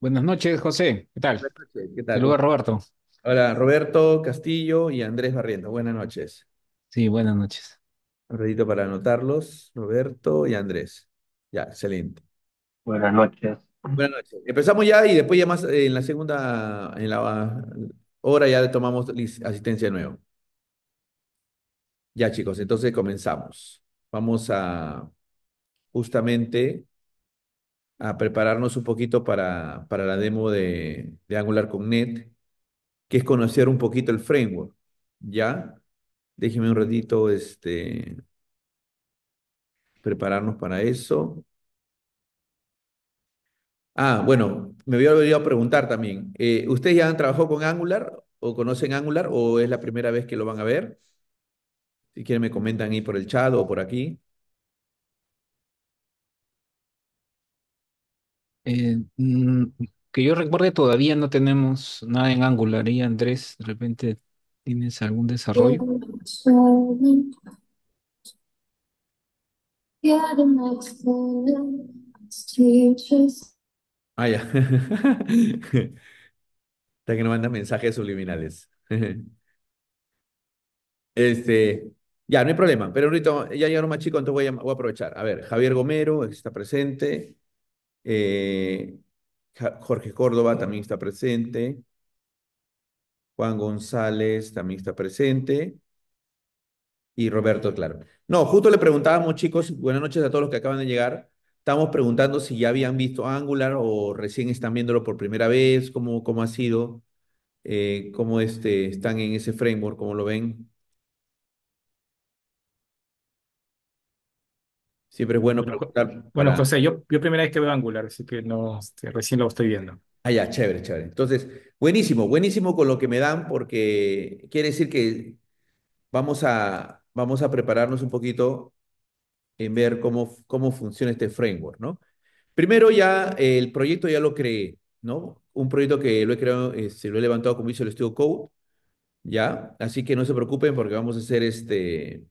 Buenas noches, José. ¿Qué tal? ¿Qué tal? Saludos, Roberto. Hola, Roberto Castillo y Andrés Barrientos. Buenas noches. Sí, buenas noches. Un ratito para anotarlos, Roberto y Andrés. Ya, excelente. Buenas noches. Buenas noches. Empezamos ya y después ya más eh, en la segunda, en la hora ya le tomamos asistencia de nuevo. Ya, chicos, entonces comenzamos. Vamos a justamente a prepararnos un poquito para, para la demo de, de Angular con Net, que es conocer un poquito el framework. ¿Ya? Déjenme un ratito este, prepararnos para eso. Ah, bueno, me había olvidado preguntar también. Eh, ¿Ustedes ya han trabajado con Angular o conocen Angular o es la primera vez que lo van a ver? Si quieren me comentan ahí por el chat o por aquí. Eh, mm, que yo recuerde, todavía no tenemos nada en Angular. Y ¿eh, Andrés, de repente, ¿tienes algún desarrollo? Ah, ya. que no manda mensajes subliminales. Este, ya, no hay problema. Pero ahorita ya llegaron más chicos, entonces voy a, voy a aprovechar. A ver, Javier Gomero está presente. Eh, Jorge Córdoba también está presente. Juan González también está presente. Y Roberto, claro. No, justo le preguntábamos, chicos, buenas noches a todos los que acaban de llegar. Estamos preguntando si ya habían visto Angular o recién están viéndolo por primera vez, cómo, cómo ha sido, eh, cómo este, están en ese framework, cómo lo ven. Siempre es bueno preguntar bueno, José, yo, yo primera vez que veo Angular, así que no, este, recién lo estoy viendo. Ah, ya, chévere, chévere. Entonces, buenísimo, buenísimo con lo que me dan porque quiere decir que vamos a, vamos a prepararnos un poquito en ver cómo, cómo funciona este framework, ¿no? Primero ya eh, el proyecto ya lo creé, ¿no? Un proyecto que lo he creado, se este, lo he levantado como Visual el Studio Code, ¿ya? Así que no se preocupen porque vamos a hacer este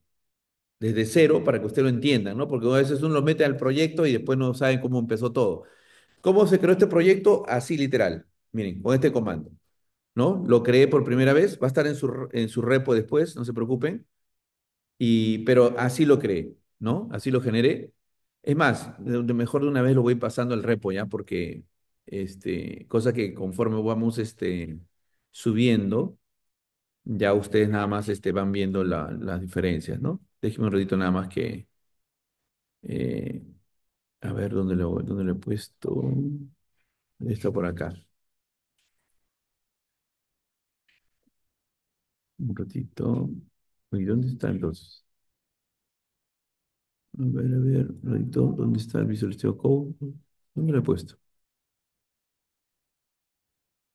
desde cero para que usted lo entienda, ¿no? Porque a veces uno lo mete al proyecto y después no saben cómo empezó todo. ¿Cómo se creó este proyecto? Así literal. Miren, con este comando. ¿No? Lo creé por primera vez, va a estar en su, en su repo después, no se preocupen. Y, pero así lo creé, ¿no? Así lo generé. Es más, de, mejor de una vez lo voy pasando al repo ya, porque este, cosa que conforme vamos este, subiendo, ya ustedes nada más este, van viendo las diferencias, ¿no? Déjeme un ratito nada más que... Eh, a ver, ¿dónde lo, dónde he puesto? Está por acá. Un ratito. ¿Y dónde están los...? A ver, a ver, un ratito. ¿Dónde está el Visual Studio Code? ¿Dónde lo he puesto?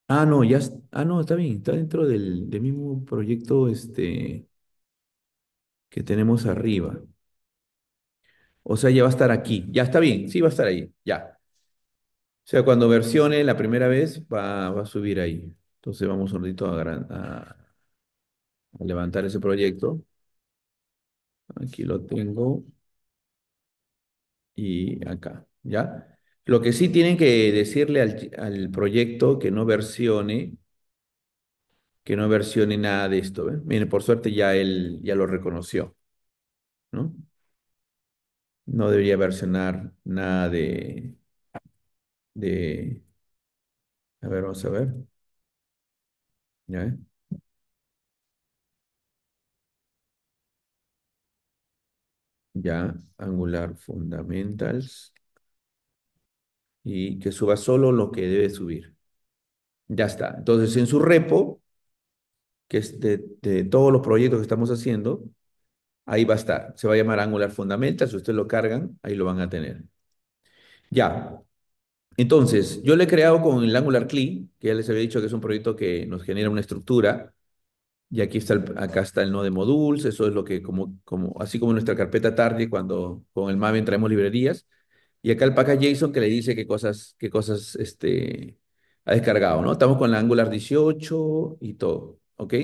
Ah, no, ya. Ah, no, está bien. Está dentro del, del mismo proyecto este, que tenemos arriba. O sea, ya va a estar aquí. Ya está bien, sí va a estar ahí, ya. O sea, cuando versione la primera vez, va, va a subir ahí. Entonces vamos un ratito a, a, levantar ese proyecto. Aquí lo tengo. Y acá, ¿ya? Lo que sí tienen que decirle al proyecto que no versione que no versione nada de esto. ¿eh? por suerte ya él ya lo reconoció. ¿no? no debería versionar nada de, de... A ver, vamos a ver. ¿Ya? Ya, Angular Fundamentals. Y que suba solo lo que debe subir. Ya está. Entonces, en su repo, que es de, todos los proyectos que estamos haciendo, ahí va a estar. Se va a llamar Angular Fundamentals, si ustedes lo cargan, ahí lo van a tener. Ya. Entonces, yo lo he creado con el Angular CLI, que ya les había dicho que es un proyecto que nos genera una estructura. Y aquí está el, acá está el node modules, eso es lo que, como, como, así como nuestra carpeta tarde cuando con el Maven traemos librerías. Y acá el package JSON que le dice qué cosas, qué cosas este, ha descargado, ¿no? Estamos con el Angular 18 y todo. ¿Ok?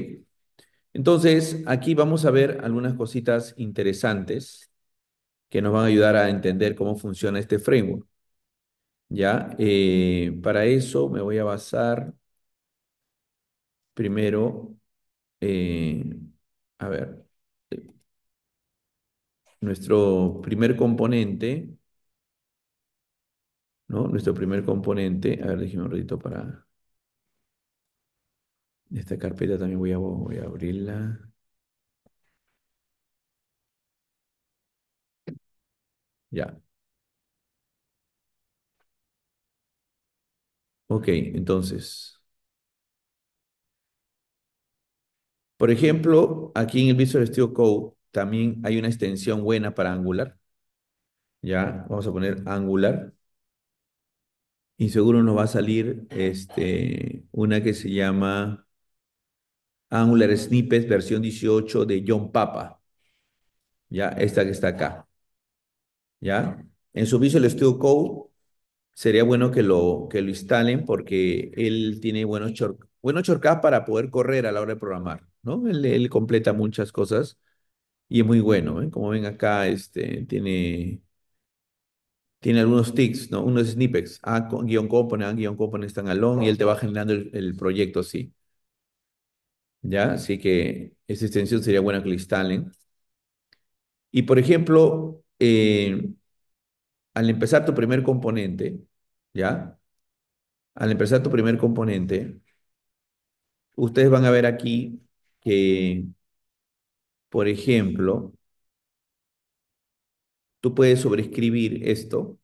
Entonces, aquí vamos a ver algunas cositas interesantes que nos van a ayudar a entender cómo funciona este framework. ¿Ya? Eh, para eso me voy a basar primero, eh, a ver, nuestro primer componente, ¿no? Nuestro primer componente, a ver, déjeme un ratito para esta carpeta también voy a, voy a abrirla. Ya. Ok, entonces. Por ejemplo, aquí en el Visual Studio Code también hay una extensión buena para Angular. Ya, vamos a poner Angular. Y seguro nos va a salir este, una que se llama Angular Snippets versión 18 de John Papa. Ya, esta que está acá. Ya. En su Visual Studio Code sería bueno que lo, que lo instalen porque él tiene buenos, buenos shortcuts para poder correr a la hora de programar, ¿no? Él, completa muchas cosas y es muy bueno, ¿eh? Como ven acá, este, tiene, tiene algunos ticks, ¿no? Unos snippets, A, component, A, component, standalone, y él te va generando el proyecto así. ¿ya? Así que esta extensión sería buena que Y por ejemplo, eh, al empezar tu primer componente, ¿ya? Al empezar tu primer componente, ustedes van a ver aquí que, por ejemplo, tú puedes sobreescribir esto.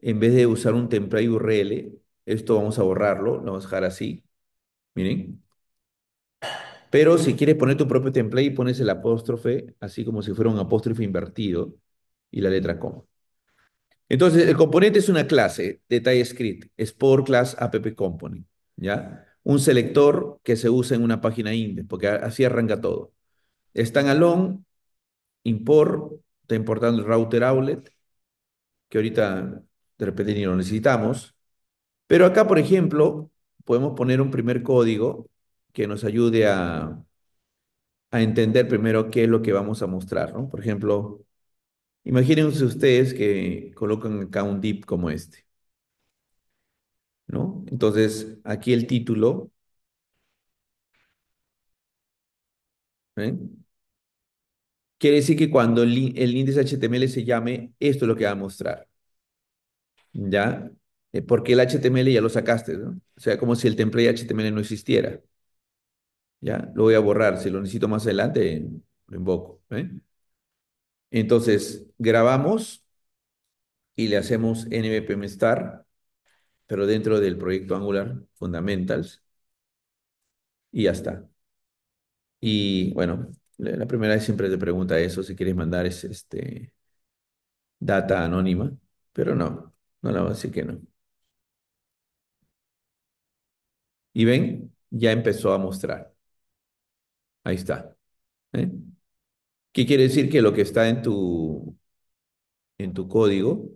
En vez de usar un template URL, esto vamos a borrarlo, lo vamos a dejar así. Miren, pero si quieres poner tu propio template, pones el apóstrofe, así como si fuera un apóstrofe invertido, y la letra coma. Entonces, el componente es una clase de TypeScript, por Class App Component, ¿ya? Un selector que se usa en una página index, porque así arranca todo. Standalone, import, está importando el router outlet, que ahorita de repente ni lo necesitamos. Pero acá, por ejemplo, podemos poner un primer código que nos ayude a, entender primero qué es lo que vamos a mostrar, ¿no? Por ejemplo, imagínense ustedes que colocan acá un dip como este, ¿no? Entonces, aquí el título, Quiere decir que cuando el, el, índice HTML se llame, esto es lo que va a mostrar, ¿ya? Eh, porque el HTML ya lo sacaste, ¿no? O sea, como si el template HTML no existiera. ¿ya? Lo voy a borrar, si lo necesito más adelante, lo invoco. ¿eh? Entonces, grabamos y le hacemos NVPM star, pero dentro del proyecto Angular Fundamentals, y ya está. Y bueno, la primera vez siempre te pregunta eso, si quieres mandar es este, data anónima, pero no, no la decir que no. Y ven, ya empezó a mostrar. Ahí está. ¿eh? ¿Qué quiere decir que lo que está en tu, en tu código,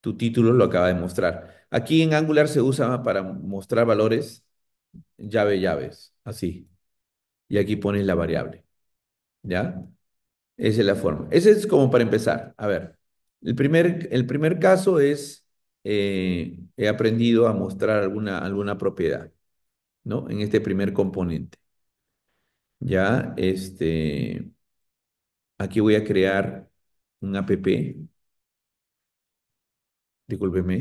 tu título lo acaba de mostrar? Aquí en Angular se usa para mostrar valores llave llaves, así. Y aquí pones la variable. ¿Ya? Esa es la forma. Ese es como para empezar. A ver, el primer, el primer caso es, eh, he aprendido a mostrar alguna, alguna propiedad, ¿no? En este primer componente. Ya, este, aquí voy a crear un app. Discúlpeme.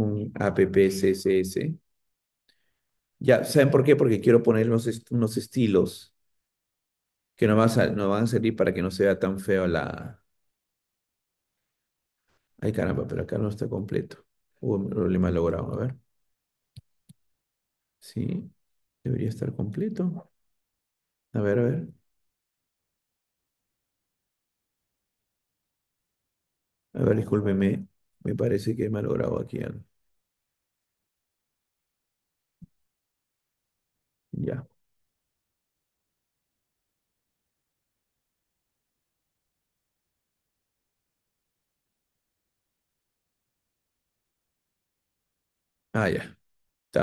Un app CSS. Ya, ¿saben por qué? Porque quiero poner unos, estilos que no, van a servir para que no sea tan feo la... Ay, caramba, pero acá no está completo. Hubo un problema logrado, a ver. Sí. Debería estar completo. A ver, a ver. A ver, discúlpeme. Me parece que he logrado aquí Ya. Ah, ya.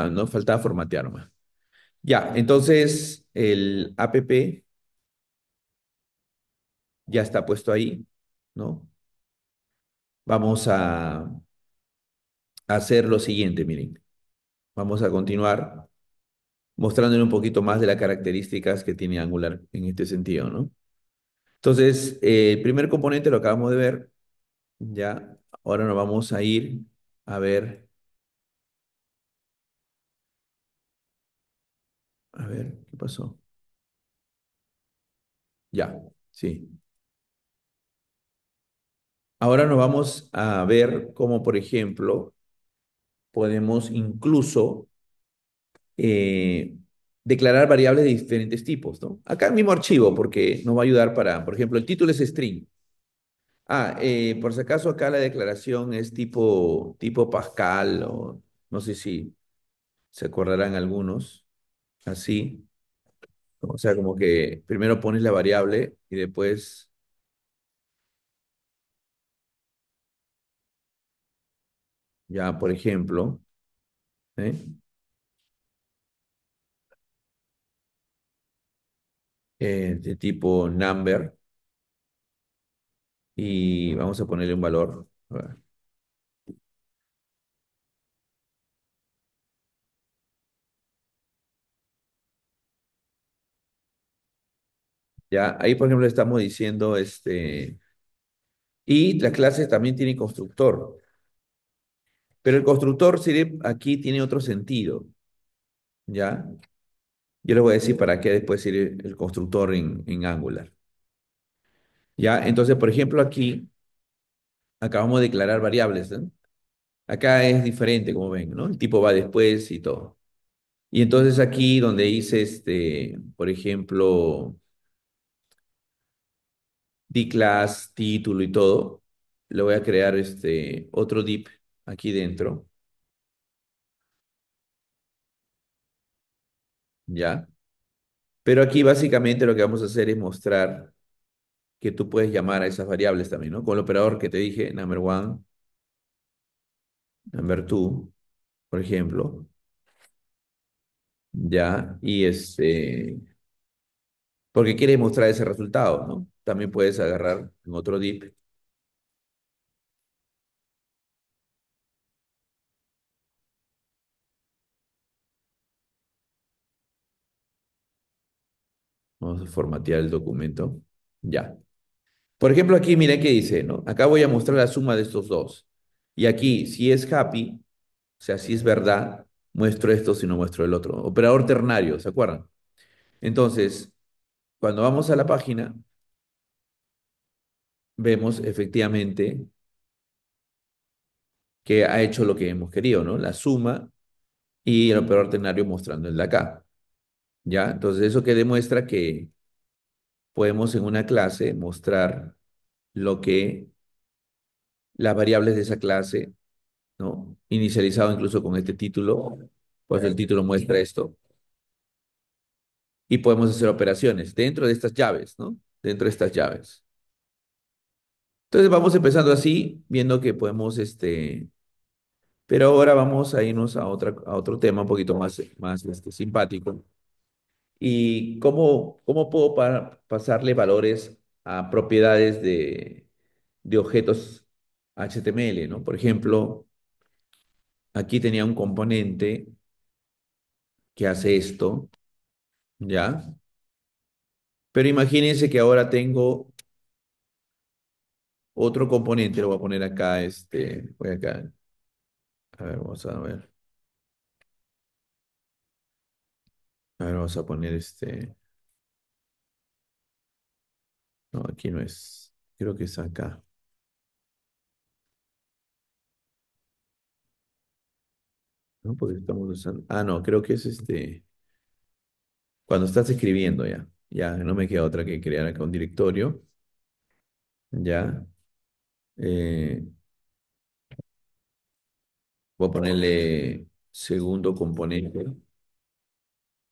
No faltaba nomás. Ya, entonces el app ya está puesto ahí, ¿no? Vamos a hacer lo siguiente, miren. Vamos a continuar mostrándole un poquito más de las características que tiene Angular en este sentido, ¿no? Entonces, el primer componente lo acabamos de ver, ya. Ahora nos vamos a ir a ver A ver, ¿qué pasó? Ya, sí. Ahora nos vamos a ver cómo, por ejemplo, podemos incluso eh, declarar variables de diferentes tipos, ¿no? Acá el mismo archivo, porque nos va a ayudar para, por ejemplo, el título es string. Ah, eh, por si acaso acá la declaración es tipo, tipo Pascal o no sé si se acordarán algunos así. O sea, como que primero pones la variable y después... Ya, por ejemplo, ¿eh? de este tipo number. Y vamos a ponerle un valor. A Ya, ahí por ejemplo estamos diciendo, este, y la clase también tiene constructor. Pero el constructor sirve, aquí tiene otro sentido. ¿Ya? Yo les voy a decir para qué después sirve el constructor en, Angular. ¿Ya? Entonces, por ejemplo, aquí acabamos de declarar variables. Acá es diferente, como ven, ¿no? El tipo va después y todo. Y entonces aquí donde hice, este, por ejemplo, D-class, título y todo. Le voy a crear este otro dip aquí dentro. ¿Ya? Pero aquí básicamente lo que vamos a hacer es mostrar que tú puedes llamar a esas variables también, ¿no? Con el operador que te dije, number one, number two, por ejemplo. ¿Ya? Y este... Porque quiere mostrar ese resultado, ¿no? También puedes agarrar en otro dip. Vamos a formatear el documento. Ya. Por ejemplo, aquí miren qué dice, ¿no? Acá voy a mostrar la suma de estos dos. Y aquí, si es happy, o sea, si es verdad, muestro esto, si no muestro el otro. Operador ternario, ¿se acuerdan? Entonces, cuando vamos a la página, vemos efectivamente que ha hecho lo que hemos querido, ¿no? La suma y el operador ternario mostrando el de acá. ¿Ya? Entonces, eso que demuestra que podemos en una clase mostrar lo que las variables de esa clase, ¿no? Inicializado incluso con este título, pues el título muestra esto. Y podemos hacer operaciones dentro de estas llaves, ¿no? Dentro de estas llaves. Entonces vamos empezando así, viendo que podemos, este, pero ahora vamos a irnos a, otra, otro tema un poquito más, más este, simpático. ¿Y cómo, cómo puedo pasarle valores a propiedades de, objetos HTML? ¿no? Por ejemplo, aquí tenía un componente que hace esto, ¿ya? Pero imagínense que ahora tengo otro componente lo voy a poner acá, este, voy acá. A ver, vamos a ver. A ver, vamos a poner este. No, aquí no es. Creo que es acá. No, porque estamos usando. Ah, no, creo que es este. Cuando estás escribiendo ya. Ya, no me queda otra que crear acá un directorio. Ya. Eh, voy a ponerle segundo componente.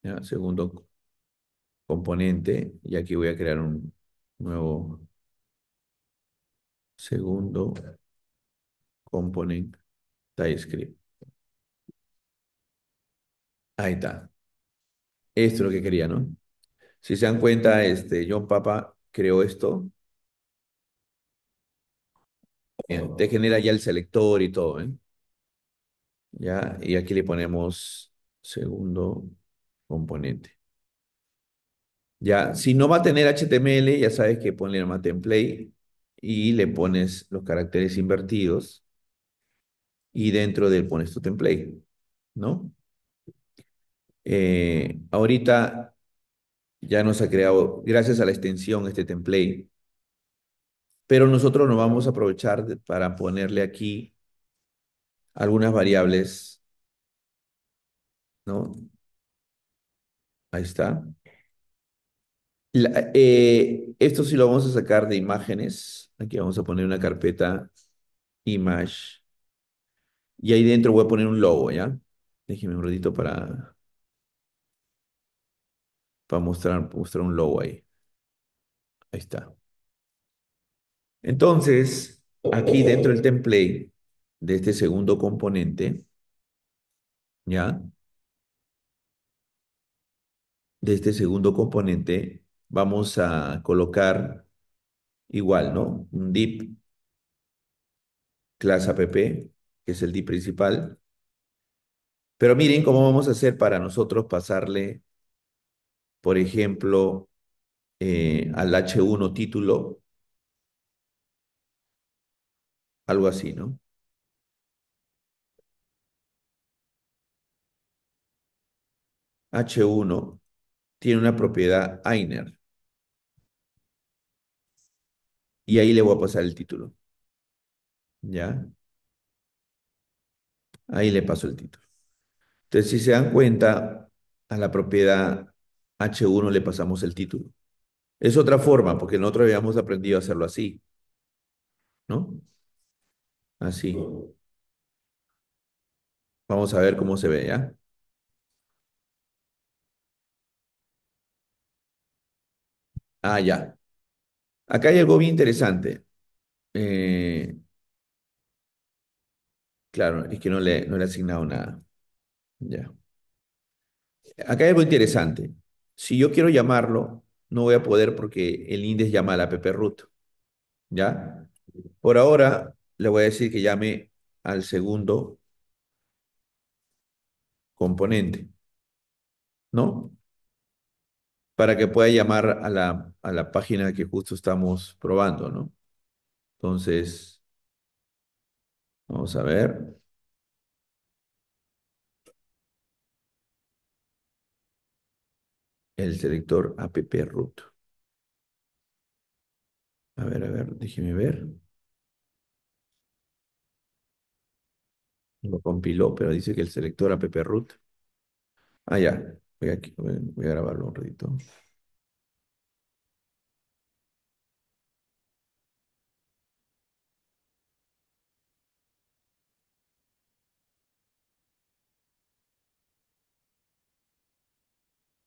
¿ya? Segundo componente. Y aquí voy a crear un nuevo segundo componente TypeScript. Ahí está. Esto es lo que quería, ¿no? Si se dan cuenta, este, John Papa creó esto te genera ya el selector y todo, ¿eh? Ya, y aquí le ponemos segundo componente. Ya, si no va a tener HTML, ya sabes que ponle nomás template y le pones los caracteres invertidos y dentro de él pones tu template, ¿no? Eh, ahorita ya nos ha creado, gracias a la extensión, este template pero nosotros nos vamos a aprovechar para ponerle aquí algunas variables, ¿no? Ahí está. Eh, esto sí lo vamos a sacar de imágenes. Aquí vamos a poner una carpeta image. Y ahí dentro voy a poner un logo, ¿ya? Déjeme un ratito para, para mostrar, mostrar un logo ahí. Ahí está. Entonces, aquí dentro del oh. template de este segundo componente, ¿ya? De este segundo componente vamos a colocar igual, ¿no? Un dip clase app, que es el dip principal. Pero miren cómo vamos a hacer para nosotros pasarle, por ejemplo, eh, al H1 título algo así, ¿no? H1 tiene una propiedad Einer. Y ahí le voy a pasar el título. ¿Ya? Ahí le paso el título. Entonces, si se dan cuenta, a la propiedad H1 le pasamos el título. Es otra forma, porque nosotros habíamos aprendido a hacerlo así. ¿No? Así. Ah, Vamos a ver cómo se ve, ¿ya? Ah, ya. Acá hay algo bien interesante. Eh, claro, es que no le, no le he asignado nada. Ya. Acá hay algo interesante. Si yo quiero llamarlo, no voy a poder porque el índice llama a la root. ¿Ya? Por ahora, le voy a decir que llame al segundo componente, ¿no? Para que pueda llamar a la, página que justo estamos probando, ¿no? Entonces, vamos a ver. El selector app root. A ver, a ver, déjeme ver. Lo compiló, pero dice que el selector app-root. Ah, ya. Voy, aquí, voy a grabarlo un ratito.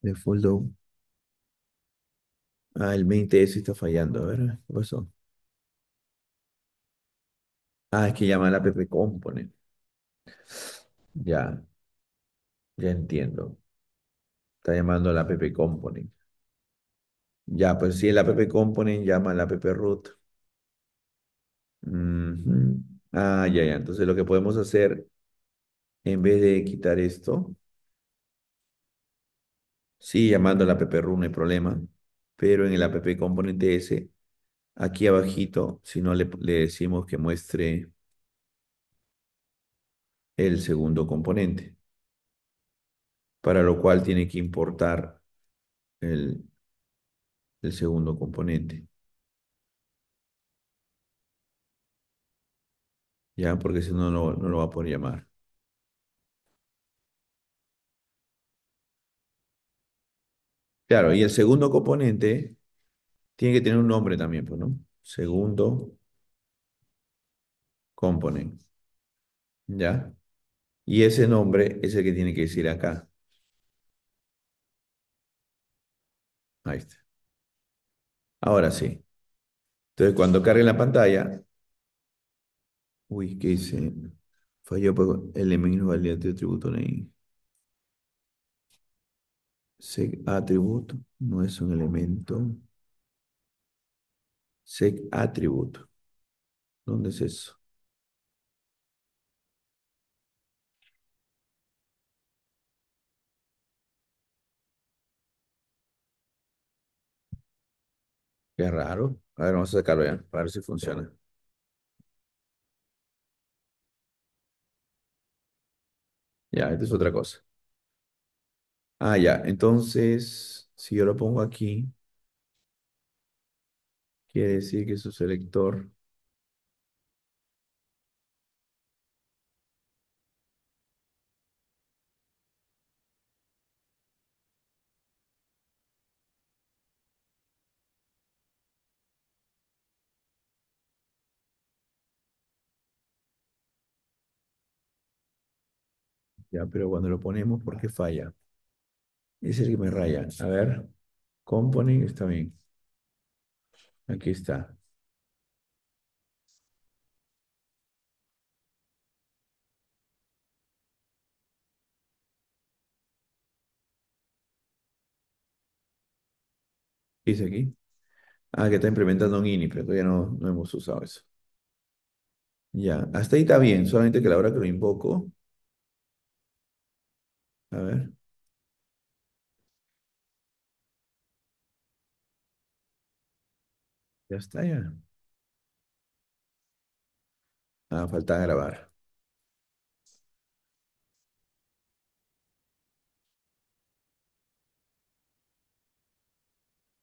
De full down. Ah, el main ts está fallando. A ver, ¿qué pasó? Ah, es que llama la app component. Ya, ya entiendo. Está llamando la app component. Ya, pues sí, el app component llama la app root. Ah, ya, ya. Entonces lo que podemos hacer, en vez de quitar esto, sí, llamando la app root no hay problema, pero en el app component ese, aquí abajito, si no le decimos que muestre el segundo componente, para lo cual tiene que importar el, el segundo componente. ¿Ya? Porque si no, no, no lo va a poder llamar. Claro, y el segundo componente tiene que tener un nombre también, pues, ¿no? Segundo componente. ¿Ya? Y ese nombre es el que tiene que decir acá. Ahí está. Ahora sí. Entonces, cuando cargue la pantalla. Uy, ¿qué hice? Falló por pues, el elemento de atributo ahí. Sec atributo no es un elemento. Sec atributo. ¿Dónde es eso? Qué raro. A ver, vamos a sacarlo ya, para ver si funciona. Ya, esta es otra cosa. Ah, ya. Entonces, si yo lo pongo aquí, quiere decir que su selector Ya, pero cuando lo ponemos, ¿por qué falla? Ese es el que me raya. A ver, component está bien. Aquí está. dice aquí? Ah, que está implementando un INI, pero todavía no, no hemos usado eso. Ya, hasta ahí está bien, solamente que la hora que lo invoco, a ver. Ya está, ya. Ah, falta grabar.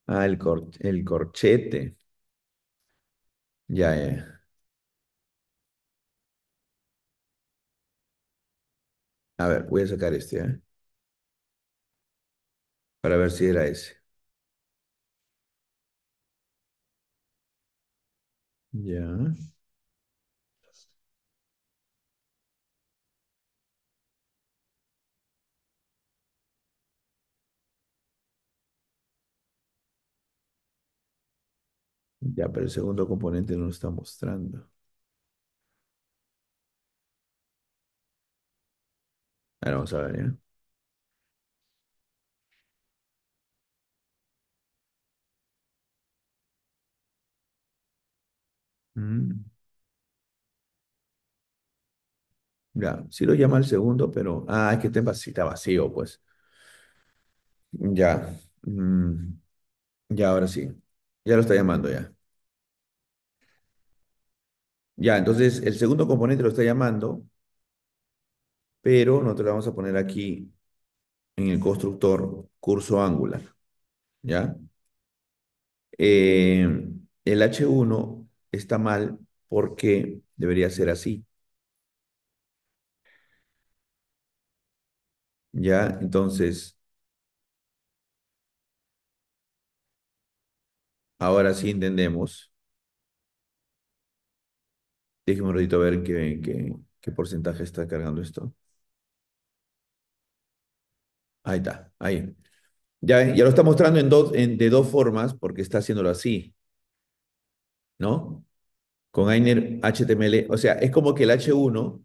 Ah, el el corchete. Ya, ya. A ver, voy a sacar este, ¿eh? Para ver si era ese. Ya. Ya, pero el segundo componente no lo está mostrando. vamos ¿eh? mm. Ya, si lo llama el segundo, pero... Ah, es que está, vacío, pues. Ya. Mm, ya, ahora sí. Ya lo está llamando ya. Ya, entonces el segundo componente lo está llamando pero nosotros vamos a poner aquí en el constructor curso angular, ¿ya? Eh, el H1 está mal porque debería ser así. ¿Ya? Entonces, ahora sí entendemos. Déjeme un ratito ver qué, qué porcentaje está cargando esto. Ahí está, ahí. Ya, ya lo está mostrando en dos, de dos formas porque está haciéndolo así. ¿No? Con Ainer HTML. O sea, es como que el H1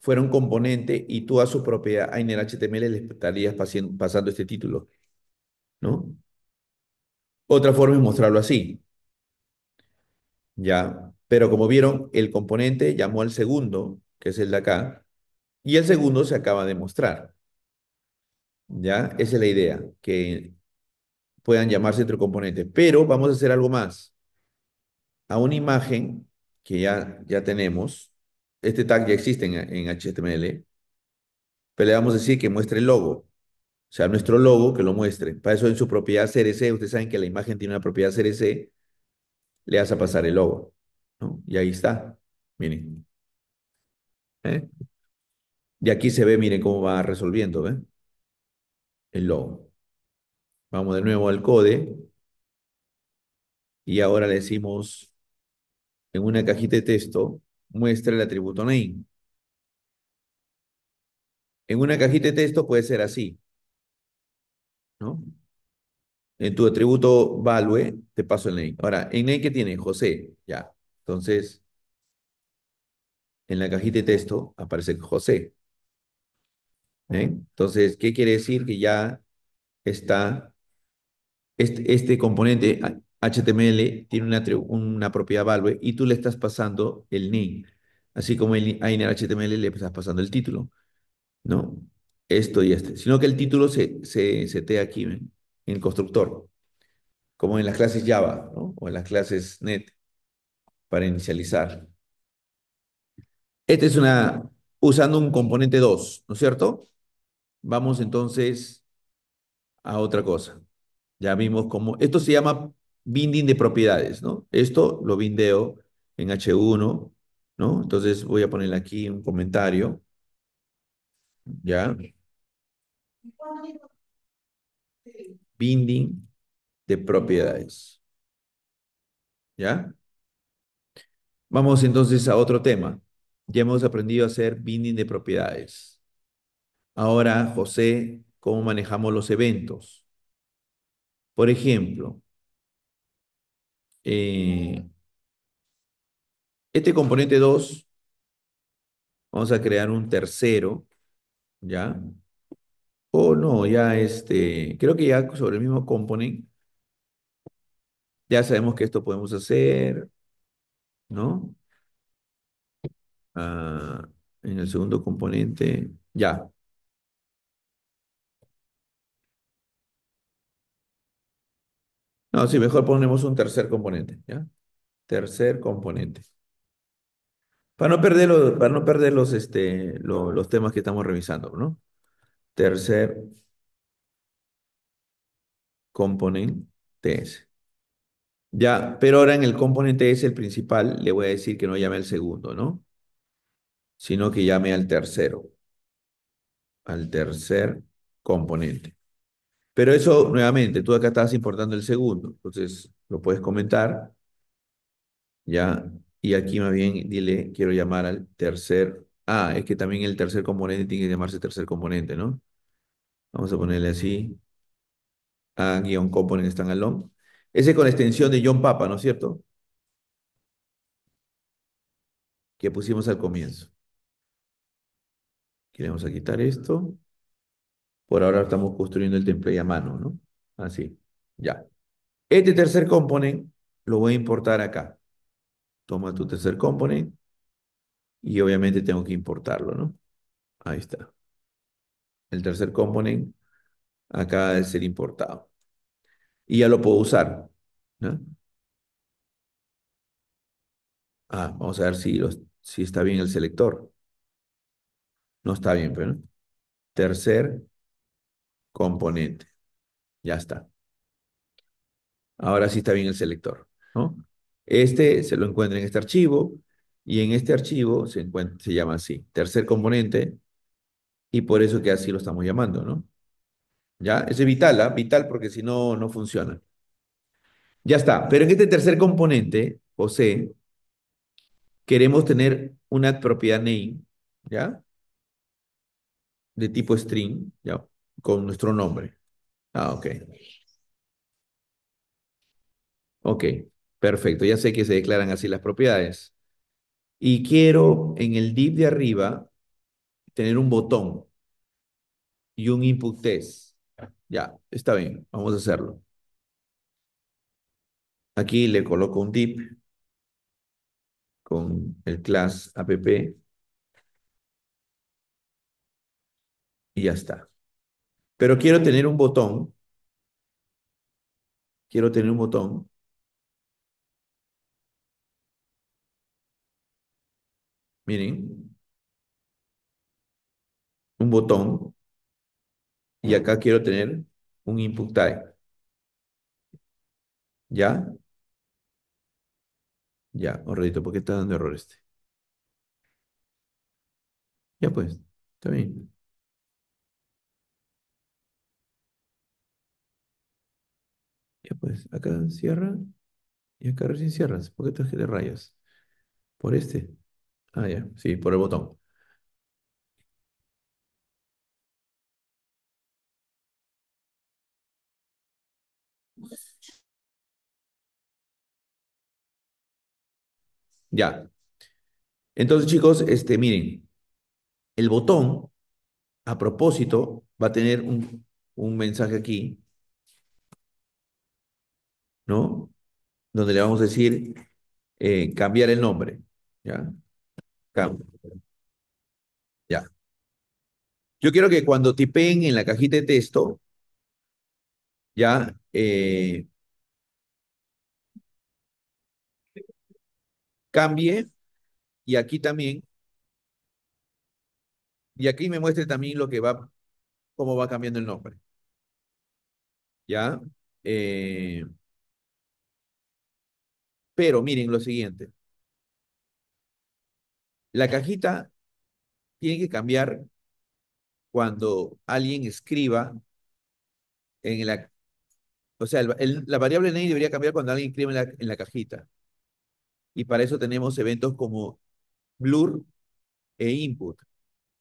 fuera un componente y tú a su propiedad Ainer HTML le estarías pasando este título. ¿No? Otra forma es mostrarlo así. Ya. Pero como vieron, el componente llamó al segundo, que es el de acá, y el segundo se acaba de mostrar. ¿Ya? Esa es la idea, que puedan llamarse entre componentes. Pero vamos a hacer algo más. A una imagen que ya, ya tenemos, este tag ya existe en, HTML, pero le vamos a decir que muestre el logo. O sea, nuestro logo que lo muestre. Para eso en su propiedad CRC, ustedes saben que la imagen tiene una propiedad CRC, le vas a pasar el logo. Y ahí está. Miren. ¿Eh? Y aquí se ve, miren cómo va resolviendo. ¿eh? el logo. Vamos de nuevo al code. Y ahora le decimos en una cajita de texto, muestra el atributo name. En una cajita de texto puede ser así. ¿No? En tu atributo value te paso el name. Ahora, ¿en name que tiene? José. Ya. Entonces, en la cajita de texto aparece José. ¿eh? Entonces, ¿qué quiere decir? Que ya está este, este componente HTML ah, tiene una, una propiedad value y tú le estás pasando el name. Así como el, en el HTML le estás pasando el título, ¿no? Esto y este. Sino que el título se, se te aquí, ¿eh? En el constructor. Como en las clases Java, ¿no? O en las clases Net para inicializar. Esta es una, usando un componente 2, ¿no es cierto? Vamos entonces a otra cosa. Ya vimos cómo, esto se llama binding de propiedades, ¿no? Esto lo bindeo en H1, ¿no? Entonces voy a ponerle aquí un comentario. ¿Ya? Binding de propiedades. ¿Ya? Vamos entonces a otro tema. Ya hemos aprendido a hacer binding de propiedades. Ahora, José, ¿cómo manejamos los eventos? Por ejemplo, eh, este componente 2, vamos a crear un tercero, ¿ya? O no, ya este, creo que ya sobre el mismo componente, ya sabemos que esto podemos hacer, ¿no? Ah, en el segundo componente, ya. No, sí, mejor ponemos un tercer componente, ¿ya? Tercer componente. Para no perder los, para no perder los, este, los, temas que estamos revisando, ¿no? Tercer componente S. Ya, pero ahora en el componente S, el principal, le voy a decir que no llame al segundo, ¿no? Sino que llame al tercero. Al tercer componente. Pero eso, nuevamente, tú acá estabas importando el segundo, entonces lo puedes comentar, ¿ya? Y aquí más bien dile, quiero llamar al tercer, ah, es que también el tercer componente tiene que llamarse tercer componente, ¿no? Vamos a ponerle así, a guión component standalone. Ese con extensión de John Papa, ¿no es cierto? Que pusimos al comienzo. Queremos a quitar esto. Por ahora estamos construyendo el template a mano, ¿no? Así, ya. Este tercer component lo voy a importar acá. Toma tu tercer component y obviamente tengo que importarlo, ¿no? Ahí está. El tercer component acaba de ser importado. Y ya lo puedo usar. ¿no? Ah, vamos a ver si, los, si está bien el selector. No está bien, pero... Tercer componente. Ya está. Ahora sí está bien el selector, ¿no? Este se lo encuentra en este archivo y en este archivo se, encuentra, se llama así, tercer componente, y por eso que así lo estamos llamando, ¿no? ¿Ya? es vital, ¿ah? Vital porque si no, no funciona. Ya está. Pero en este tercer componente, o sea... queremos tener una propiedad name, ¿ya? De tipo string, ¿ya? con nuestro nombre. Ah, ok. Ok, perfecto. Ya sé que se declaran así las propiedades. Y quiero en el div de arriba tener un botón y un input test. Ya, está bien, vamos a hacerlo. Aquí le coloco un div con el class app y ya está. Pero quiero tener un botón. Quiero tener un botón. Miren. Un botón. Y acá quiero tener un input type. ¿Ya? Ya, un ¿por qué está dando error este? Ya pues, está bien. pues, acá cierra y acá recién cierras. ¿Por qué de rayas? ¿Por este? Ah, ya, sí, por el botón. Ya. Entonces, chicos, este, miren, el botón, a propósito, va a tener un, un mensaje aquí ¿no? Donde le vamos a decir eh, cambiar el nombre. ¿Ya? Ya. Yo quiero que cuando tipeen en la cajita de texto, ya. Eh, cambie y aquí también y aquí me muestre también lo que va cómo va cambiando el nombre ya eh, pero miren lo siguiente. La cajita tiene que cambiar cuando alguien escriba en la... O sea, la variable name debería cambiar cuando alguien escribe en la, cajita. Y para eso tenemos eventos como blur e input.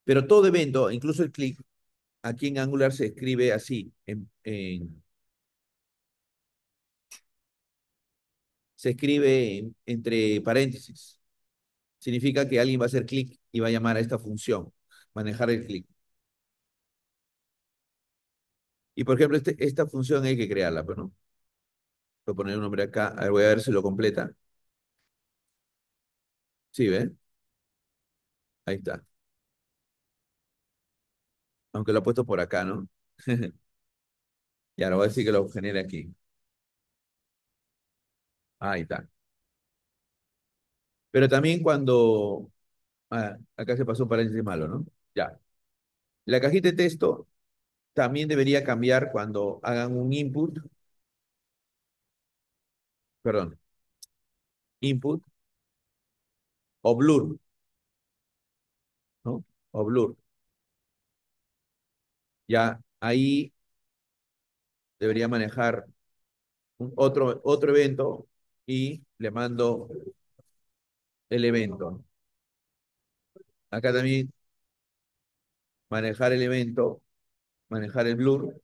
Pero todo evento, incluso el clic, aquí en Angular se escribe así, en, en se escribe entre paréntesis. Significa que alguien va a hacer clic y va a llamar a esta función, manejar el clic. Y por ejemplo, este, esta función hay que crearla, pero pues, no. Voy a poner un nombre acá, voy a ver si lo completa. Sí, ¿ven? Ahí está. Aunque lo ha puesto por acá, ¿no? y ahora voy a decir que lo genere aquí. Ah, ahí está. Pero también cuando... Ah, acá se pasó un paréntesis malo, ¿no? Ya. La cajita de texto también debería cambiar cuando hagan un input. Perdón. Input. O blur. ¿No? O blur. Ya ahí debería manejar otro, otro evento y le mando el evento. Acá también manejar el evento, manejar el blur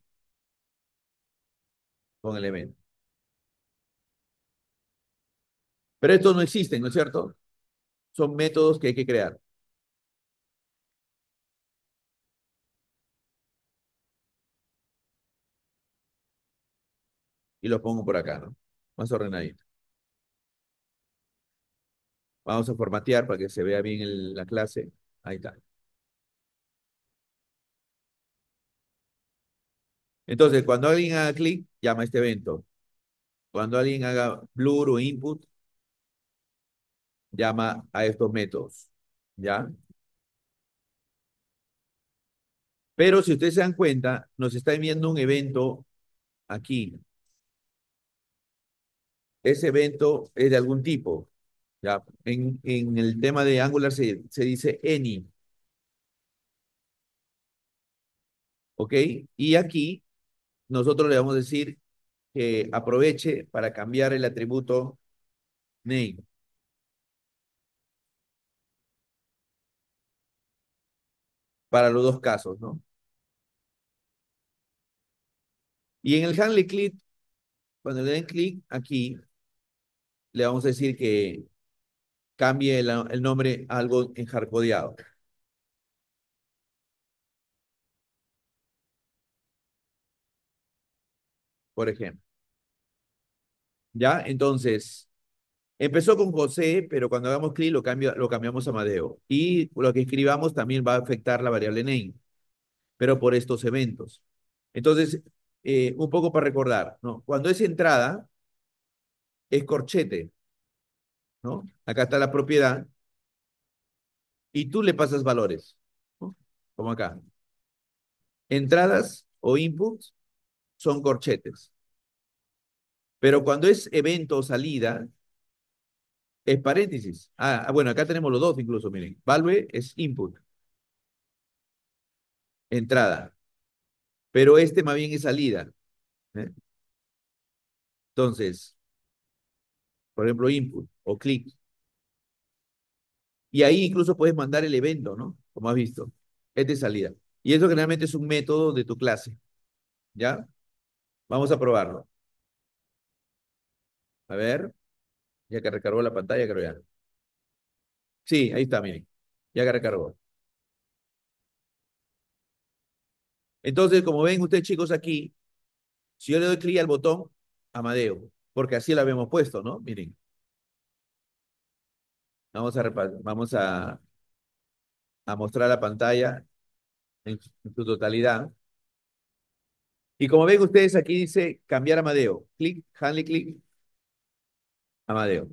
con el evento. Pero estos no existen, ¿no es cierto? Son métodos que hay que crear. Y los pongo por acá, ¿no? Más ordenadito. Vamos a formatear para que se vea bien en la clase. Ahí está. Entonces, cuando alguien haga clic, llama a este evento. Cuando alguien haga blur o input, llama a estos métodos. ¿Ya? Pero si ustedes se dan cuenta, nos está enviando un evento aquí. Ese evento es de algún tipo en, el tema de Angular se, dice any. ¿Ok? Y aquí nosotros le vamos a decir que aproveche para cambiar el atributo name. Para los dos casos, ¿no? Y en el handle click, cuando le den clic aquí, le vamos a decir que cambie el, nombre a algo enjarcodeado. Por ejemplo. ¿Ya? Entonces, empezó con José, pero cuando hagamos clic lo, cambiamos a Madeo. Y lo que escribamos también va a afectar la variable name, pero por estos eventos. Entonces, eh, un poco para recordar, ¿no? Cuando es entrada, es corchete. ¿no? Acá está la propiedad y tú le pasas valores, como acá. Entradas o inputs son corchetes. Pero cuando es evento o salida, es paréntesis. Ah, ah bueno, acá tenemos los dos incluso, miren. Valve es input. Entrada. Pero este más bien es salida. ¿eh? Entonces, por ejemplo, input o clic, Y ahí incluso puedes mandar el evento, ¿no? Como has visto, es de salida. Y eso generalmente es un método de tu clase. ¿Ya? Vamos a probarlo. A ver, ya que recargó la pantalla, creo ya. Sí, ahí está, miren. Ya que recargó. Entonces, como ven ustedes chicos aquí, si yo le doy clic al botón Amadeo, porque así la habíamos puesto, ¿no? Miren. Vamos a, vamos a, a mostrar la pantalla en su, totalidad. Y como ven ustedes, aquí dice cambiar Amadeo. Clic, handle clic, Amadeo.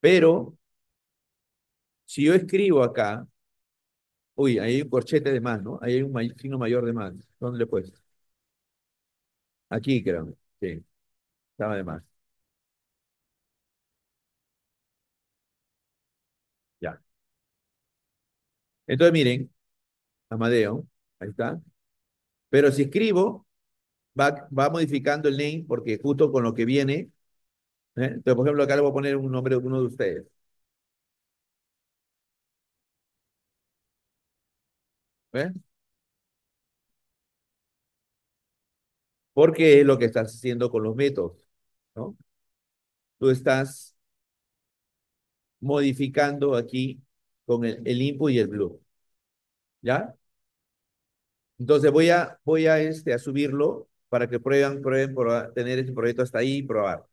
Pero, si yo escribo acá, uy, ahí hay un corchete de más, ¿no? Ahí hay un signo mayor de más. ¿Dónde le he puesto? Aquí, creo. Sí, estaba de más. Entonces, miren, Amadeo, ahí está. Pero si escribo, va, modificando el name porque justo con lo que viene. ¿eh? Entonces, por ejemplo, acá le voy a poner un nombre de uno de ustedes. ¿Ven? Porque es lo que estás haciendo con los métodos, ¿no? Tú estás modificando aquí con el, input y el blue. ¿Ya? Entonces voy a, voy a, este, a subirlo para que prueben, prueben, por tener este proyecto hasta ahí y probar.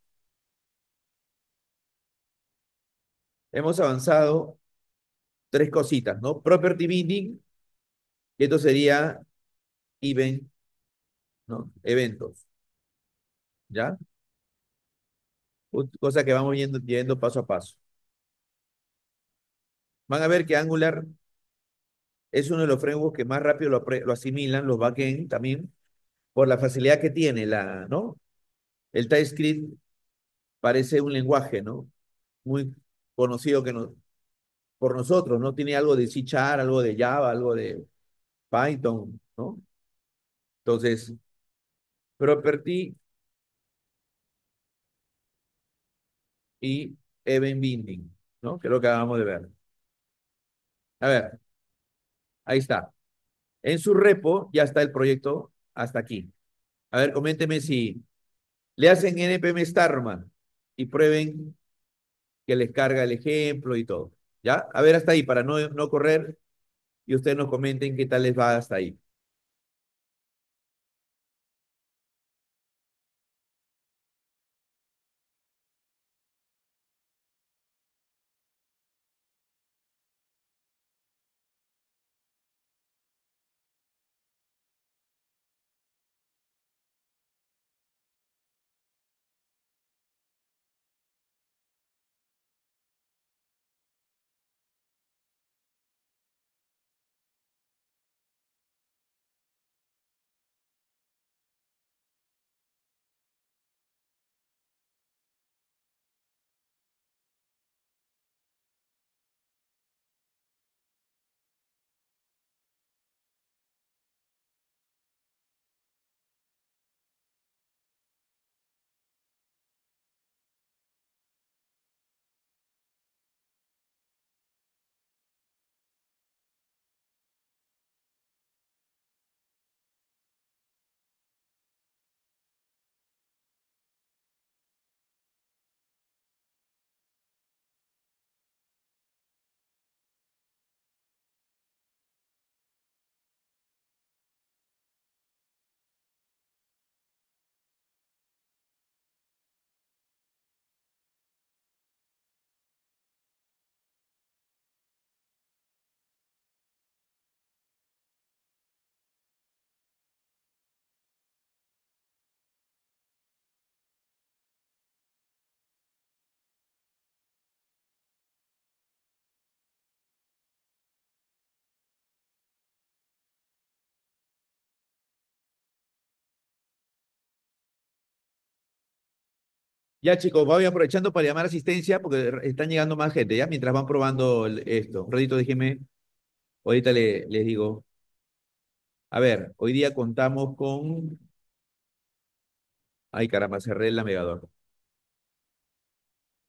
Hemos avanzado tres cositas, ¿no? Property Binding, esto sería event, ¿no? Eventos. ¿Ya? Cosa que vamos yendo paso a paso van a ver que Angular es uno de los frameworks que más rápido lo, asimilan los backend también, por la facilidad que tiene, la, ¿no? El TypeScript parece un lenguaje, ¿no? Muy conocido que por nosotros, ¿no? Tiene algo de C algo de Java, algo de Python, ¿no? Entonces, property y event binding, ¿no? Que es lo que acabamos de ver. A ver, ahí está. En su repo ya está el proyecto hasta aquí. A ver, coménteme si le hacen NPM Starman y prueben que les carga el ejemplo y todo. ¿Ya? A ver hasta ahí para no, no correr y ustedes nos comenten qué tal les va hasta ahí. Ya chicos, voy aprovechando para llamar asistencia porque están llegando más gente, ¿ya? Mientras van probando esto. Un ratito, déjeme. Ahorita les digo. A ver, hoy día contamos con... Ay, caramba, cerré el navegador.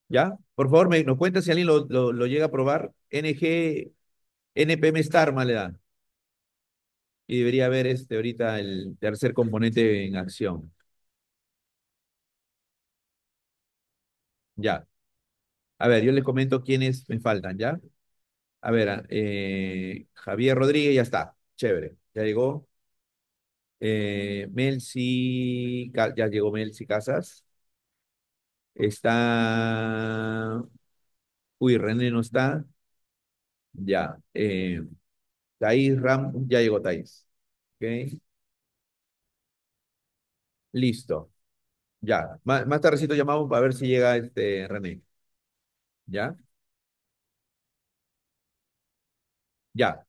¿Ya? Por favor, nos cuenta si alguien lo, lo, llega a probar. NG, NPM Star, más Y debería haber este, ahorita el tercer componente en acción. Ya. A ver, yo les comento quiénes me faltan, ¿ya? A ver, ah, eh, Javier Rodríguez, ya está. Chévere, ya llegó. Eh, ya llegó Melsi Casas. Está. Uy, René no está. Ya. Eh, Ram, ya llegó Thaís. Ok. Listo. Ya, más, tardecito llamamos para ver si llega este René. ¿Ya? Ya.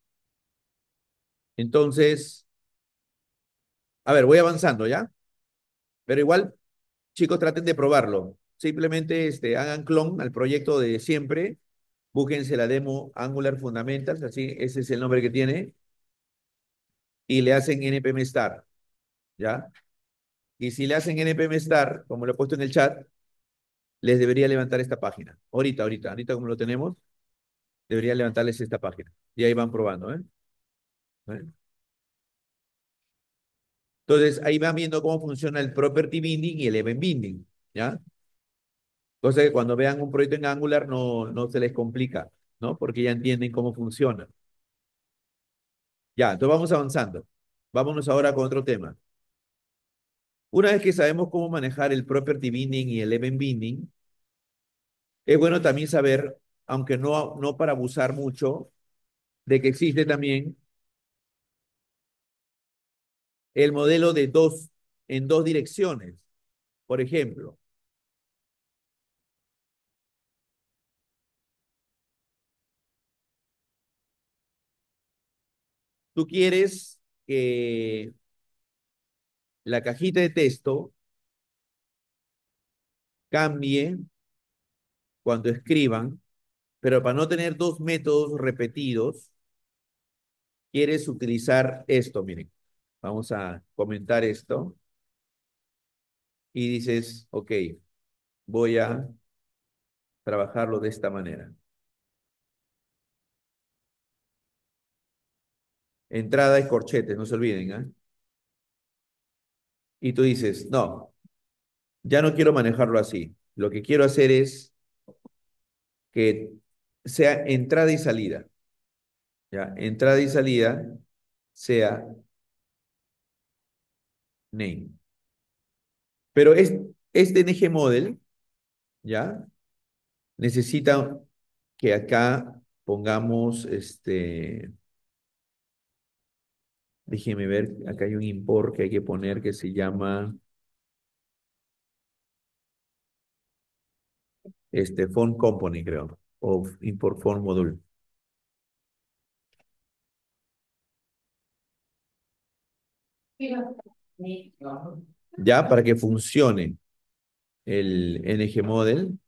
Entonces, a ver, voy avanzando, ¿ya? Pero igual, chicos, traten de probarlo. Simplemente este, hagan clon al proyecto de siempre. Búsquense la demo Angular Fundamentals, así, ese es el nombre que tiene. Y le hacen npm star, ¿ya? Y si le hacen npm star, como lo he puesto en el chat, les debería levantar esta página. Ahorita, ahorita, ahorita como lo tenemos, debería levantarles esta página. Y ahí van probando, ¿eh? ¿eh? Entonces, ahí van viendo cómo funciona el property binding y el event binding, ¿ya? Cosa que cuando vean un proyecto en Angular no, no se les complica, ¿no? Porque ya entienden cómo funciona. Ya, entonces vamos avanzando. Vámonos ahora con otro tema. Una vez que sabemos cómo manejar el property binding y el event binding, es bueno también saber, aunque no, no para abusar mucho, de que existe también el modelo de dos, en dos direcciones. Por ejemplo, tú quieres que la cajita de texto cambie cuando escriban, pero para no tener dos métodos repetidos, quieres utilizar esto, miren. Vamos a comentar esto. Y dices, ok, voy a trabajarlo de esta manera. Entrada y corchetes, no se olviden, ¿eh? y tú dices, no, ya no quiero manejarlo así. Lo que quiero hacer es que sea entrada y salida. Ya, entrada y salida sea name. Pero este, este NG model, ya, necesita que acá pongamos este Déjeme ver, acá hay un import que hay que poner que se llama este font company, creo, o import font module. Ya, para que funcione el NG model.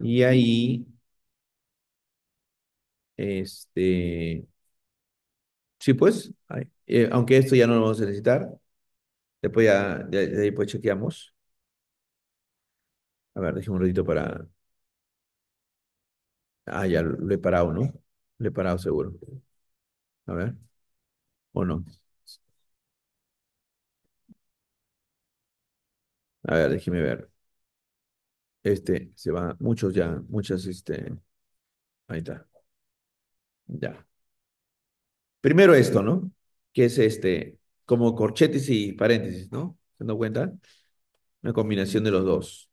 Y ahí, este, Sí, pues, eh, aunque esto ya no lo vamos a necesitar. Después ya, de, ahí chequeamos. A ver, déjeme un ratito para... Ah, ya lo, lo he parado, ¿no? Lo he parado seguro. A ver. ¿O no? A ver, déjeme ver. Este, se va, muchos ya, muchas, este, ahí está. Ya. Primero esto, ¿no? Que es este, como corchetes y paréntesis, ¿no? ¿Se dan cuenta? Una combinación de los dos.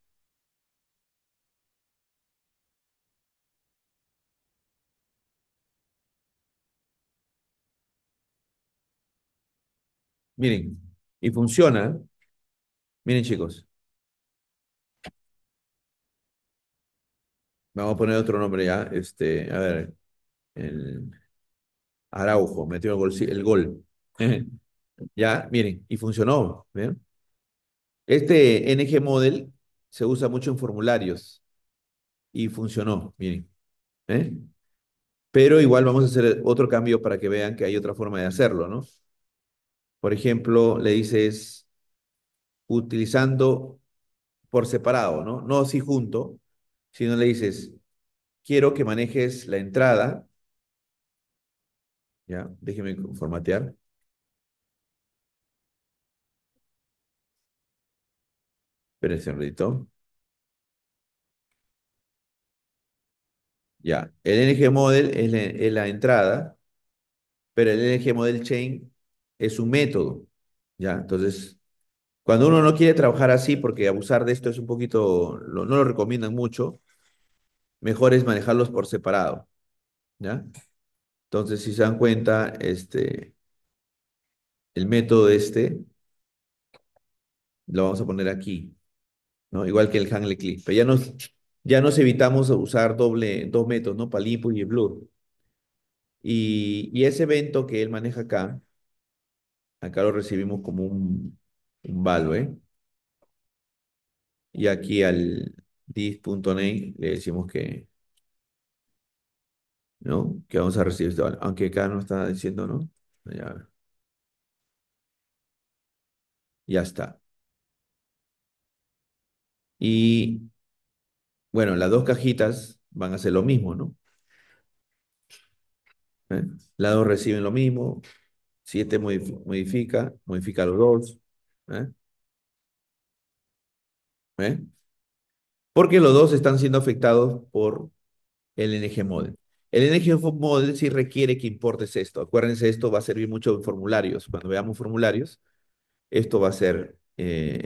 Miren, y funciona. Miren, chicos. Vamos a poner otro nombre ya. Este, a ver. El... Araujo metió el gol. ya, miren, y funcionó. Este NG Model se usa mucho en formularios y funcionó, miren. ¿eh? Pero igual vamos a hacer otro cambio para que vean que hay otra forma de hacerlo, ¿no? Por ejemplo, le dices utilizando por separado, ¿no? No así junto, sino le dices, quiero que manejes la entrada ya, déjeme formatear. Espérense un Ya, el NG Model es la, entrada, pero el NG Model Chain es un método. Ya, entonces, cuando uno no quiere trabajar así, porque abusar de esto es un poquito, no lo recomiendan mucho, mejor es manejarlos por separado. ¿Ya? Entonces, si se dan cuenta, este, el método este lo vamos a poner aquí, ¿no? Igual que el Hangle Click. Pero ya nos, ya nos evitamos usar doble, dos métodos, ¿no? Palipo y blur. Y, ese evento que él maneja acá, acá lo recibimos como un, un value. ¿eh? Y aquí al name le decimos que ¿no? Que vamos a recibir, este aunque acá no está diciendo, ¿no? Ya, está. Y bueno, las dos cajitas van a ser lo mismo, ¿no? Las dos reciben lo mismo, Siete modifica, modifica los dos. ¿eh? ¿eh? Porque los dos están siendo afectados por el NG model. El NGFO Model sí requiere que importes esto. Acuérdense, esto va a servir mucho en formularios. Cuando veamos formularios, esto va a ser eh,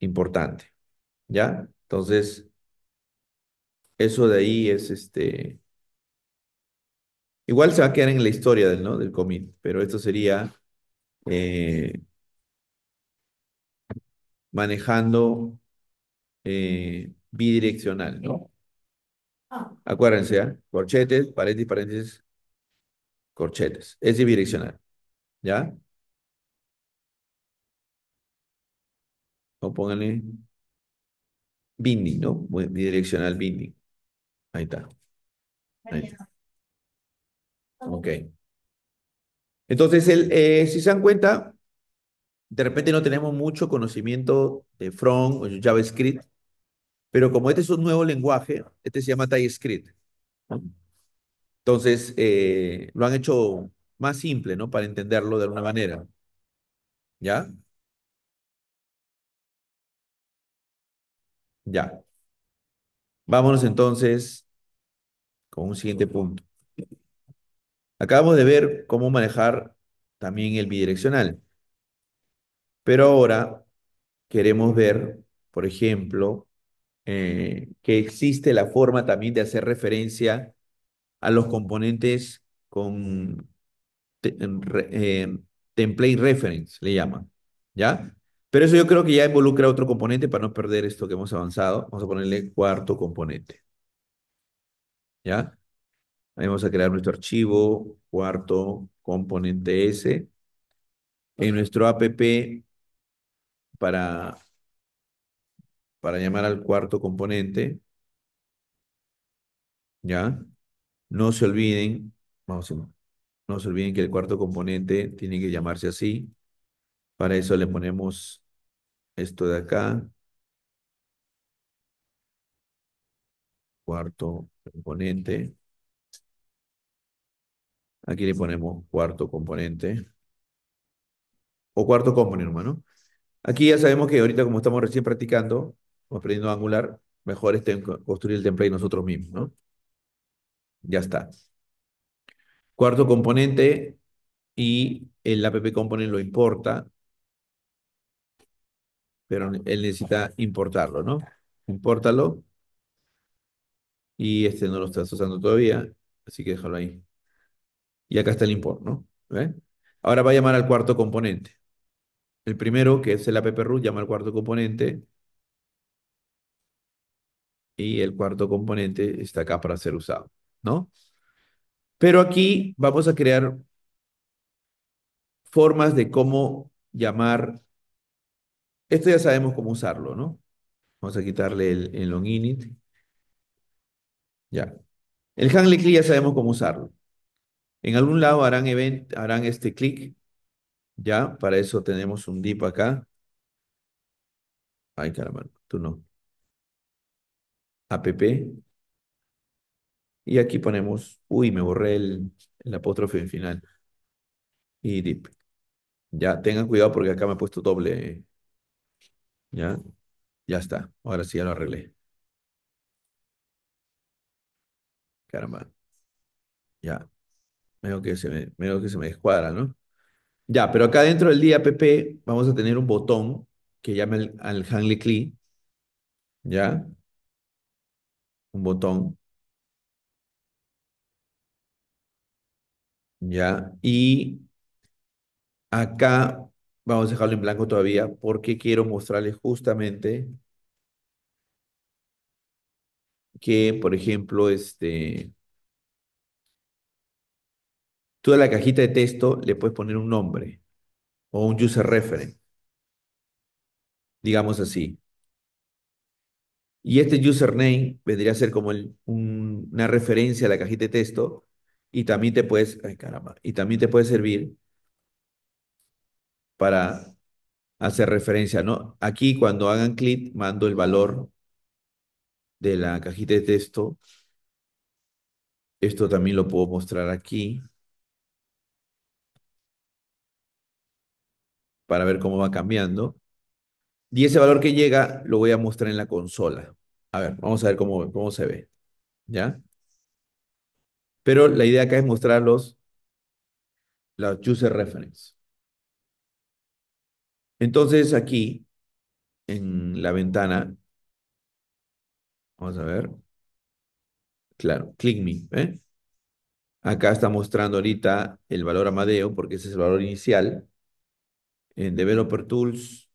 importante. ¿Ya? Entonces, eso de ahí es este... Igual se va a quedar en la historia del, ¿no? del commit, pero esto sería eh, manejando eh, bidireccional, ¿no? Acuérdense, ¿ah? corchetes, paréntesis, paréntesis, corchetes. Es bidireccional. ¿Ya? O pónganle binding, ¿no? Bidireccional binding. Ahí está. Ahí Ok. Entonces, el, eh, si se dan cuenta, de repente no tenemos mucho conocimiento de From o JavaScript pero como este es un nuevo lenguaje, este se llama TypeScript. Entonces, eh, lo han hecho más simple, ¿no? Para entenderlo de alguna manera. ¿Ya? Ya. Vámonos entonces con un siguiente punto. Acabamos de ver cómo manejar también el bidireccional. Pero ahora queremos ver, por ejemplo, eh, que existe la forma también de hacer referencia a los componentes con template reference, le llaman, ¿ya? Pero eso yo creo que ya involucra otro componente para no perder esto que hemos avanzado. Vamos a ponerle cuarto componente. ¿Ya? Ahí vamos a crear nuestro archivo, cuarto componente S. En nuestro app, para para llamar al cuarto componente. ¿Ya? No se olviden, vamos a no se olviden que el cuarto componente tiene que llamarse así. Para eso le ponemos esto de acá. Cuarto componente. Aquí le ponemos cuarto componente. O cuarto componente, hermano. Aquí ya sabemos que ahorita como estamos recién practicando, aprendiendo Angular, mejor es construir el template nosotros mismos, ¿no? Ya está. Cuarto componente, y el app component lo importa, pero él necesita importarlo, ¿no? Impórtalo. Y este no lo estás usando todavía, así que déjalo ahí. Y acá está el import, ¿no? Ahora va a llamar al cuarto componente. El primero, que es el app root, llama al cuarto componente y el cuarto componente está acá para ser usado, ¿no? Pero aquí vamos a crear formas de cómo llamar. Esto ya sabemos cómo usarlo, ¿no? Vamos a quitarle el, el Ya. El handle click ya sabemos cómo usarlo. En algún lado harán event, harán este clic. Ya, para eso tenemos un dip acá. Ay, caramba, tú no app. Y aquí ponemos, uy, me borré el, apóstrofe en final. Y dip. Ya, tengan cuidado porque acá me he puesto doble. Ya, ya está. Ahora sí ya lo arreglé. Caramba. Ya. que se me, que se me descuadra, ¿no? Ya, pero acá dentro del día App vamos a tener un botón que llama al Hanley Click. ¿Ya? un botón. Ya, y acá vamos a dejarlo en blanco todavía porque quiero mostrarles justamente que, por ejemplo, este, tú la cajita de texto le puedes poner un nombre o un user reference, digamos así. Y este username vendría a ser como una referencia a la cajita de texto y también te puedes, ay caramba, y también te puede servir para hacer referencia, ¿no? Aquí cuando hagan clic mando el valor de la cajita de texto. Esto también lo puedo mostrar aquí. Para ver cómo va cambiando. Y ese valor que llega lo voy a mostrar en la consola. A ver, vamos a ver cómo, cómo se ve. ¿Ya? Pero la idea acá es mostrar los, los user reference. Entonces aquí, en la ventana, vamos a ver. Claro, click me. ¿eh? Acá está mostrando ahorita el valor Amadeo, porque ese es el valor inicial. En Developer Tools,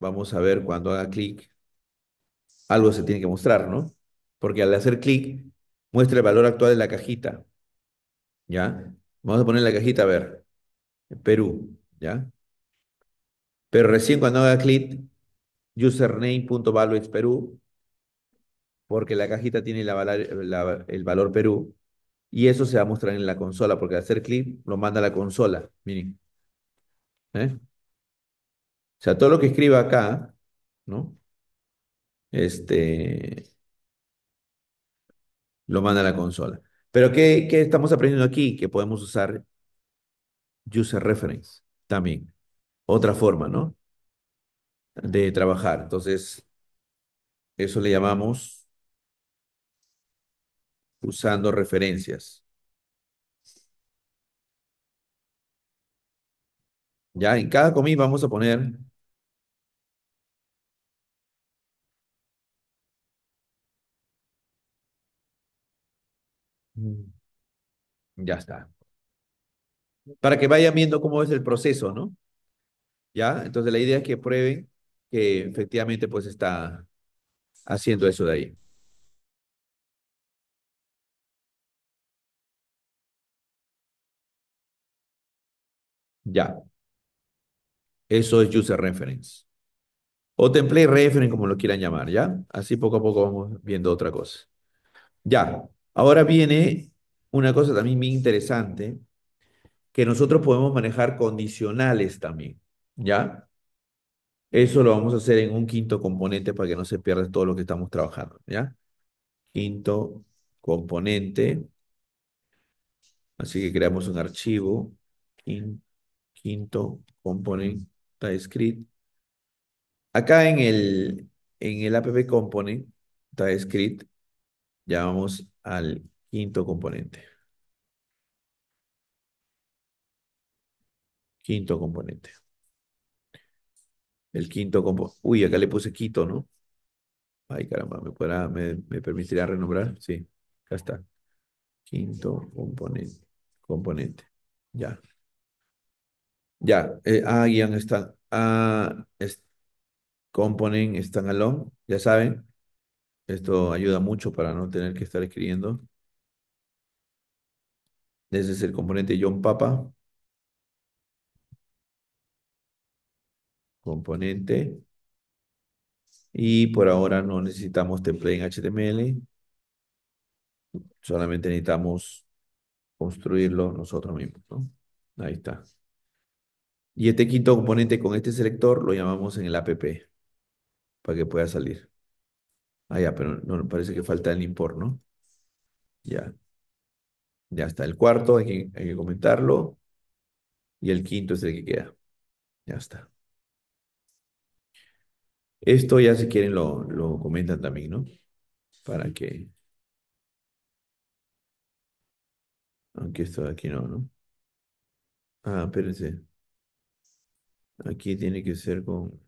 vamos a ver cuando haga clic, algo se tiene que mostrar, ¿no? Porque al hacer clic, muestra el valor actual de la cajita. ¿Ya? Vamos a poner la cajita, a ver. Perú, ¿ya? Pero recién cuando haga clic, username.valuexperú, Perú, porque la cajita tiene el valor Perú, y eso se va a mostrar en la consola, porque al hacer clic lo manda a la consola. Miren. ¿Eh? O sea, todo lo que escriba acá, ¿no? este, lo manda a la consola. Pero ¿qué, ¿qué, estamos aprendiendo aquí? Que podemos usar user reference también. Otra forma, ¿no? De trabajar. Entonces, eso le llamamos usando referencias. Ya, en cada commit vamos a poner Mm. Ya está. Para que vayan viendo cómo es el proceso, ¿no? ¿Ya? Entonces la idea es que prueben que efectivamente pues está haciendo eso de ahí. Ya. Eso es user reference. O template reference, como lo quieran llamar, ¿ya? Así poco a poco vamos viendo otra cosa. Ya. Ahora viene una cosa también muy interesante, que nosotros podemos manejar condicionales también, ¿ya? Eso lo vamos a hacer en un quinto componente para que no se pierda todo lo que estamos trabajando, ¿ya? Quinto componente. Así que creamos un archivo, quinto componente TypeScript. Acá en el, en el app component TypeScript, ya vamos al quinto componente. Quinto componente. El quinto componente. Uy, acá le puse quito, ¿no? Ay, caramba, ¿me, podrá, me, permitirá renombrar? Sí, acá está. Quinto componente. Componente. Ya. Ya. Eh, ah, guían están. Ah, es, componen, están alone. Ya saben. Esto ayuda mucho para no tener que estar escribiendo. Ese es el componente John Papa. Componente. Y por ahora no necesitamos template en HTML. Solamente necesitamos construirlo nosotros mismos. ¿no? Ahí está. Y este quinto componente con este selector lo llamamos en el app para que pueda salir. Ah, ya, pero no, parece que falta el import, ¿no? Ya. Ya está el cuarto, hay que, comentarlo. Y el quinto es el que queda. Ya está. Esto ya si quieren lo, lo comentan también, ¿no? Para que... Aunque esto de aquí no, ¿no? Ah, espérense. Aquí tiene que ser con...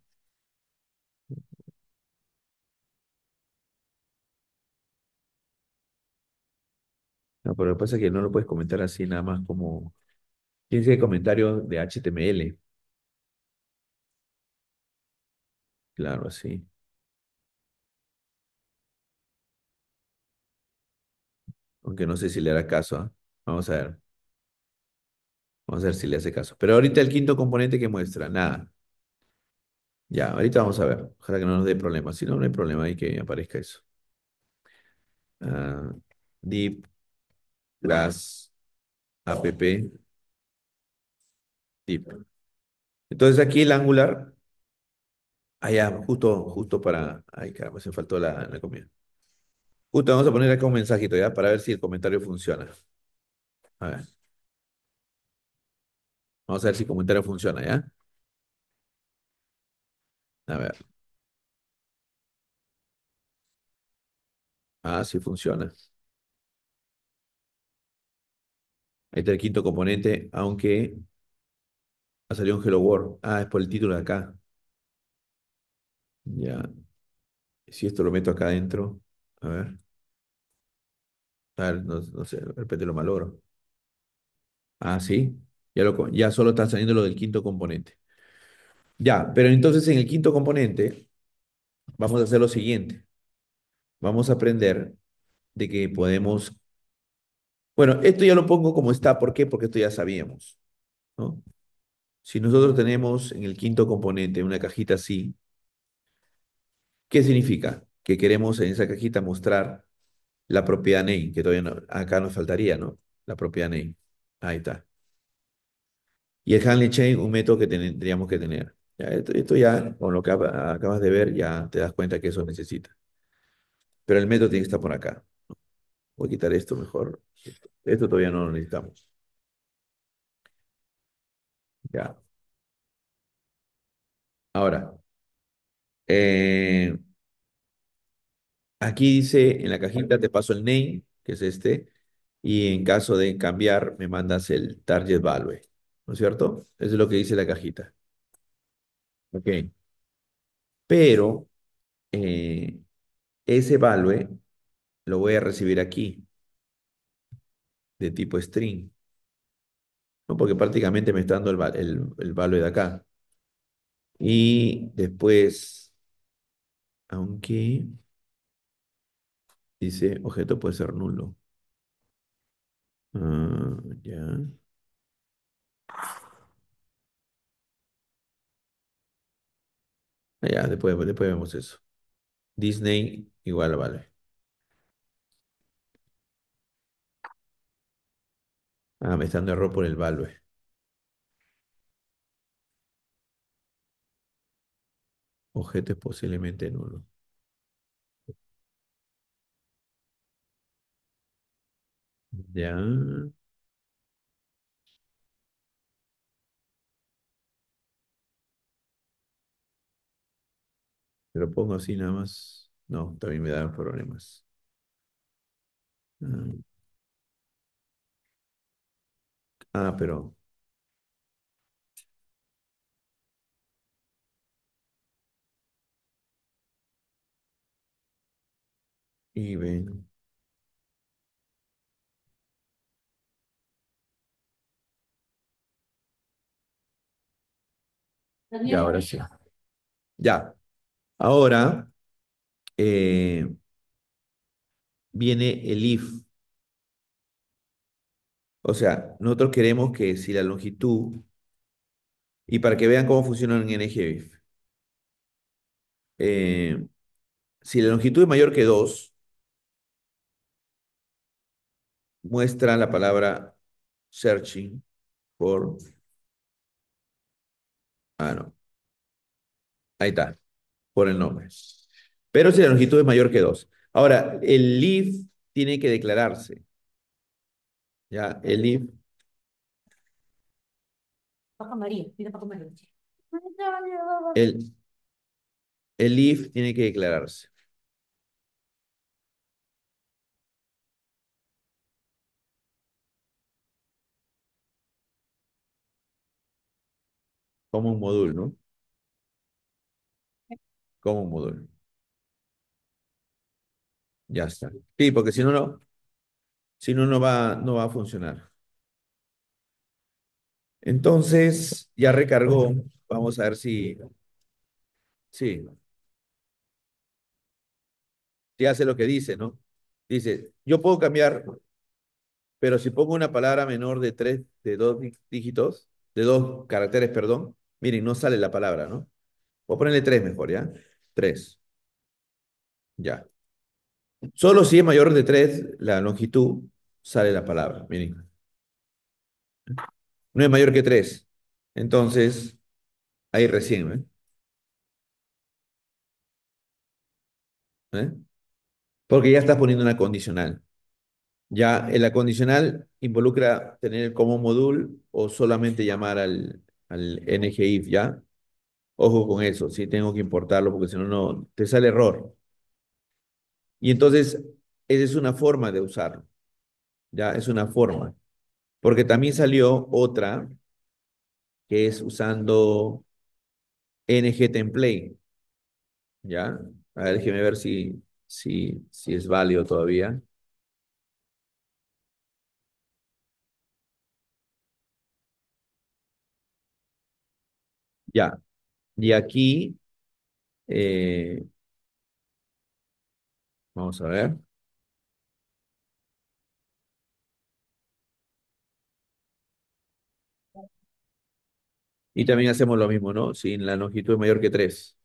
pero lo que pasa es que no lo puedes comentar así nada más como... Tiene que comentario de HTML. Claro, así. Aunque no sé si le hará caso. ¿ah? Vamos a ver. Vamos a ver si le hace caso. Pero ahorita el quinto componente que muestra, nada. Ya, ahorita vamos a ver. Ojalá que no nos dé problema. Si no, no hay problema ahí que aparezca eso. Ah, deep las app tip. Entonces aquí el Angular. Allá, justo, justo para. Ay, caramba, se faltó la, la comida. Justo vamos a poner acá un mensajito ya para ver si el comentario funciona. A ver. Vamos a ver si el comentario funciona, ¿ya? A ver. Ah, sí funciona. Ahí está el quinto componente, aunque ha salido un Hello World. Ah, es por el título de acá. Ya. Si esto lo meto acá adentro, a ver. A ver no, sé, de repente lo malogro. Ah, sí. Ya, lo, ya solo está saliendo lo del quinto componente. Ya, pero entonces en el quinto componente vamos a hacer lo siguiente. Vamos a aprender de que podemos bueno, esto ya lo pongo como está. ¿Por qué? Porque esto ya sabíamos. ¿no? Si nosotros tenemos en el quinto componente una cajita así, ¿qué significa? Que queremos en esa cajita mostrar la propiedad name, que todavía acá nos faltaría, ¿no? La propiedad name. Ahí está. Y el handling chain, un método que tendríamos que tener. esto, ya, con lo que acabas de ver, ya te das cuenta que eso necesita. Pero el método tiene que estar por acá. Voy a quitar esto mejor. Esto, todavía no lo necesitamos. Ya. Ahora, eh, aquí dice en la cajita te paso el name, que es este, y en caso de cambiar me mandas el target value, ¿no es cierto? Eso es lo que dice la cajita. Ok. Pero eh, ese value lo voy a recibir aquí, de tipo string. ¿no? Porque prácticamente me está dando el, el, value de acá. Y después, aunque dice objeto puede ser nulo. Ah, ya. Ah, ya, después, después vemos eso. Disney igual vale. Ah, me están dando error por el value. Objetos posiblemente nulo. Ya. Lo pongo así nada más. No, también me dan problemas. Ah. Ah, pero y ven. Y ahora sí. Ya. Ahora eh, viene el if. O sea, nosotros queremos que si la longitud, y para que vean cómo funciona en NGBIF, eh, si la longitud es mayor que 2, muestra la palabra searching por... Ah, no. Ahí está, por el nombre. Pero si la longitud es mayor que 2. Ahora, el leaf tiene que declararse. Ya, María, mira Paco María. El, el if tiene que declararse. Como un módulo, ¿no? Como un módulo. Ya está. Sí, porque si no, no, si no, no va, no va a funcionar. Entonces, ya recargó. Vamos a ver si... Sí. Si hace lo que dice, ¿no? Dice, yo puedo cambiar, pero si pongo una palabra menor de tres, de dos dígitos, de dos caracteres, perdón, miren, no sale la palabra, ¿no? O a ponerle tres mejor, ¿ya? Tres. Ya. Solo si es mayor de 3, la longitud, sale la palabra miren No es mayor que 3. Entonces, ahí recién, ¿eh? ¿Eh? Porque ya estás poniendo una condicional. Ya eh, la condicional involucra tener como módulo o solamente llamar al, al if ¿ya? Ojo con eso, si ¿sí? tengo que importarlo porque si no, no, te sale error. Y entonces, esa es una forma de usarlo. Ya, es una forma. Porque también salió otra que es usando ng template. Ya, a ver, déjeme ver si, si, si es válido todavía. Ya, y aquí eh, Vamos a ver. Y también hacemos lo mismo, ¿no? sin la longitud es mayor que 3.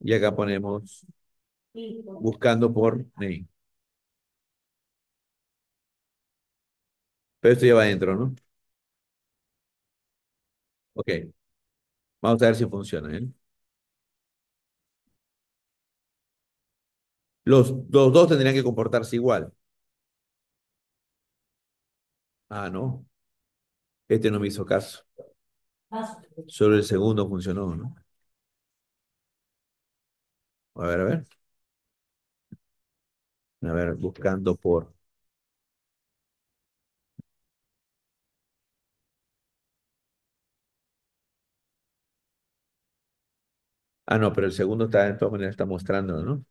Y acá ponemos buscando por name. Pero esto ya va adentro, ¿no? Ok. Vamos a ver si funciona, ¿eh? Los, dos tendrían que comportarse igual. Ah, no. Este no me hizo caso. Solo el segundo funcionó, ¿no? A ver, a ver. A ver, buscando por. Ah, no, pero el segundo está, de todas maneras está mostrándolo, ¿no?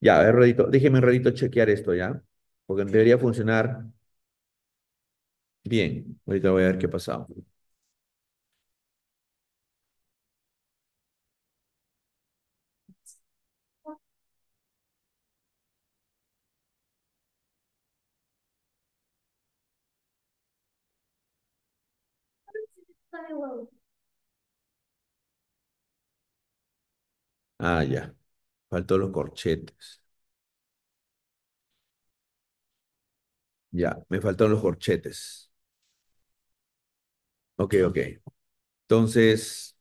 Ya, a ver, Rodito, déjeme, Redito chequear esto, ¿ya? Porque debería funcionar bien. Ahorita voy a ver qué ha pasado. Ah, ya. Faltó los corchetes. Ya, me faltaron los corchetes. Ok, ok. Entonces,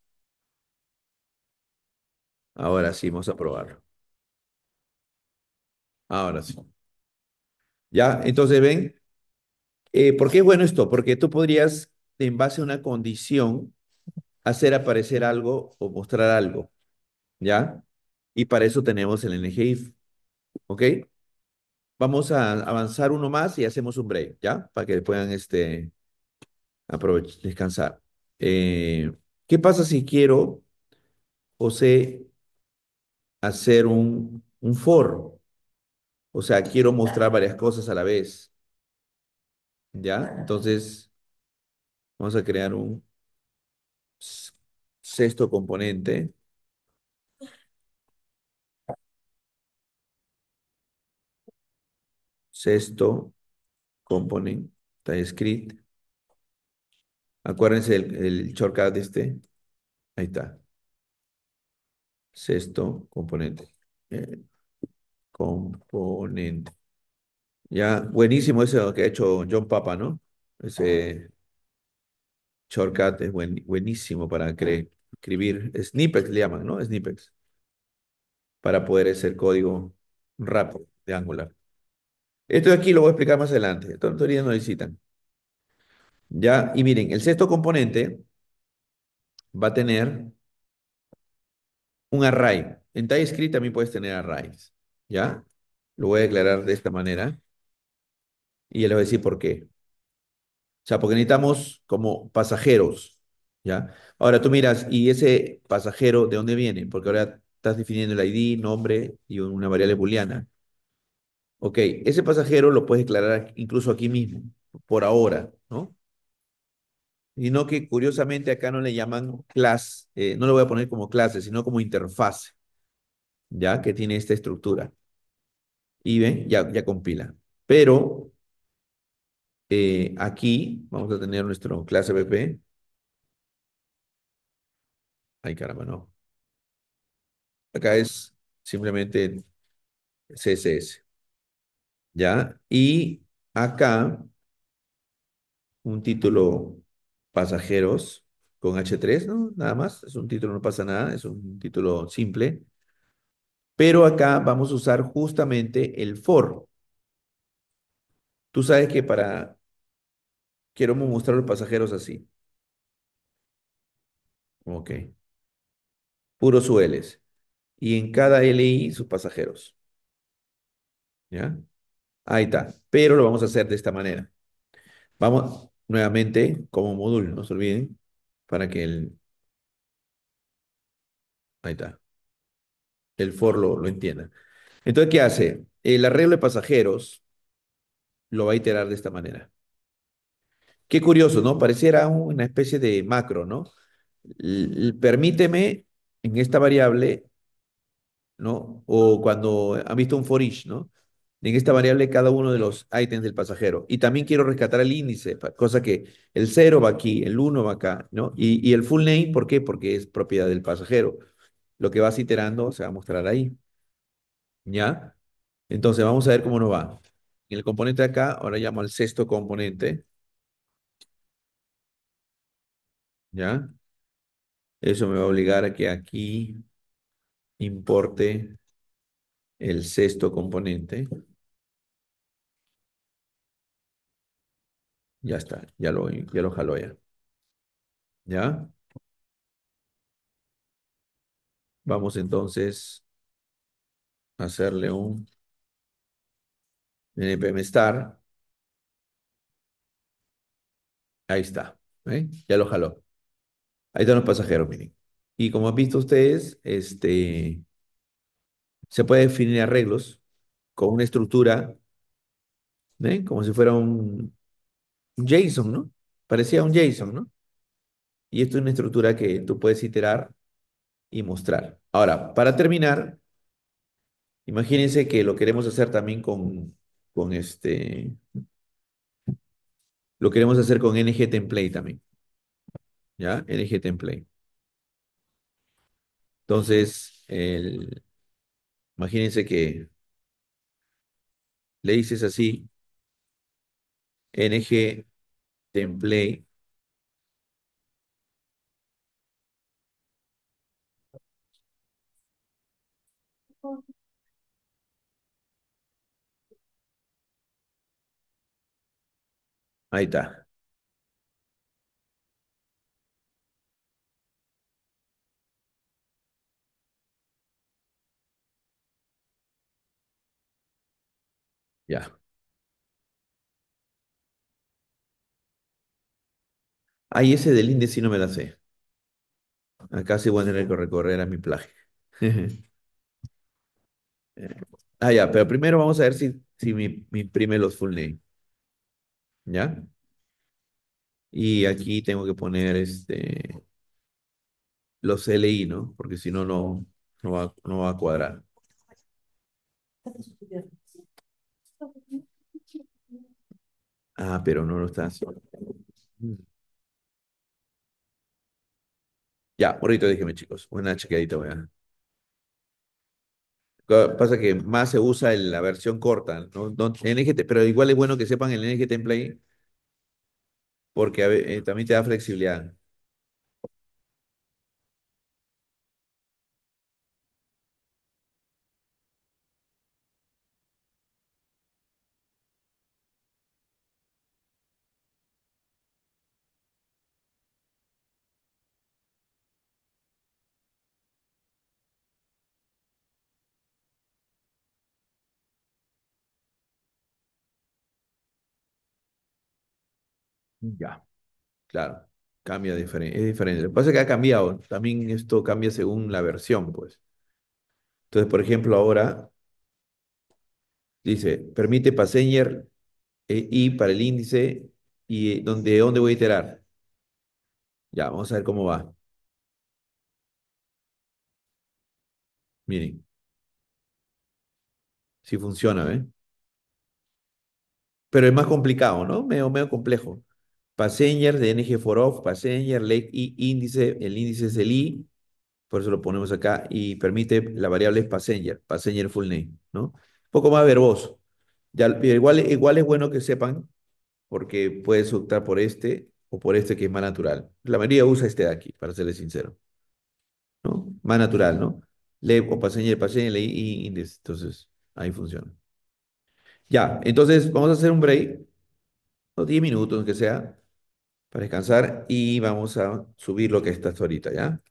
ahora sí, vamos a probarlo. Ahora sí. Ya, entonces ven, eh, ¿por qué es bueno esto? Porque tú podrías, en base a una condición, hacer aparecer algo o mostrar algo. ¿Ya? Y para eso tenemos el NGIF. ¿Ok? Vamos a avanzar uno más y hacemos un break, ¿ya? Para que puedan este, aprovechar, descansar. Eh, ¿Qué pasa si quiero, José, hacer un, un for? O sea, quiero mostrar varias cosas a la vez. ¿Ya? Entonces, vamos a crear un sexto componente. Sexto component TypeScript. Acuérdense el, shortcut de este. Ahí está. Sexto componente. Eh, componente. Ya, buenísimo eso que ha hecho John Papa, ¿no? Ese shortcut es buenísimo para escribir snippets, le llaman, ¿no? Snippets. Para poder hacer código rápido de Angular. Esto de aquí lo voy a explicar más adelante. Todas no necesitan. Ya, y miren, el sexto componente va a tener un array. En TypeScript también puedes tener arrays. ¿Ya? Lo voy a declarar de esta manera. Y él les voy a decir por qué. O sea, porque necesitamos como pasajeros. ¿Ya? Ahora tú miras, ¿y ese pasajero de dónde viene? Porque ahora estás definiendo el ID, nombre y una variable booleana. Ok, ese pasajero lo puedes declarar incluso aquí mismo, por ahora, ¿no? Sino que curiosamente acá no le llaman clase, eh, no lo voy a poner como clase, sino como interfase, ¿ya? Que tiene esta estructura. Y ven, ya, compila. Pero eh, aquí vamos a tener nuestro clase BP. Ay, caramba, no. Acá es simplemente CSS. ¿ya? Y acá, un título pasajeros con H3, ¿no? Nada más, es un título, no pasa nada, es un título simple. Pero acá vamos a usar justamente el for. Tú sabes que para... Quiero mostrar los pasajeros así. Ok. Puros ULs. Y en cada LI sus pasajeros. ¿Ya? Ahí está. Pero lo vamos a hacer de esta manera. Vamos nuevamente como módulo, no se olviden, para que el... Ahí está. El for lo, entienda. Entonces, ¿qué hace? El arreglo de pasajeros lo va a iterar de esta manera. Qué curioso, ¿no? Pareciera una especie de macro, ¿no? permíteme en esta variable, ¿no? O cuando ha visto un for each, ¿no? en esta variable cada uno de los ítems del pasajero. Y también quiero rescatar el índice, cosa que el 0 va aquí, el 1 va acá, ¿no? Y, y el full name, ¿por qué? Porque es propiedad del pasajero. Lo que vas iterando se va a mostrar ahí. ¿Ya? Entonces vamos a ver cómo nos va. En el componente de acá, ahora llamo al sexto componente. ¿Ya? Eso me va a obligar a que aquí importe el sexto componente. Ya está, ya lo, ya lo jaló ya. ¿Ya? Vamos entonces a hacerle un npm star. Ahí está. ¿eh? Ya lo jaló. Ahí están los pasajeros, miren. Y como han visto ustedes, este, se puede definir arreglos con una estructura, ¿eh? como si fuera un, JSON, ¿no? Parecía un JSON, ¿no? Y esto es una estructura que tú puedes iterar y mostrar. Ahora, para terminar, imagínense que lo queremos hacer también con, con este... Lo queremos hacer con ng template también. ¿Ya? ng template. Entonces, imagínense que le dices así, ng template. Ahí está. Ya. Ay, ese del índice no me la sé. Acá sí voy a tener que recorrer a mi plagio. ah, ya, pero primero vamos a ver si, si me, imprime los full name. ¿Ya? Y aquí tengo que poner este los LI, ¿no? Porque si no, no, no, va, no va a cuadrar. Ah, pero no lo está haciendo. Ya, ahorita déjeme, chicos. Una chequeadita, voy Pasa que más se usa en la versión corta, ¿no? pero igual es bueno que sepan el NG Template porque eh, también te da flexibilidad. Ya, claro, cambia mm. diferente, es diferente. Lo que pasa es que ha cambiado, también esto cambia según la versión, pues. Entonces, por ejemplo, ahora dice, permite Passenger y eh, para el índice y eh, donde, dónde voy a iterar. Ya, vamos a ver cómo va. Miren. Si funciona, ¿eh? Pero es más complicado, ¿no? Medio, medio complejo. Passenger de NG for off, Passenger, leg y índice, el índice es el I, por eso lo ponemos acá, y permite, la variable es Passenger, Passenger full name, ¿no? Un poco más verboso. Ya, igual, igual es bueno que sepan, porque puedes optar por este o por este que es más natural. La mayoría usa este de aquí, para serles sincero. ¿No? Más natural, ¿no? Leg o Passenger, Passenger, Lake y índice. Entonces, ahí funciona. Ya, entonces vamos a hacer un break. No, 10 minutos, aunque sea para descansar y vamos a subir lo que está hasta ahorita, ¿ya?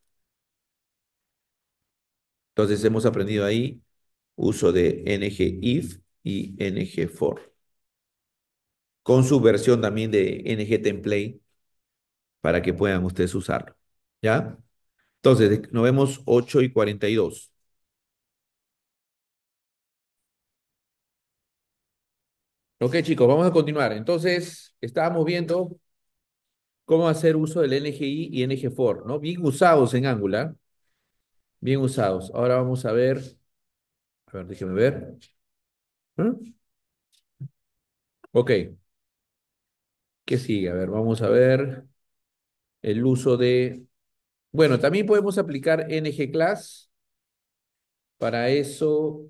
Entonces hemos aprendido ahí uso de ng-if y ng-for. Con su versión también de ng-template para que puedan ustedes usarlo, ¿ya? Entonces, nos vemos 8 y 42. Ok, chicos, vamos a continuar. Entonces, estábamos viendo cómo hacer uso del NGI y NG4, ¿no? Bien usados en Angular. Bien usados. Ahora vamos a ver. A ver, déjeme ver. ¿Mm? Ok. ¿Qué sigue? A ver, vamos a ver el uso de... Bueno, también podemos aplicar NG Class. Para eso...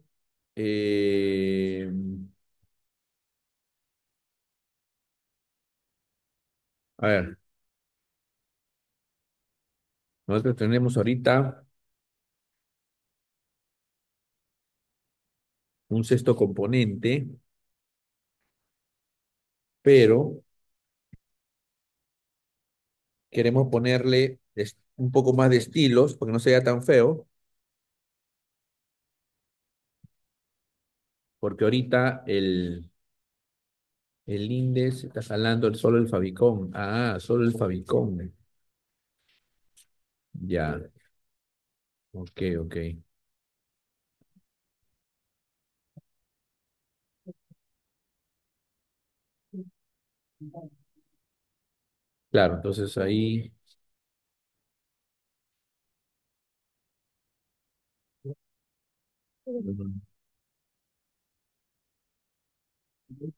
Eh, a ver. Nosotros tenemos ahorita un sexto componente, pero queremos ponerle un poco más de estilos, porque no sea tan feo. Porque ahorita el, el índice está jalando solo el Fabicón Ah, solo el Fabicón ya, eh, okay, okay. Claro, entonces ahí,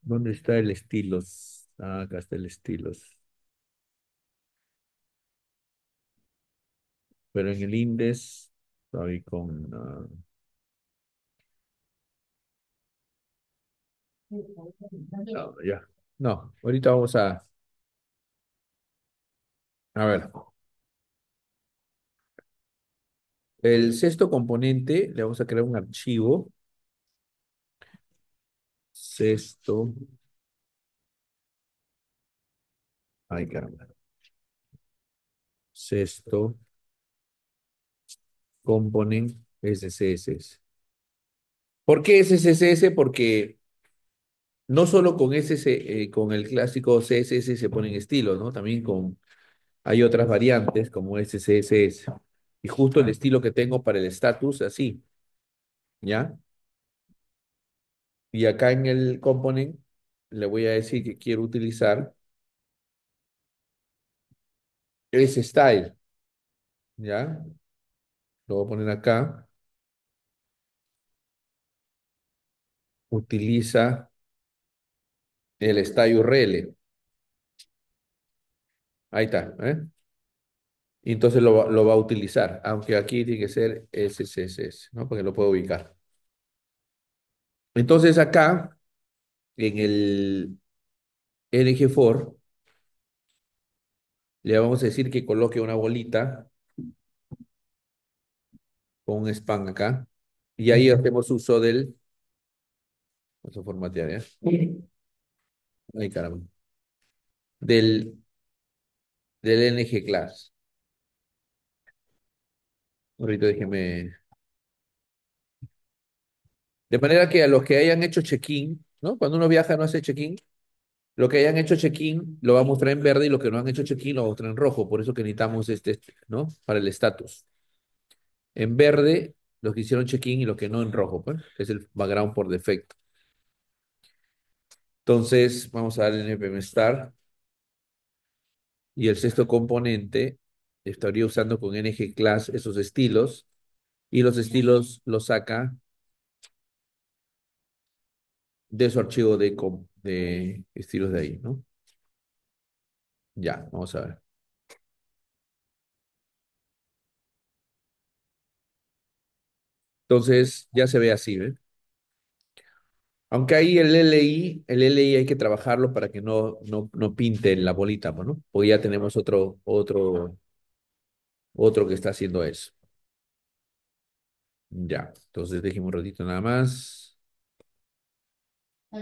¿dónde está el estilos? Ah, acá está el estilos. pero en el Indes estoy con... Ah, no, ahorita vamos a... A ver. El sexto componente, le vamos a crear un archivo. Sexto. Ay, caramba. Sexto component SCSS. ¿Por qué SCSS? Porque no solo con, ese eh, con el clásico CSS se ponen estilos, ¿no? También con, hay otras variantes como SCSS. Y justo el ah. estilo que tengo para el status, así. ¿Ya? Y acá en el component le voy a decir que quiero utilizar ese style. ¿Ya? Lo voy a poner acá. Utiliza el style URL. Ahí está. ¿eh? entonces lo, va a utilizar, aunque aquí tiene que ser SCSS, ¿no? Porque lo puedo ubicar. Entonces acá, en el ng 4 le vamos a decir que coloque una bolita con un span acá. Y ahí hacemos uso del... Vamos a formatear, ¿eh? Ay, caramba. Del, del NG class. Ahorita déjeme... De manera que a los que hayan hecho check-in, ¿no? Cuando uno viaja no hace check-in, lo que hayan hecho check-in lo va a mostrar en verde y lo que no han hecho check-in lo va a mostrar en rojo. Por eso que necesitamos este, ¿no? Para el estatus en verde los que hicieron check-in y los que no en rojo, pues, es el background por defecto. Entonces, vamos a darle npm start. Y el sexto componente, estaría usando con ng class esos estilos. Y los estilos los saca de su archivo de, de estilos de ahí, ¿no? Ya, vamos a ver. Entonces, ya se ve así, ¿eh? Aunque ahí el LI, el LI hay que trabajarlo para que no, no, no pinte la bolita, ¿no? Hoy ya tenemos otro, otro, otro que está haciendo eso. Ya, entonces dejemos un ratito nada más. A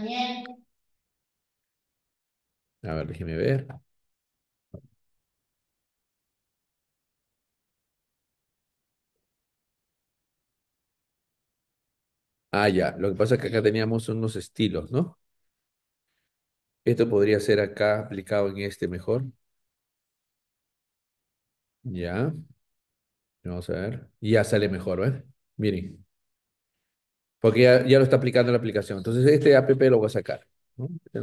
ver, déjeme ver. Ah, ya. Lo que pasa es que acá teníamos unos estilos, ¿no? Esto podría ser acá aplicado en este mejor. Ya. Vamos a ver. Ya sale mejor, ¿eh? Miren. Porque ya, lo está aplicando la aplicación. Entonces este app lo voy a sacar. Este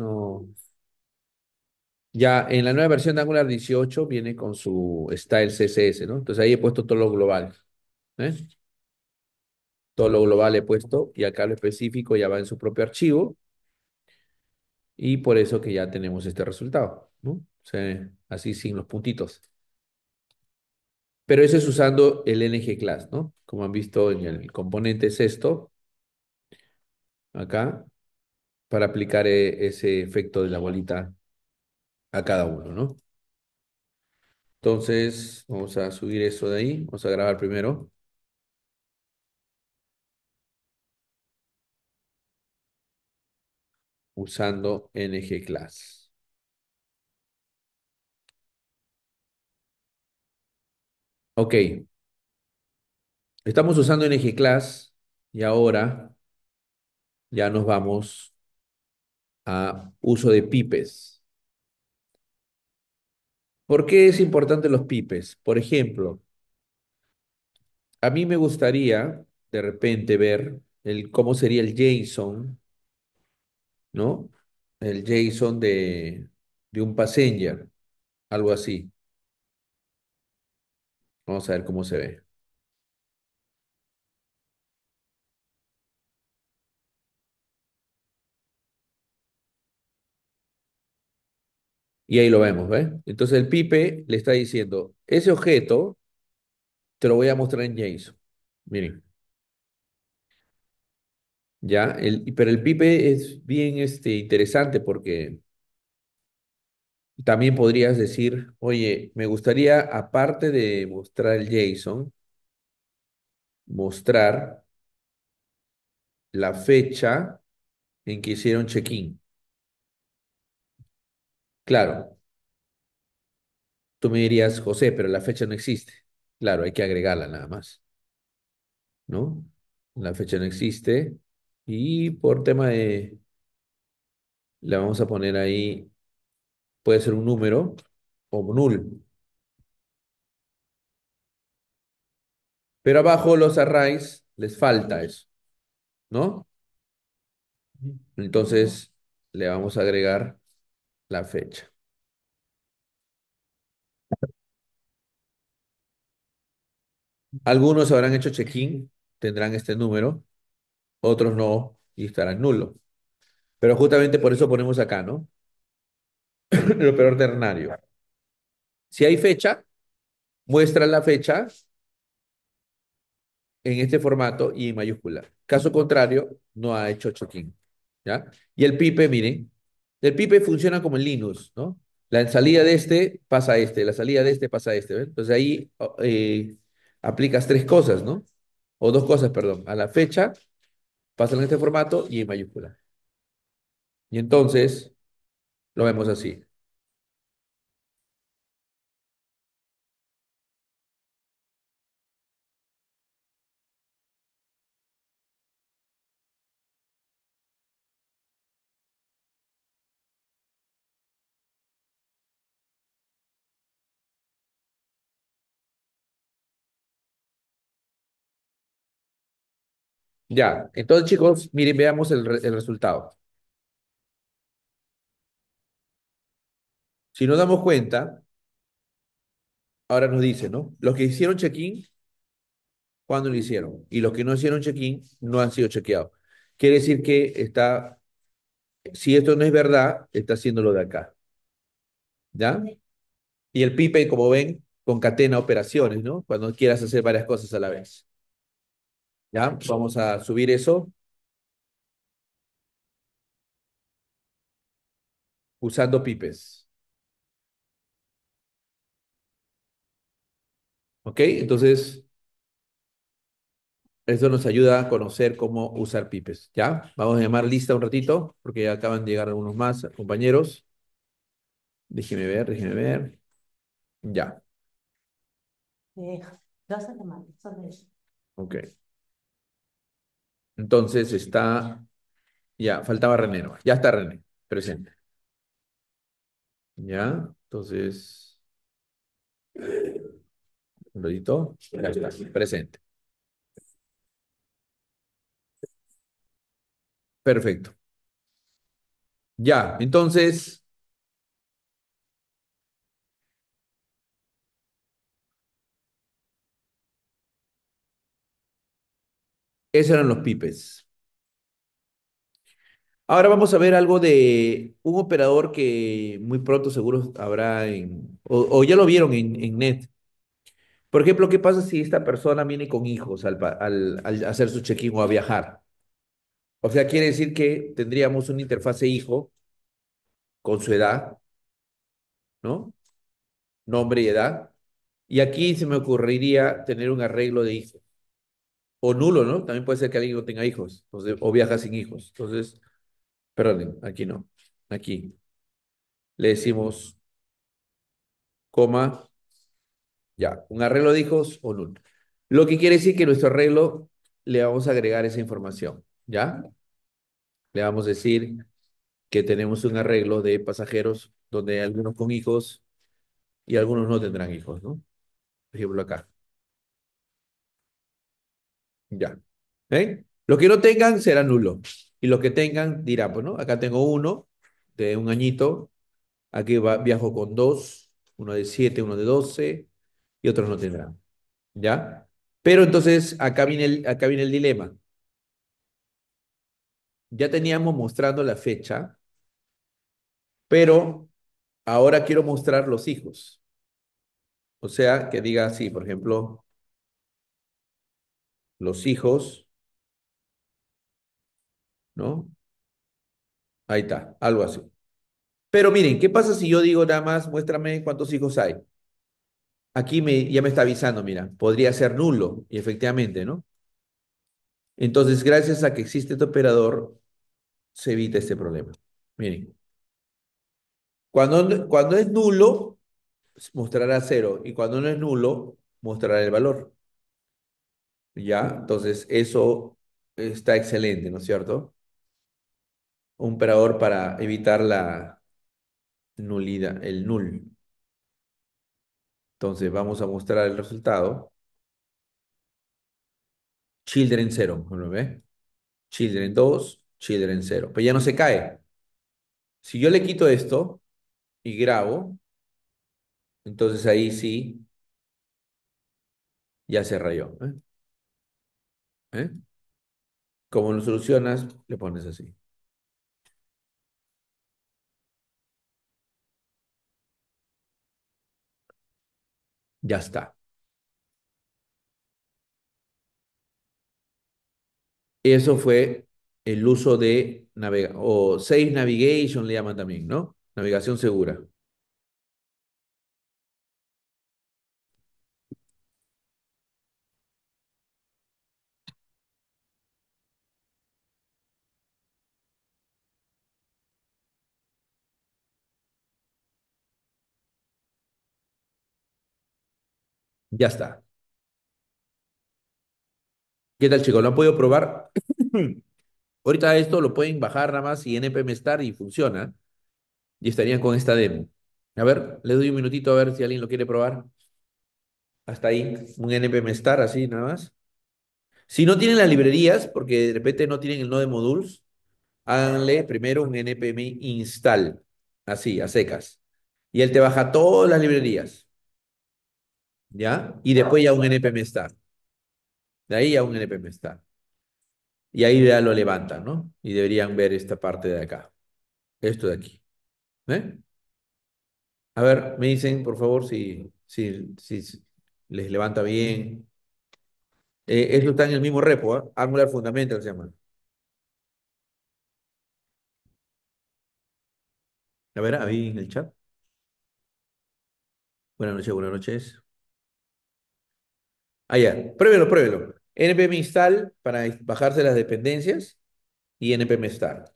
ya en la nueva versión de Angular 18 viene con su style CSS, ¿no? Entonces ahí he puesto todo lo global. ¿eh? lo global he puesto y acá lo específico ya va en su propio archivo. Y por eso que ya tenemos este resultado, ¿no? así sin los puntitos. Pero eso es usando el ng class, ¿no? Como han visto en el componente es esto acá, para aplicar e, ese efecto de la bolita a cada uno, ¿no? Entonces, vamos a subir eso de ahí. Vamos a grabar primero. usando ng class. Ok. Estamos usando ng class y ahora ya nos vamos a uso de pipes. ¿Por qué es importante los pipes? Por ejemplo, a mí me gustaría de repente ver el, cómo sería el JSON ¿no? El JSON de, de un passenger, algo así. Vamos a ver cómo se ve. Y ahí lo vemos, ¿ves? Entonces el pipe le está diciendo, ese objeto te lo voy a mostrar en JSON. Miren. ¿ya? pero el PIPE es bien este, interesante porque también podrías decir, oye, me gustaría, aparte de mostrar el JSON, mostrar la fecha en que hicieron check-in. Claro. Tú me dirías, José, pero la fecha no existe. Claro, hay que agregarla nada más. ¿No? La fecha no existe. Y por tema de, Le vamos a poner ahí, puede ser un número o null. Pero abajo los arrays les falta eso, ¿no? Entonces le vamos a agregar la fecha. Algunos habrán hecho check-in, tendrán este número otros no y estarán nulo Pero justamente por eso ponemos acá, ¿no? El operador ternario. Si hay fecha, muestra la fecha en este formato y en mayúscula. Caso contrario, no ha hecho check ¿ya? Y el pipe, miren, el pipe funciona como en Linux, ¿no? La salida de este pasa a este, la salida de este pasa a este. Entonces ahí eh, aplicas tres cosas, ¿no? O dos cosas, perdón, a la fecha, Pasan en este formato y en mayúscula. Y entonces lo vemos así. Ya, entonces chicos, miren, veamos el, resultado. Si nos damos cuenta, ahora nos dice, ¿no? Los que hicieron check-in, ¿cuándo lo hicieron? Y los que no hicieron check-in, no han sido chequeados. Quiere decir que está, si esto no es verdad, está haciéndolo de acá. ¿Ya? Y el pipe, como ven, concatena operaciones, ¿no? Cuando quieras hacer varias cosas a la vez. ¿Ya? Vamos a subir eso. Usando pipes. ¿Ok? Entonces, eso nos ayuda a conocer cómo usar pipes. ¿Ya? Vamos a llamar lista un ratito, porque ya acaban de llegar algunos más compañeros. Déjeme ver, déjeme ver. Ya. Eh, dos Ok. Entonces está, ya, faltaba René, no, ya está René, presente. Ya, entonces, un ratito, ya está, presente. Perfecto. Ya, entonces, Esos eran los pipes. Ahora vamos a ver algo de un operador que muy pronto seguro habrá o, ya lo vieron en, net. Por ejemplo, ¿qué pasa si esta persona viene con hijos al, hacer su check-in o a viajar? O sea, quiere decir que tendríamos una interfase hijo con su edad, ¿no? Nombre y edad. Y aquí se me ocurriría tener un arreglo de hijos o nulo, ¿no? También puede ser que alguien no tenga hijos, o viaja sin hijos. Entonces, perdonen, aquí no, aquí le decimos coma, ya, un arreglo de hijos o nulo. Lo que quiere decir que nuestro arreglo le vamos a agregar esa información, ¿ya? Le vamos a decir que tenemos un arreglo de pasajeros donde hay algunos con hijos y algunos no tendrán hijos, ¿no? Por ejemplo, acá. Ya. ¿Eh? Los que no tengan será nulo. Y los que tengan dirán, pues, ¿no? Acá tengo uno de un añito, aquí viajo con dos, uno de siete, uno de doce, y otros no tendrán. ¿Ya? Pero entonces acá viene el, acá viene el dilema. Ya teníamos mostrando la fecha, pero ahora quiero mostrar los hijos. O sea, que diga así, por ejemplo, los hijos, ¿no? Ahí está, algo así. Pero miren, ¿qué pasa si yo digo nada más, muéstrame cuántos hijos hay? Aquí ya me está avisando, mira, podría ser nulo, y efectivamente, ¿no? Entonces, gracias a que existe este operador, se evita este problema. Miren, cuando, cuando es nulo, mostrará cero, y cuando no es nulo, mostrará el valor. ¿ya? Entonces, eso está excelente, ¿no es cierto? Un operador para evitar la nulidad, el null. Entonces, vamos a mostrar el resultado. Children 0, ¿no ve? Children 2, Children 0. Pues ya no se cae. Si yo le quito esto y grabo, entonces ahí sí ya se rayó. ¿eh? ¿Eh? Como lo solucionas, le pones así. Ya está. Eso fue el uso de o Safe Navigation le llaman también, ¿no? Navegación segura. Ya está. ¿Qué tal, chicos? ¿Lo han podido probar? Ahorita esto lo pueden bajar nada más y NPM Star y funciona. Y estarían con esta demo. A ver, le doy un minutito a ver si alguien lo quiere probar. Hasta ahí, un NPM Star así nada más. Si no tienen las librerías, porque de repente no tienen el Node de modules, háganle primero un npm install, así, a secas. Y él te baja todas las librerías. ¿ya? Y ah, después ya un NPM está De ahí ya un NPM está Y ahí ya lo levantan, ¿no? Y deberían ver esta parte de acá. Esto de aquí. ¿Eh? A ver, me dicen, por favor, si, si, les levanta bien. Eh, esto está en el mismo repo, ¿ah? Angular Fundamental se llama. A ver, ahí en el chat. Buenas noches, buenas noches. Allá, ah, pruébelo, pruébelo. npm install para bajarse las dependencias y npm start.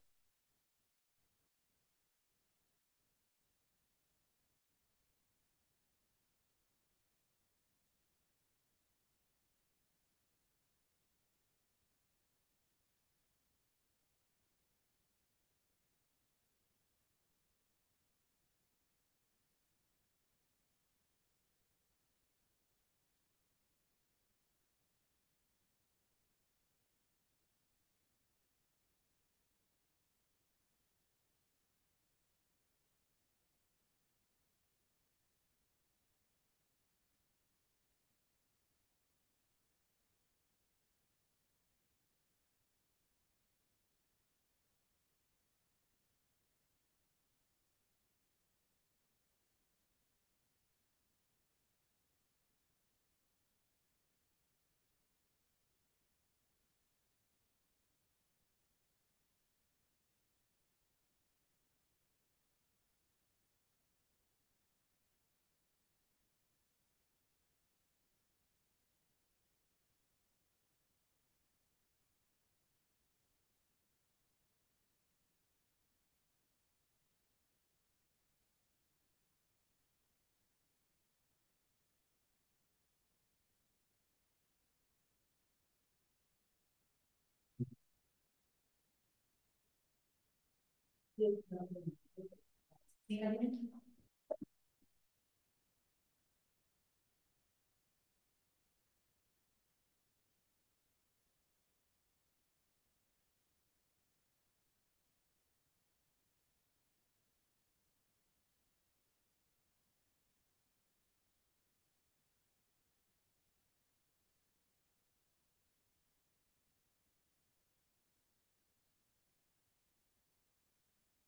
Gracias.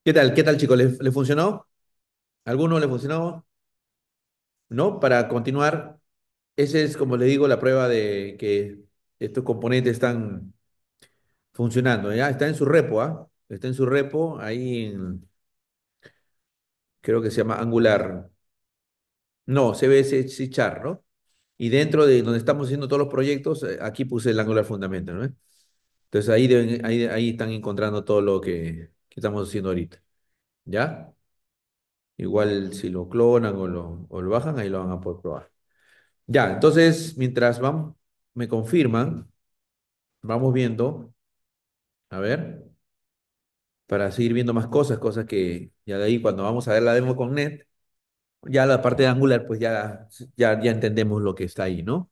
¿Qué tal? ¿Qué tal, chicos? le funcionó? ¿Alguno le funcionó? ¿No? Para continuar, esa es, como les digo, la prueba de que estos componentes están funcionando. ¿ya? Está en su repo, ¿ah? Está en su repo, ahí creo que se llama Angular. No, CBS Char, ¿no? Y dentro de donde estamos haciendo todos los proyectos, eh, aquí puse el Angular Fundamental, ¿no? Entonces ahí, ahí están encontrando todo lo que, estamos haciendo ahorita. ¿Ya? Igual si lo clonan o lo, bajan, ahí lo van a poder probar. Ya, entonces, mientras van, me confirman, vamos viendo, a ver, para seguir viendo más cosas, cosas que ya de ahí cuando vamos a ver la demo con Net, ya la parte de Angular, pues ya, ya, ya entendemos lo que está ahí, ¿no?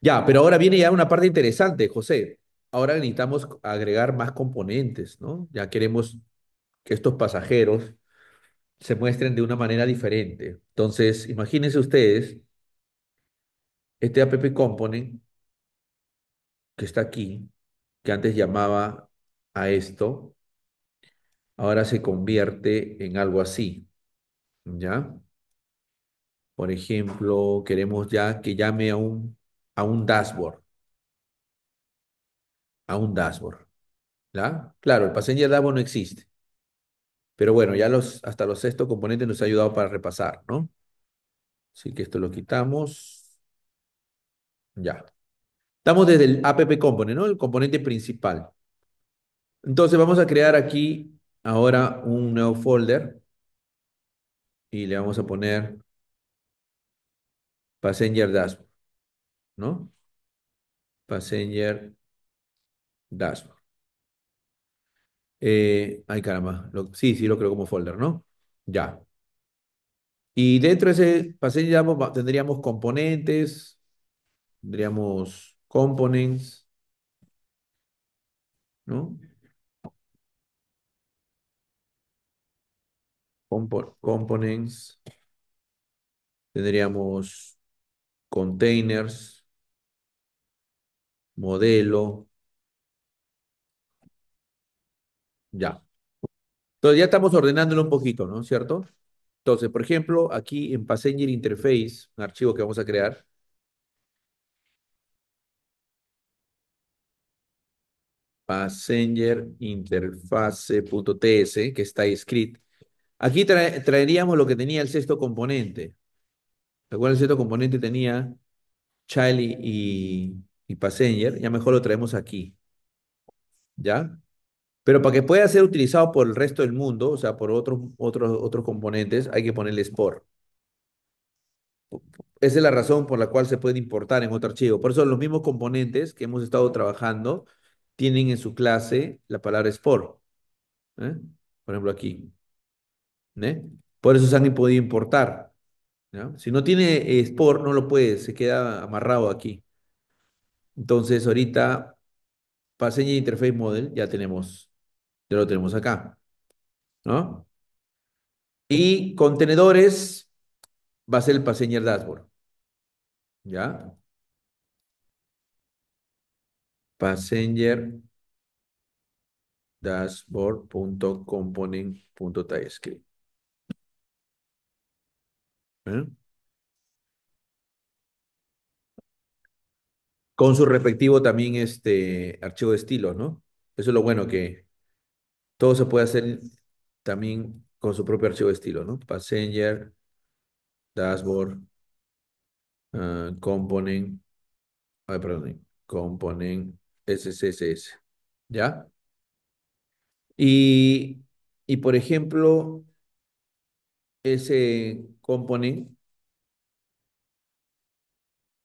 Ya, pero ahora viene ya una parte interesante, José ahora necesitamos agregar más componentes, ¿no? Ya queremos que estos pasajeros se muestren de una manera diferente. Entonces, imagínense ustedes este app component que está aquí, que antes llamaba a esto, ahora se convierte en algo así, ¿ya? Por ejemplo, queremos ya que llame a un, a un dashboard a un dashboard. ¿la? Claro, el Passenger Dashboard no existe. Pero bueno, ya los, hasta los sexto componentes nos ha ayudado para repasar, ¿no? Así que esto lo quitamos. Ya. Estamos desde el app component, ¿no? El componente principal. Entonces vamos a crear aquí ahora un nuevo folder y le vamos a poner Passenger Dashboard, ¿no? Passenger Dashboard. Eh, ay, caramba. sí, sí, lo creo como folder, ¿no? Ya. Y dentro de ese pase tendríamos componentes, tendríamos components, ¿no? components, tendríamos containers, modelo, Ya. Entonces ya estamos ordenándolo un poquito, ¿no? ¿Cierto? Entonces, por ejemplo, aquí en Passenger Interface, un archivo que vamos a crear. Passenger interface.ts, que está ahí escrito. Aquí traeríamos lo que tenía el sexto componente. ¿De El sexto componente tenía Child y, y Passenger. Ya mejor lo traemos aquí. ¿Ya? Pero para que pueda ser utilizado por el resto del mundo, o sea, por otros, otros, otros componentes, hay que ponerle Sport. Esa es la razón por la cual se puede importar en otro archivo. Por eso los mismos componentes que hemos estado trabajando tienen en su clase la palabra Sport. ¿eh? Por ejemplo, aquí. ¿eh? Por eso se han podido importar. Si no tiene Sport, no lo puede, se queda amarrado aquí. Entonces, ahorita, para Interface Model, ya tenemos ya lo tenemos acá. ¿No? Y contenedores va a ser el Passenger Dashboard. ¿Ya? Passenger Dashboard.component.tyescript. ¿Eh? Con su respectivo también este archivo de estilo, ¿no? Eso es lo bueno que, todo se puede hacer también con su propio archivo de estilo, ¿no? Passenger, dashboard, ah, component, ay, perdón, component SCSS, ¿ya? Y, y por ejemplo, ese component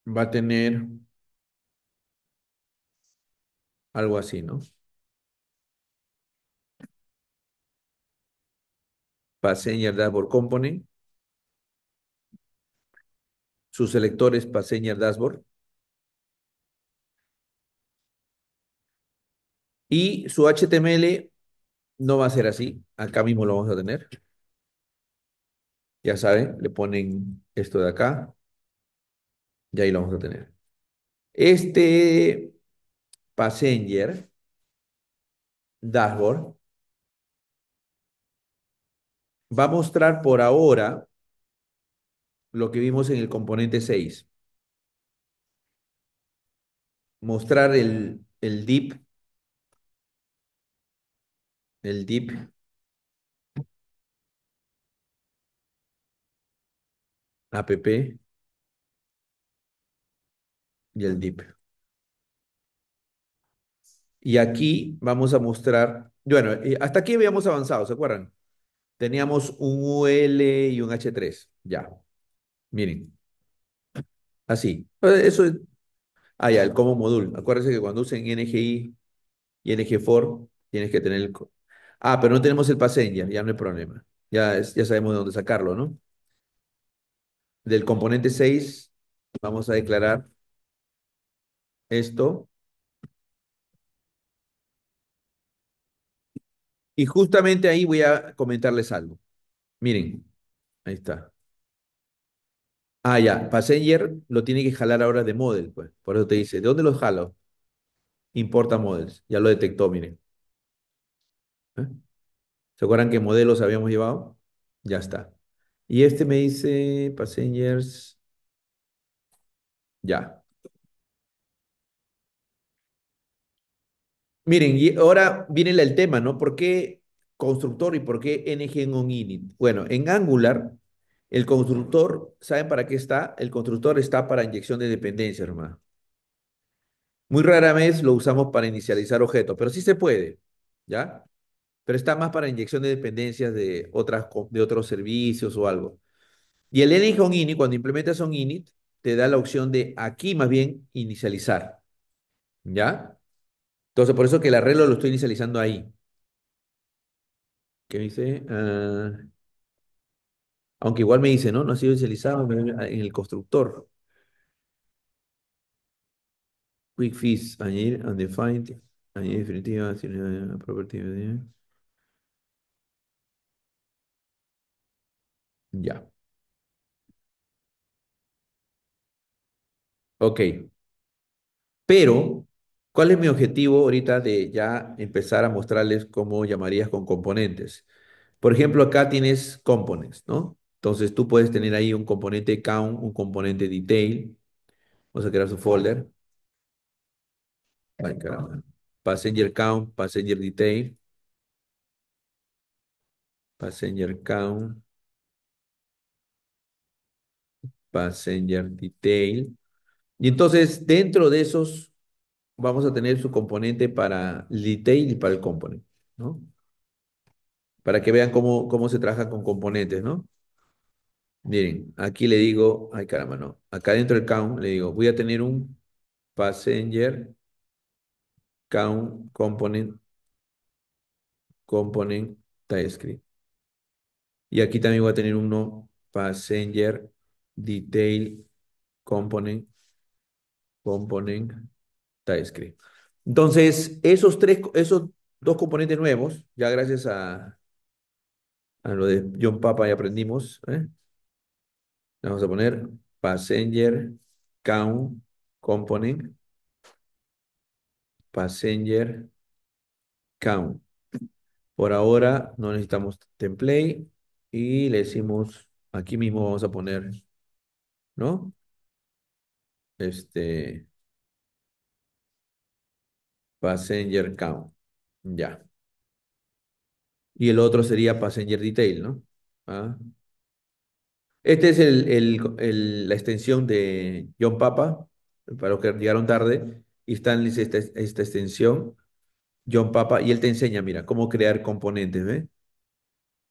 va a tener algo así, ¿no? Passenger Dashboard Component, sus selectores Passenger Dashboard y su HTML no va a ser así, acá mismo lo vamos a tener. Ya saben, le ponen esto de acá y ahí lo vamos a tener. Este Passenger Dashboard va a mostrar por ahora lo que vimos en el componente 6. Mostrar el, el dip, el dip app y el dip. Y aquí vamos a mostrar, bueno, eh, hasta aquí habíamos avanzado, ¿se acuerdan? Teníamos un UL y un H3. Ya. Miren. Así. Eh, eso es. Ah, ya, el como módulo Acuérdense que cuando usen NGI y NG4, tienes que tener el. Ah, pero no tenemos el pasen, ya no hay problema. Ya, ya sabemos de dónde sacarlo, ¿no? Del componente 6, vamos a declarar esto Y justamente ahí voy a comentarles algo. Miren, ahí está. Ah, ya, Passenger lo tiene que jalar ahora de model, pues. Por eso te dice, ¿de dónde lo jalo? Importa models. Ya lo detectó, miren. ¿Eh? ¿Se acuerdan qué modelos habíamos llevado? Ya está. Y este me dice Passengers. Ya. Miren, y ahora viene el tema, ¿no? ¿Por qué constructor y por qué ng on init? Bueno, en Angular, el constructor, ¿saben para qué está? El constructor está para inyección de dependencia, hermano. Muy rara vez lo usamos para inicializar objetos, pero sí se puede, ¿ya? Pero está más para inyección de dependencias de, otras, de otros servicios o algo. Y el ng on init, cuando implementas on init, te da la opción de aquí más bien inicializar, ¿ya? Entonces, por eso que el arreglo lo estoy inicializando ahí. ¿Qué dice? Ah, aunque igual me dice, ¿no? No ha sido inicializado en el constructor. Quick fix, añadir, undefined, añadir definitiva, eh, property. Eh. Ya. Ok. Pero ¿Cuál es mi objetivo ahorita de ya empezar a mostrarles cómo llamarías con componentes? Por ejemplo, acá tienes components, ¿no? Entonces tú puedes tener ahí un componente count, un componente detail. Vamos a crear su folder. Passenger count, passenger detail. Passenger count. Passenger detail. Y entonces dentro de esos vamos a tener su componente para detail y para el component, ¿no? Para que vean cómo, cómo se trabaja con componentes, ¿no? Miren, aquí le digo, ay caramba, no. Acá dentro del count le digo, voy a tener un passenger count component component TypeScript. Y aquí también voy a tener uno passenger detail component component TypeScript. Entonces, esos tres, esos dos componentes nuevos, ya gracias a, a lo de John Papa ya aprendimos, ¿eh? vamos a poner passenger count component, passenger count. Por ahora no necesitamos template y le decimos, aquí mismo vamos a poner, ¿no? Este, Passenger count. Ya. Y el otro sería passenger detail, ¿no? ¿Ah? Este es la extensión de John Papa, para los que llegaron tarde, y están esta, extensión, John Papa, y él te enseña, mira, cómo crear componentes, ¿ve?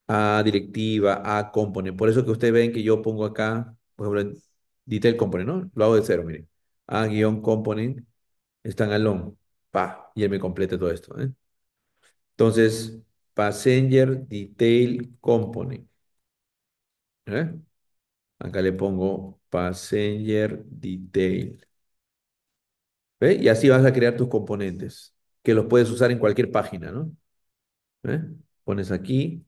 A directiva, a component. Por eso que ustedes ven que yo pongo acá, por ejemplo, detail component, ¿no? Lo hago de cero, miren. A guión component, están long pa, y él me complete todo esto. ¿eh? Entonces, Passenger Detail Component. ¿eh? Acá le pongo Passenger Detail. Y así vas a crear tus componentes, que los puedes usar en cualquier página, ¿no? ¿Eh? Pones aquí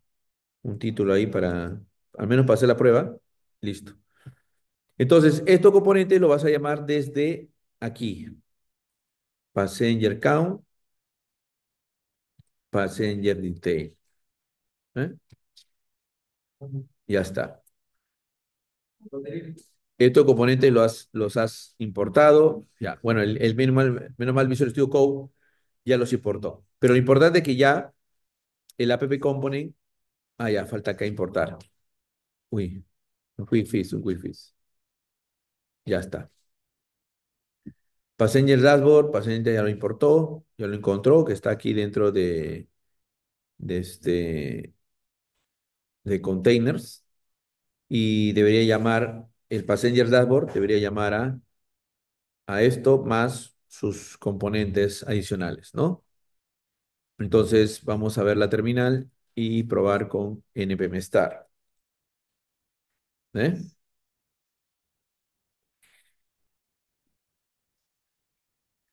un título ahí para, al menos para hacer la prueba. Listo. Entonces, estos componentes lo vas a llamar desde aquí passenger count, passenger detail. ¿eh? Ya está. Estos componentes los has, importado. Ya, bueno, el, el minimal, mal Visual Studio Code ya los importó. Pero lo importante es que ya el app component, ah, ya, falta que importar. Uy, un quick fix, un quick fix. Ya está. Passenger Dashboard, Passenger ya lo importó, ya lo encontró, que está aquí dentro de, de, este, de containers. Y debería llamar, el Passenger Dashboard debería llamar a, a esto más sus componentes adicionales, ¿no? Entonces vamos a ver la terminal y probar con npm start, ¿Eh?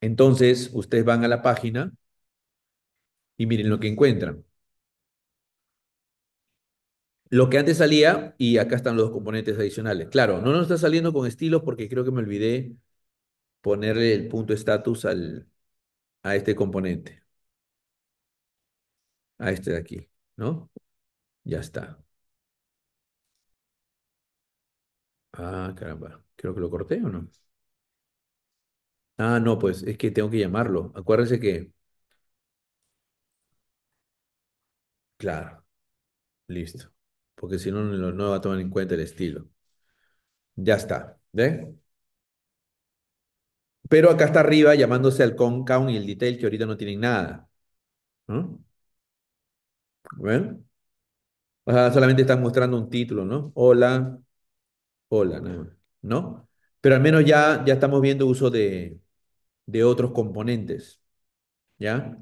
Entonces, ustedes van a la página y miren lo que encuentran. Lo que antes salía, y acá están los componentes adicionales. Claro, no nos está saliendo con estilos porque creo que me olvidé ponerle el punto status al, a este componente. A este de aquí, ¿no? Ya está. Ah, caramba. Creo que lo corté o no. Ah, no, pues es que tengo que llamarlo. Acuérdense que, claro, listo. Porque si no, no va a tomar en cuenta el estilo. Ya está. ¿Ve? Pero acá está arriba llamándose al count y el detail que ahorita no tienen nada. ¿No? ¿Ven? solamente están mostrando un título, ¿no? Hola, hola, nada ¿No? Pero al menos ya, ya estamos viendo uso de, de otros componentes. ¿Ya?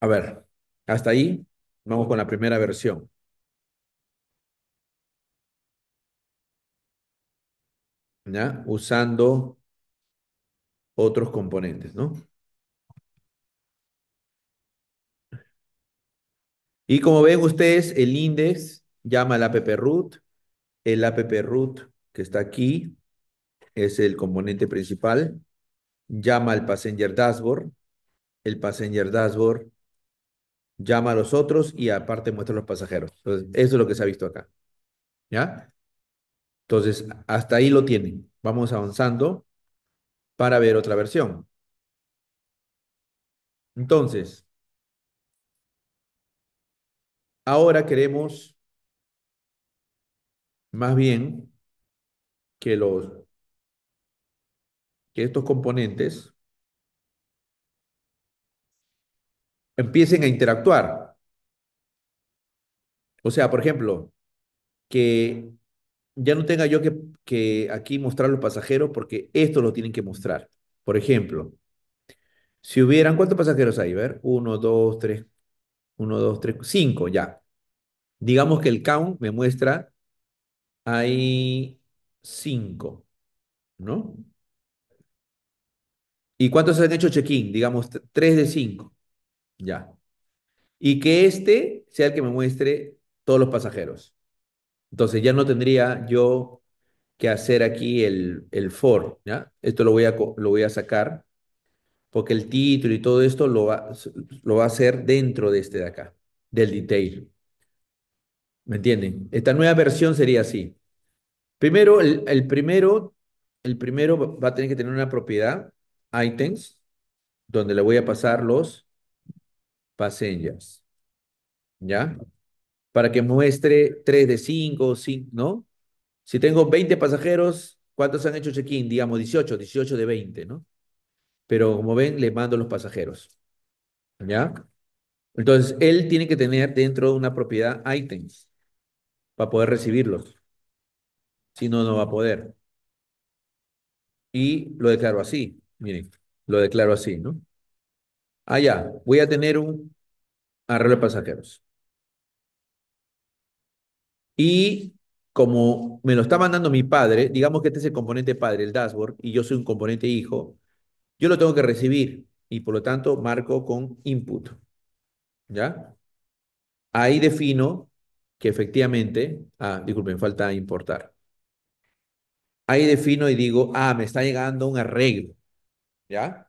A ver, hasta ahí vamos con la primera versión. ¿Ya? Usando otros componentes, ¿no? Y como ven ustedes, el índice llama al app root. El app root que está aquí es el componente principal. Llama al passenger dashboard. El passenger dashboard llama a los otros y aparte muestra a los pasajeros. Entonces, eso es lo que se ha visto acá. ¿Ya? Entonces, hasta ahí lo tienen. Vamos avanzando para ver otra versión. Entonces, ahora queremos más bien que, los, que estos componentes empiecen a interactuar. O sea, por ejemplo, que ya no tenga yo que, aquí mostrar los pasajeros porque estos lo tienen que mostrar. Por ejemplo, si hubieran, ¿cuántos pasajeros hay? ver, uno, dos, tres, uno, dos, tres, cinco, ya. Digamos que el count me muestra hay cinco, ¿no? ¿Y cuántos han hecho check-in? Digamos, tres de cinco. Ya. Y que este sea el que me muestre todos los pasajeros. Entonces ya no tendría yo que hacer aquí el, el for, ¿ya? Esto lo voy, a, lo voy a sacar porque el título y todo esto lo lo va a hacer dentro de este de acá, del detail. ¿Me entienden? Esta nueva versión sería así. Primero, el, primero, el primero va a tener que tener una propiedad, items, donde le voy a pasar los passengers. ¿Ya? Para que muestre 3 de 5, 5, ¿no? Si tengo 20 pasajeros, ¿cuántos han hecho check-in? Digamos 18, 18 de 20, ¿no? Pero como ven, le mando los pasajeros. ¿Ya? Entonces, él tiene que tener dentro de una propiedad items para poder recibirlos si no, no va a poder. Y lo declaro así, miren, lo declaro así, ¿no? Allá, ah, voy a tener un arreglo de pasajeros. Y como me lo está mandando mi padre, digamos que este es el componente padre, el dashboard, y yo soy un componente hijo, yo lo tengo que recibir y por lo tanto marco con input. ¿Ya? Ahí defino que efectivamente, ah, disculpen, falta importar ahí defino y digo, ah, me está llegando un arreglo, ¿ya?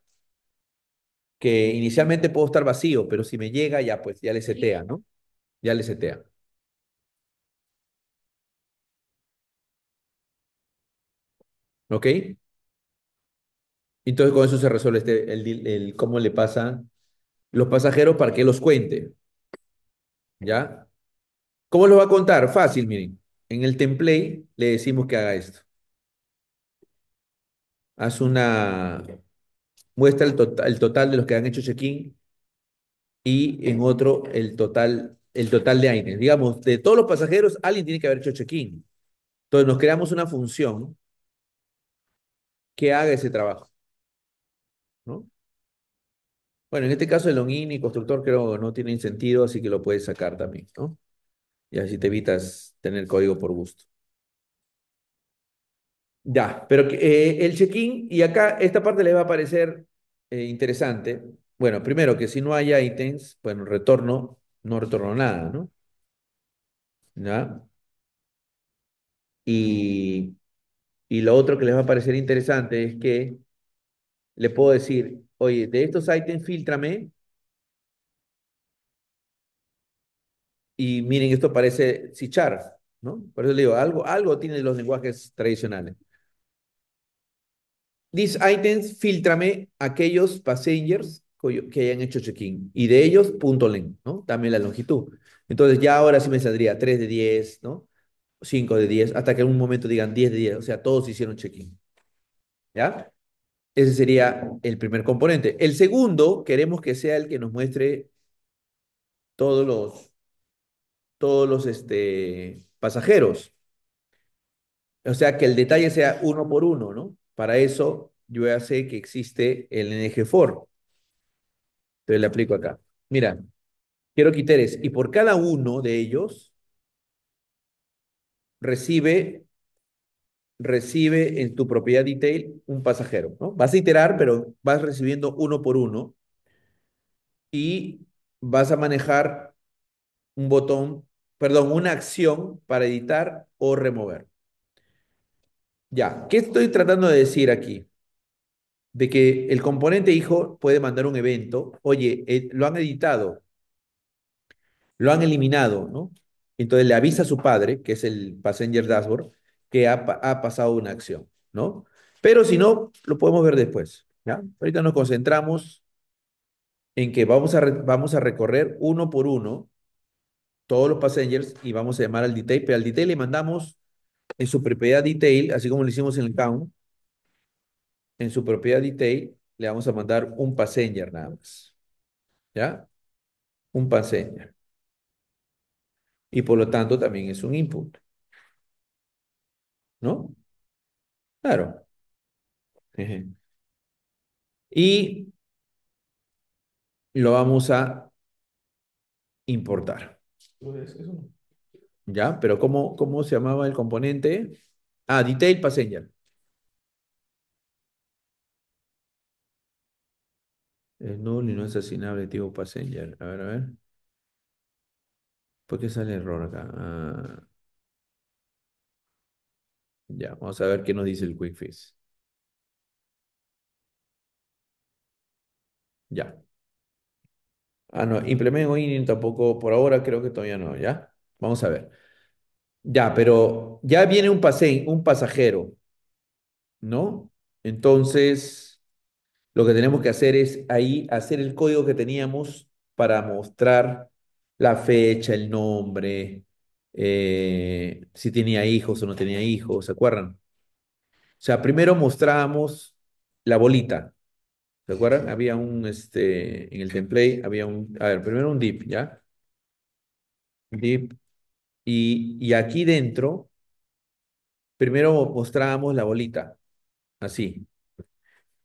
Que inicialmente puedo estar vacío, pero si me llega ya pues ya le setea, ¿no? Ya le setea. ¿Ok? Entonces con eso se resuelve este, el, cómo le pasa los pasajeros para que los cuente. ¿Ya? ¿Cómo lo va a contar? Fácil, miren. En el template le decimos que haga esto. Haz una, muestra tota-, el, total de los que han hecho check-in y en otro el total, el total de AINES. Digamos, de todos los pasajeros, alguien tiene que haber hecho check-in. Entonces nos creamos una función que haga ese trabajo. ¿no? Bueno, en este caso el login y constructor creo que no tiene sentido, así que lo puedes sacar también, ¿no? Y así te evitas tener código por gusto. Ya, pero eh, el check-in, y acá esta parte les va a parecer eh, interesante. Bueno, primero que si no hay ítems, bueno, pues, retorno, no retorno nada, ¿no? ¿Ya? Y, lo otro que les va a parecer interesante es que le puedo decir, oye, de estos ítems filtrame Y miren, esto parece c ¿no? Por eso le digo, algo, algo tiene los lenguajes tradicionales. These items, filtrame aquellos passengers que hayan hecho check-in. Y de ellos, punto length, ¿no? También la longitud. Entonces ya ahora sí me saldría 3 de 10, ¿no? 5 de 10, hasta que en un momento digan 10 de 10. O sea, todos hicieron check-in. ¿Ya? Ese sería el primer componente. El segundo, queremos que sea el que nos muestre todos los, todos los este, pasajeros. O sea, que el detalle sea uno por uno, ¿no? Para eso yo ya sé que existe el ng for. Entonces le aplico acá. Mira, quiero que iteres. y por cada uno de ellos recibe recibe en tu propiedad detail un pasajero, Vas a iterar, pero vas recibiendo uno por uno y vas a manejar un botón, perdón, una acción para editar o remover. Ya, ¿qué estoy tratando de decir aquí? De que el componente hijo puede mandar un evento, oye, eh, lo han editado, lo han eliminado, ¿no? Entonces le avisa a su padre, que es el passenger dashboard, que ha, pasado una acción, ¿no? Pero si no, lo podemos ver después, ¿ya? Ahorita nos concentramos en que vamos a, vamos a recorrer uno por uno todos los passengers y vamos a llamar al detail, pero al detail le mandamos en su propiedad detail, así como lo hicimos en el count, en su propiedad detail le vamos a mandar un passenger nada más. ¿Ya? Un passenger. Y por lo tanto también es un input. ¿No? Claro. Y lo vamos a importar. eso? ¿Ya? Pero ¿cómo, cómo se llamaba el componente? Ah, Detail Passenger. Es null y no es asignable tipo Passenger. A ver, a ver. ¿Por qué sale error acá? Ah. Ya, vamos a ver qué nos dice el quick Ya. Ah, no, implemento tampoco, por ahora creo que todavía no, ¿ya? Vamos a ver. Ya, pero ya viene un pase, un pasajero, ¿no? Entonces, lo que tenemos que hacer es ahí hacer el código que teníamos para mostrar la fecha, el nombre, eh, si tenía hijos o no tenía hijos, ¿se acuerdan? O sea, primero mostrábamos la bolita, ¿se acuerdan? Había un, este, en el template había un, a ver, primero un DIP, ¿ya? DIP. Y, aquí dentro, primero mostrábamos la bolita, así.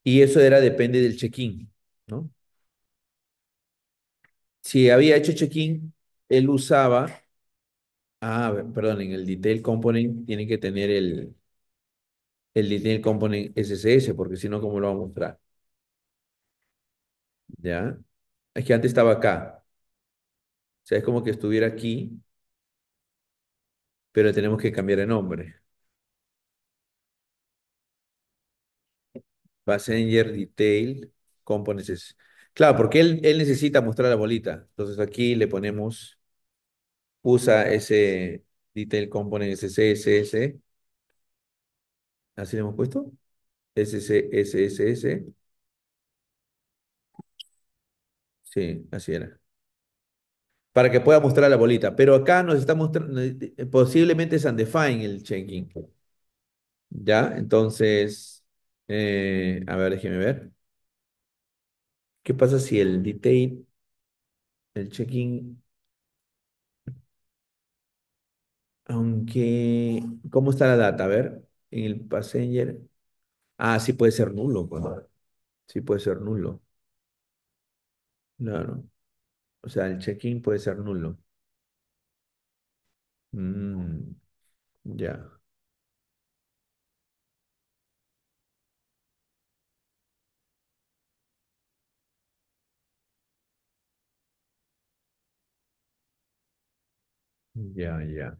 Y eso era depende del check-in, ¿no? Si había hecho check-in, él usaba, ah, perdón, en el detail component tiene que tener el, el detail component SSS, porque si no, ¿cómo lo va a mostrar? ¿Ya? Es que antes estaba acá. O sea, es como que estuviera aquí pero tenemos que cambiar de nombre. Passenger Detail Components. Claro, porque él, necesita mostrar la bolita. Entonces aquí le ponemos, usa ese Detail Components CSS. Así le hemos puesto. SCSSS. Sí, así era para que pueda mostrar la bolita. Pero acá nos está mostrando, posiblemente es undefined el checking. ¿Ya? Entonces, eh, a ver, déjeme ver. ¿Qué pasa si el detail... el checking, aunque, ¿cómo está la data? A ver, en el passenger. Ah, sí puede ser nulo. sí puede ser nulo. Claro. O sea, el check-in puede ser nulo. Mm, ya. Ya, ya.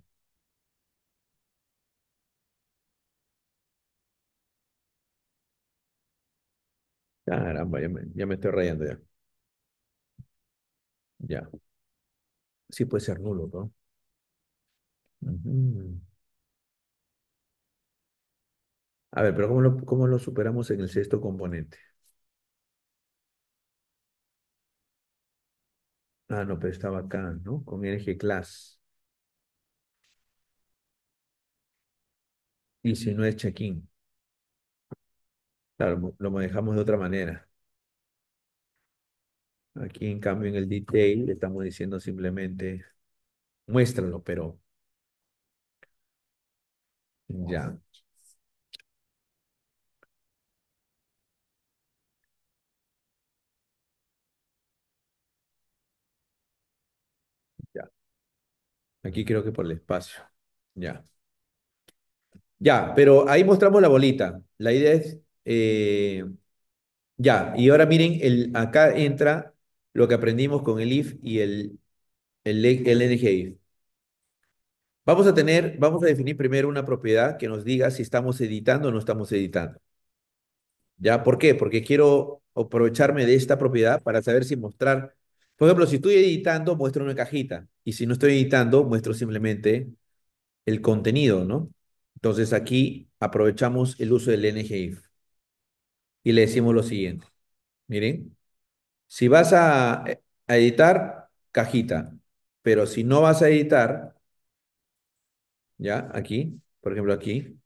ya me, ya me estoy rayando ya. Ya. Sí puede ser nulo, ¿no? A ver, pero ¿cómo lo, lo superamos en el sexto componente? Ah, no, pero estaba acá, ¿no? Con el eje class. Y si no es check-in. Claro, lo manejamos de otra manera. Aquí, en cambio, en el detail le estamos diciendo simplemente muéstralo, pero ya. Ya. Aquí creo que por el espacio. Ya. Ya, pero ahí mostramos la bolita. La idea es, eh, ya, y ahora miren, el, acá entra lo que aprendimos con el IF y el, el, e, el NGIF. Vamos a tener, vamos a definir primero una propiedad que nos diga si estamos editando o no estamos editando. ¿Ya? ¿Por qué? Porque quiero aprovecharme de esta propiedad para saber si mostrar. Por ejemplo, si estoy editando, muestro una cajita. Y si no estoy editando, muestro simplemente el contenido, ¿no? Entonces aquí aprovechamos el uso del NGIF. Y le decimos lo siguiente. Miren. Si vas eh, a, editar, cajita. Pero si no vas a editar, ya, aquí, por ejemplo, aquí.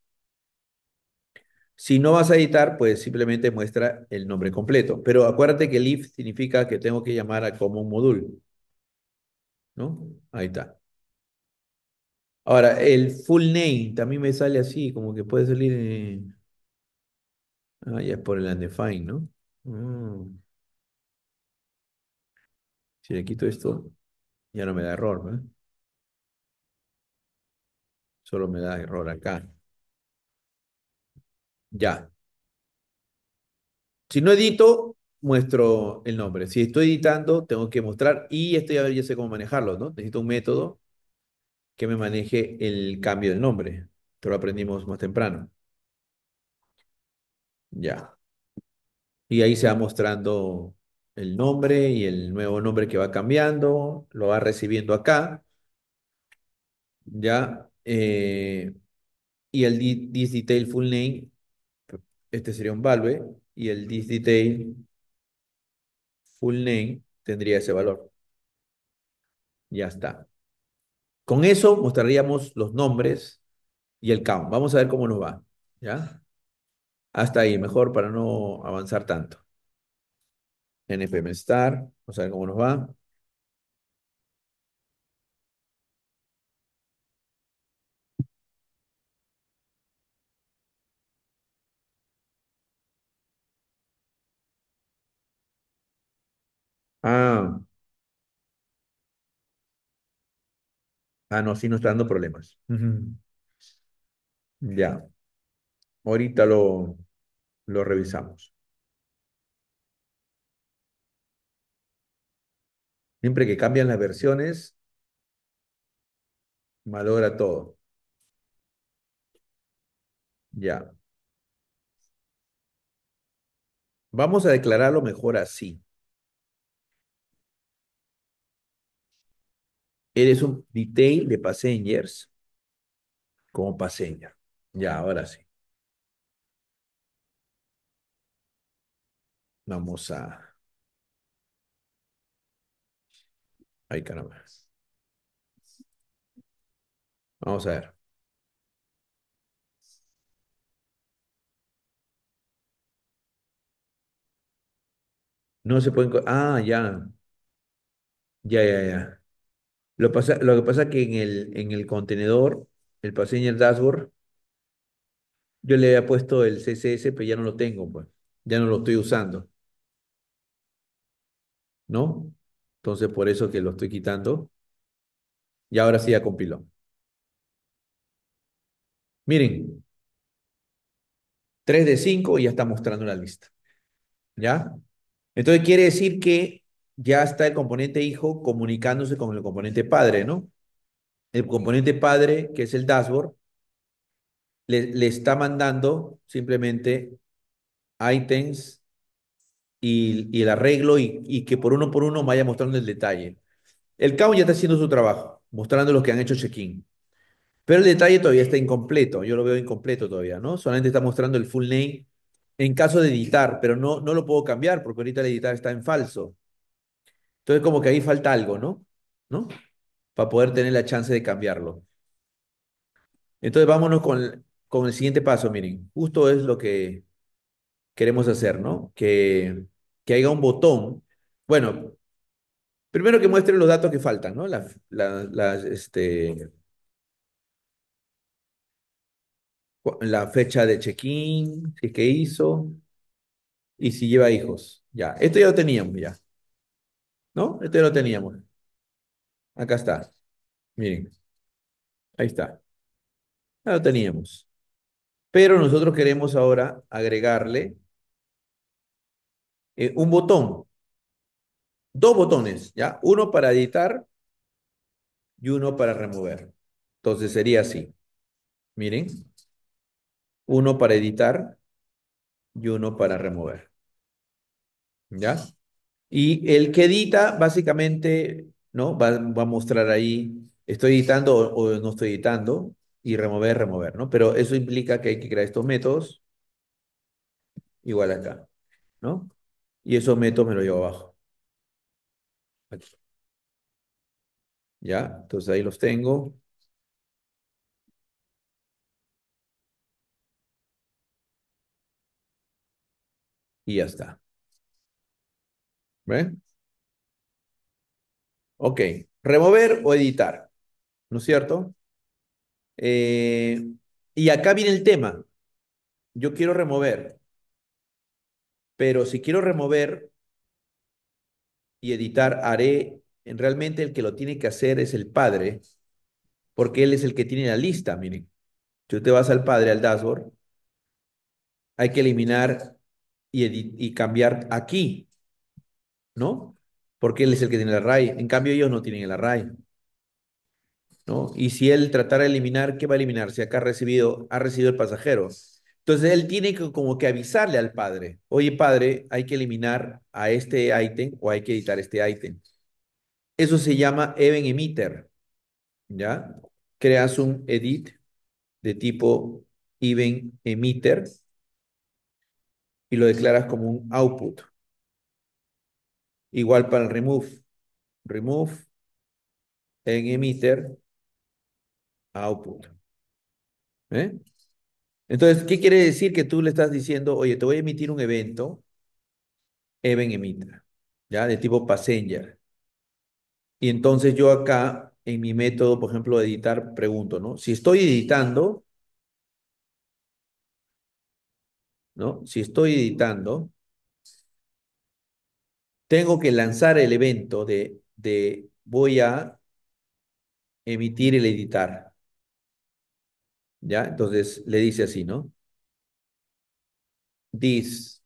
Si no vas a editar, pues simplemente muestra el nombre completo. Pero acuérdate que if significa que tengo que llamar a como un módulo. ¿No? Ahí está. Ahora, el full name también me sale así, como que puede salir... Eh, ah, ya es por el undefined, ¿no? Mm. Si le quito esto, ya no me da error, Solo me da error acá. Ya. Si no edito, muestro el nombre. Si estoy editando, tengo que mostrar y esto ya, sé cómo manejarlo, ¿no? Necesito un método que me maneje el cambio del nombre. Esto lo aprendimos más temprano. Ya. Y ahí se va mostrando el nombre y el nuevo nombre que va cambiando, lo va recibiendo acá, ¿ya? Eh, y el this detail full name, este sería un Valve. y el this detail full name tendría ese valor. Ya está. Con eso mostraríamos los nombres y el count. Vamos a ver cómo nos va, ¿ya? Hasta ahí, mejor para no avanzar tanto nfm Star. Vamos a cómo nos va. Ah. Ah, no, sí nos está dando problemas. Ya. Ahorita lo, lo revisamos. Siempre que cambian las versiones, malogra todo. Ya. Vamos a declararlo mejor así. Eres un detail de passengers como passenger. Ya, ahora sí. Vamos a Ay, caramba. Vamos a ver. No se pueden... Ah, ya. Ya, ya, ya. Lo, pasa, lo que pasa es que en el, en el contenedor, el Dashboard, yo le había puesto el CSS, pero ya no lo tengo, pues. Ya no lo estoy usando. ¿No? Entonces, por eso que lo estoy quitando. Y ahora sí ya compiló. Miren, 3 de 5 y ya está mostrando la lista. ¿Ya? Entonces quiere decir que ya está el componente hijo comunicándose con el componente padre, ¿no? El componente padre, que es el dashboard, le, le está mandando simplemente items y, el arreglo y, que por uno por uno vaya mostrando el detalle. El cabo ya está haciendo su trabajo, mostrando los que han hecho check-in. Pero el detalle todavía está incompleto, yo lo veo incompleto todavía, ¿no? Solamente está mostrando el full name en caso de editar, pero no, no lo puedo cambiar porque ahorita el editar está en falso. Entonces como que ahí falta algo, ¿no? ¿No? Para poder tener la chance de cambiarlo. Entonces vámonos con, con el siguiente paso, miren. Justo es lo que queremos hacer, ¿no? Que, que haya un botón. Bueno, primero que muestre los datos que faltan, ¿no? La, la, este, la fecha de check-in, qué hizo, y si lleva hijos. Ya, esto ya lo teníamos, ya. ¿No? Esto ya lo teníamos. Acá está. Miren. Ahí está. Ya lo teníamos. Pero nosotros queremos ahora agregarle eh, un botón, dos botones, ¿ya? Uno para editar y uno para remover. Entonces sería así. Miren, uno para editar y uno para remover. ¿Ya? Y el que edita, básicamente, ¿no? Va, a mostrar ahí, estoy editando o no estoy editando, y remover, remover, ¿no? Pero eso implica que hay que crear estos métodos, igual acá, ¿no? y esos métodos me lo llevo abajo. Ya, entonces ahí los tengo. Y ya está. ¿Ven? Ok, remover o editar, ¿no es cierto? Eh, y acá viene el tema. Yo quiero remover. Pero si quiero remover y editar, haré, en realmente el que lo tiene que hacer es el padre, porque él es el que tiene la lista, miren. Tú te vas al padre, al dashboard, hay que eliminar y, y cambiar aquí, ¿no? Porque él es el que tiene el array. En cambio, ellos no tienen el array. ¿No? Y si él tratara de eliminar, ¿qué va a eliminar? Si acá ha recibido, ha recibido el pasajero. Entonces él tiene que, como que avisarle al padre, oye padre, hay que eliminar a este item o hay que editar este item. Eso se llama event emitter, ¿ya? Creas un edit de tipo event emitter y lo declaras como un output. Igual para el remove. Remove en emitter output. ¿Eh? Entonces, ¿qué quiere decir que tú le estás diciendo, oye, te voy a emitir un evento, Even emita, ya, de tipo passenger? Y entonces yo acá, en mi método, por ejemplo, de editar, pregunto, ¿no? Si estoy editando, ¿no? Si estoy editando, tengo que lanzar el evento de, de voy a emitir el editar. ¿Ya? Entonces le dice así, ¿no? This,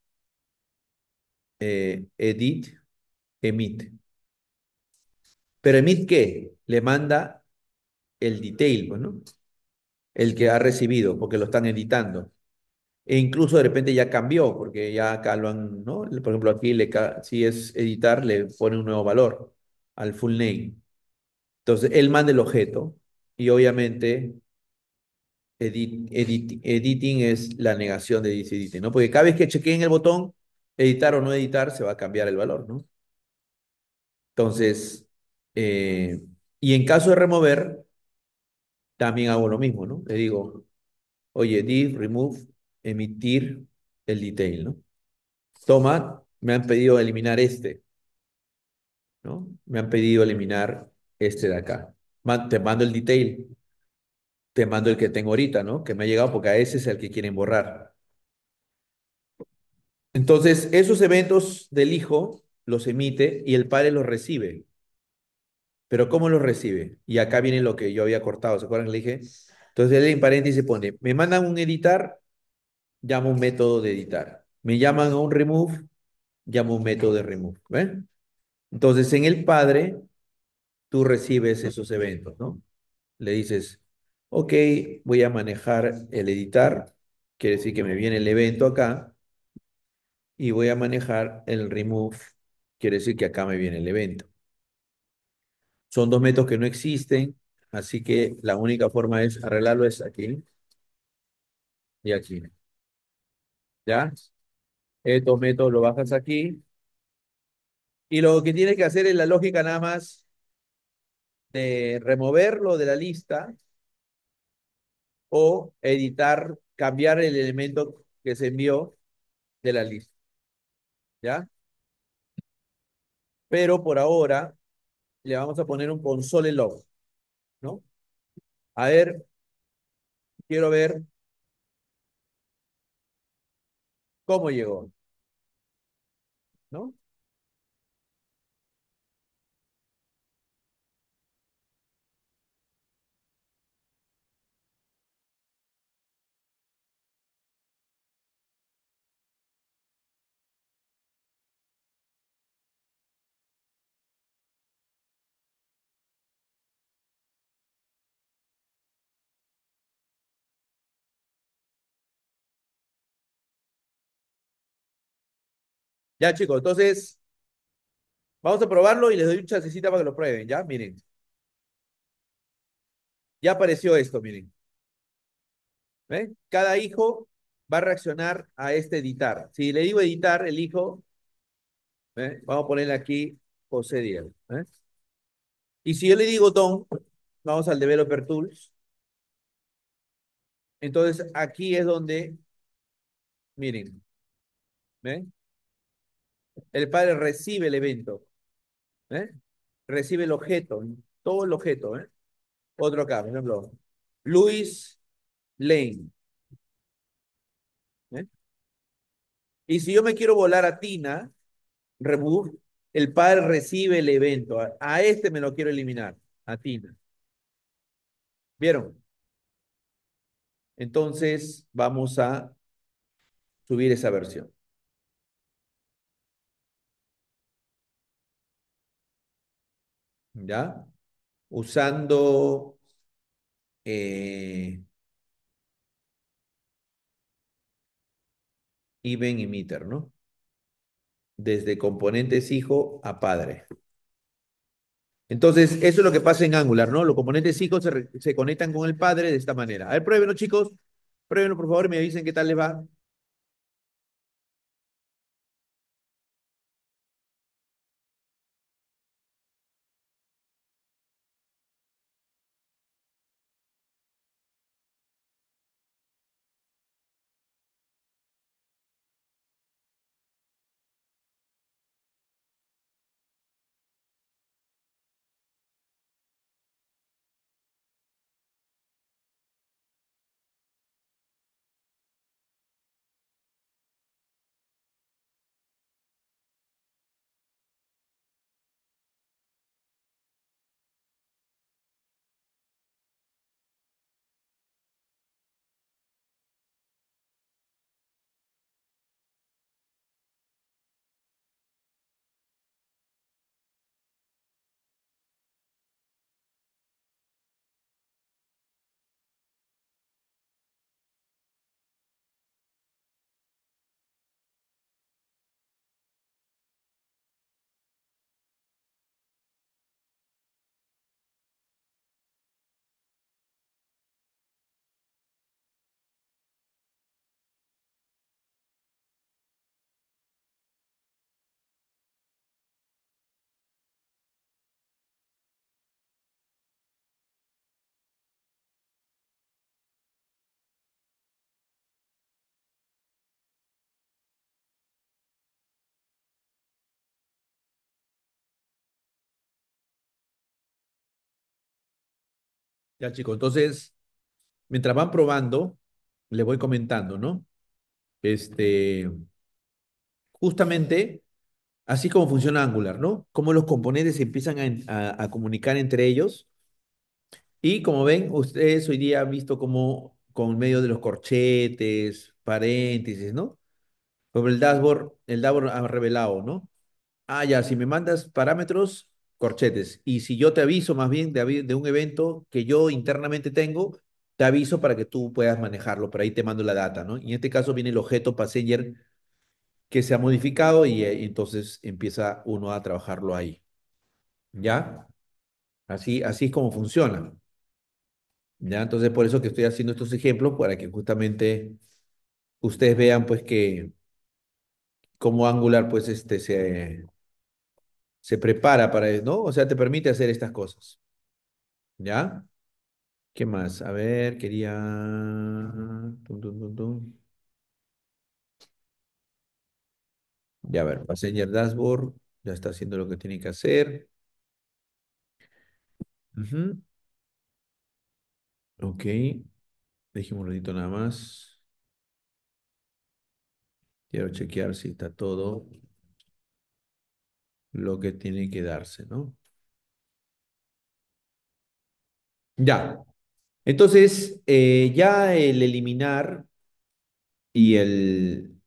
eh, edit, emit. Pero emit qué? Le manda el detail, pues, ¿no? El que ha recibido, porque lo están editando. E incluso de repente ya cambió, porque ya acá lo han, ¿no? Por ejemplo, aquí le, si es editar, le pone un nuevo valor al full name. Entonces, él manda el objeto y obviamente editing es la negación de edit, ¿no? Porque cada vez que chequeen el botón, editar o no editar, se va a cambiar el valor, ¿no? Entonces, eh, y en caso de remover, también hago lo mismo, ¿no? Le digo, oye, edit, remove, emitir el detail, ¿no? Toma, me han pedido eliminar este, ¿no? Me han pedido eliminar este de acá. te mando el detail te mando el que tengo ahorita, ¿no? Que me ha llegado porque a ese es el que quieren borrar. Entonces, esos eventos del hijo los emite y el padre los recibe. Pero ¿cómo los recibe? Y acá viene lo que yo había cortado, ¿se acuerdan? Le dije, entonces él en paréntesis pone, me mandan un editar, llamo un método de editar. Me llaman a un remove, llamo un método de remove. ¿Ven? Entonces en el padre, tú recibes esos eventos, ¿no? Le dices, ok, voy a manejar el editar, quiere decir que me viene el evento acá, y voy a manejar el remove, quiere decir que acá me viene el evento. Son dos métodos que no existen, así que la única forma es arreglarlo es aquí y aquí. ¿Ya? Estos métodos los bajas aquí. Y lo que tienes que hacer es la lógica nada más de removerlo de la lista o editar, cambiar el elemento que se envió de la lista. ¿Ya? Pero por ahora le vamos a poner un console log, ¿no? A ver, quiero ver cómo llegó, ¿no? Ya, chicos, entonces vamos a probarlo y les doy un chancecita para que lo prueben, ¿ya? Miren. Ya apareció esto, miren. ¿Ven? Cada hijo va a reaccionar a este editar. Si le digo editar, el hijo, ¿ven? vamos a ponerle aquí José Díaz, Y si yo le digo Don, vamos al Developer Tools. Entonces, aquí es donde, miren, ¿ven? El padre recibe el evento, ¿eh? recibe el objeto, todo el objeto. ¿eh? Otro acá, por ejemplo, Luis Lane. ¿eh? Y si yo me quiero volar a Tina, el padre recibe el evento. a este me lo quiero eliminar, a Tina. ¿Vieron? Entonces vamos a subir esa versión. ¿ya? Usando eh, even emitter, ¿no? Desde componentes hijo a padre. Entonces, eso es lo que pasa en Angular, ¿no? Los componentes hijos se, conectan con el padre de esta manera. A ver, pruébenlo, chicos. Pruébenlo, por favor, y me dicen qué tal les va. Ya, chicos, entonces, mientras van probando, les voy comentando, ¿no? Este, justamente, así como funciona Angular, ¿no? Cómo los componentes empiezan a, comunicar entre ellos. Y como ven, ustedes hoy día han visto cómo con medio de los corchetes, paréntesis, ¿no? Sobre el dashboard, el dashboard ha revelado, ¿no? Ah, ya, si me mandas parámetros, corchetes. Y si yo te aviso más bien de, de un evento que yo internamente tengo, te aviso para que tú puedas manejarlo, por ahí te mando la data, ¿no? Y en este caso viene el objeto Passenger que se ha modificado y, eh, entonces empieza uno a trabajarlo ahí. ¿Ya? Así, así es como funciona. ¿Ya? Entonces por eso que estoy haciendo estos ejemplos para que justamente ustedes vean pues que como Angular pues este se, se prepara para eso, ¿no? O sea, te permite hacer estas cosas. ¿Ya? ¿Qué más? A ver, quería... ya, a ver, Passenger Dashboard ya está haciendo lo que tiene que hacer. Ok. Dejemos un ratito nada más. Quiero chequear si está todo lo que tiene que darse, ¿no? Ya. Entonces, eh, ya el eliminar y el,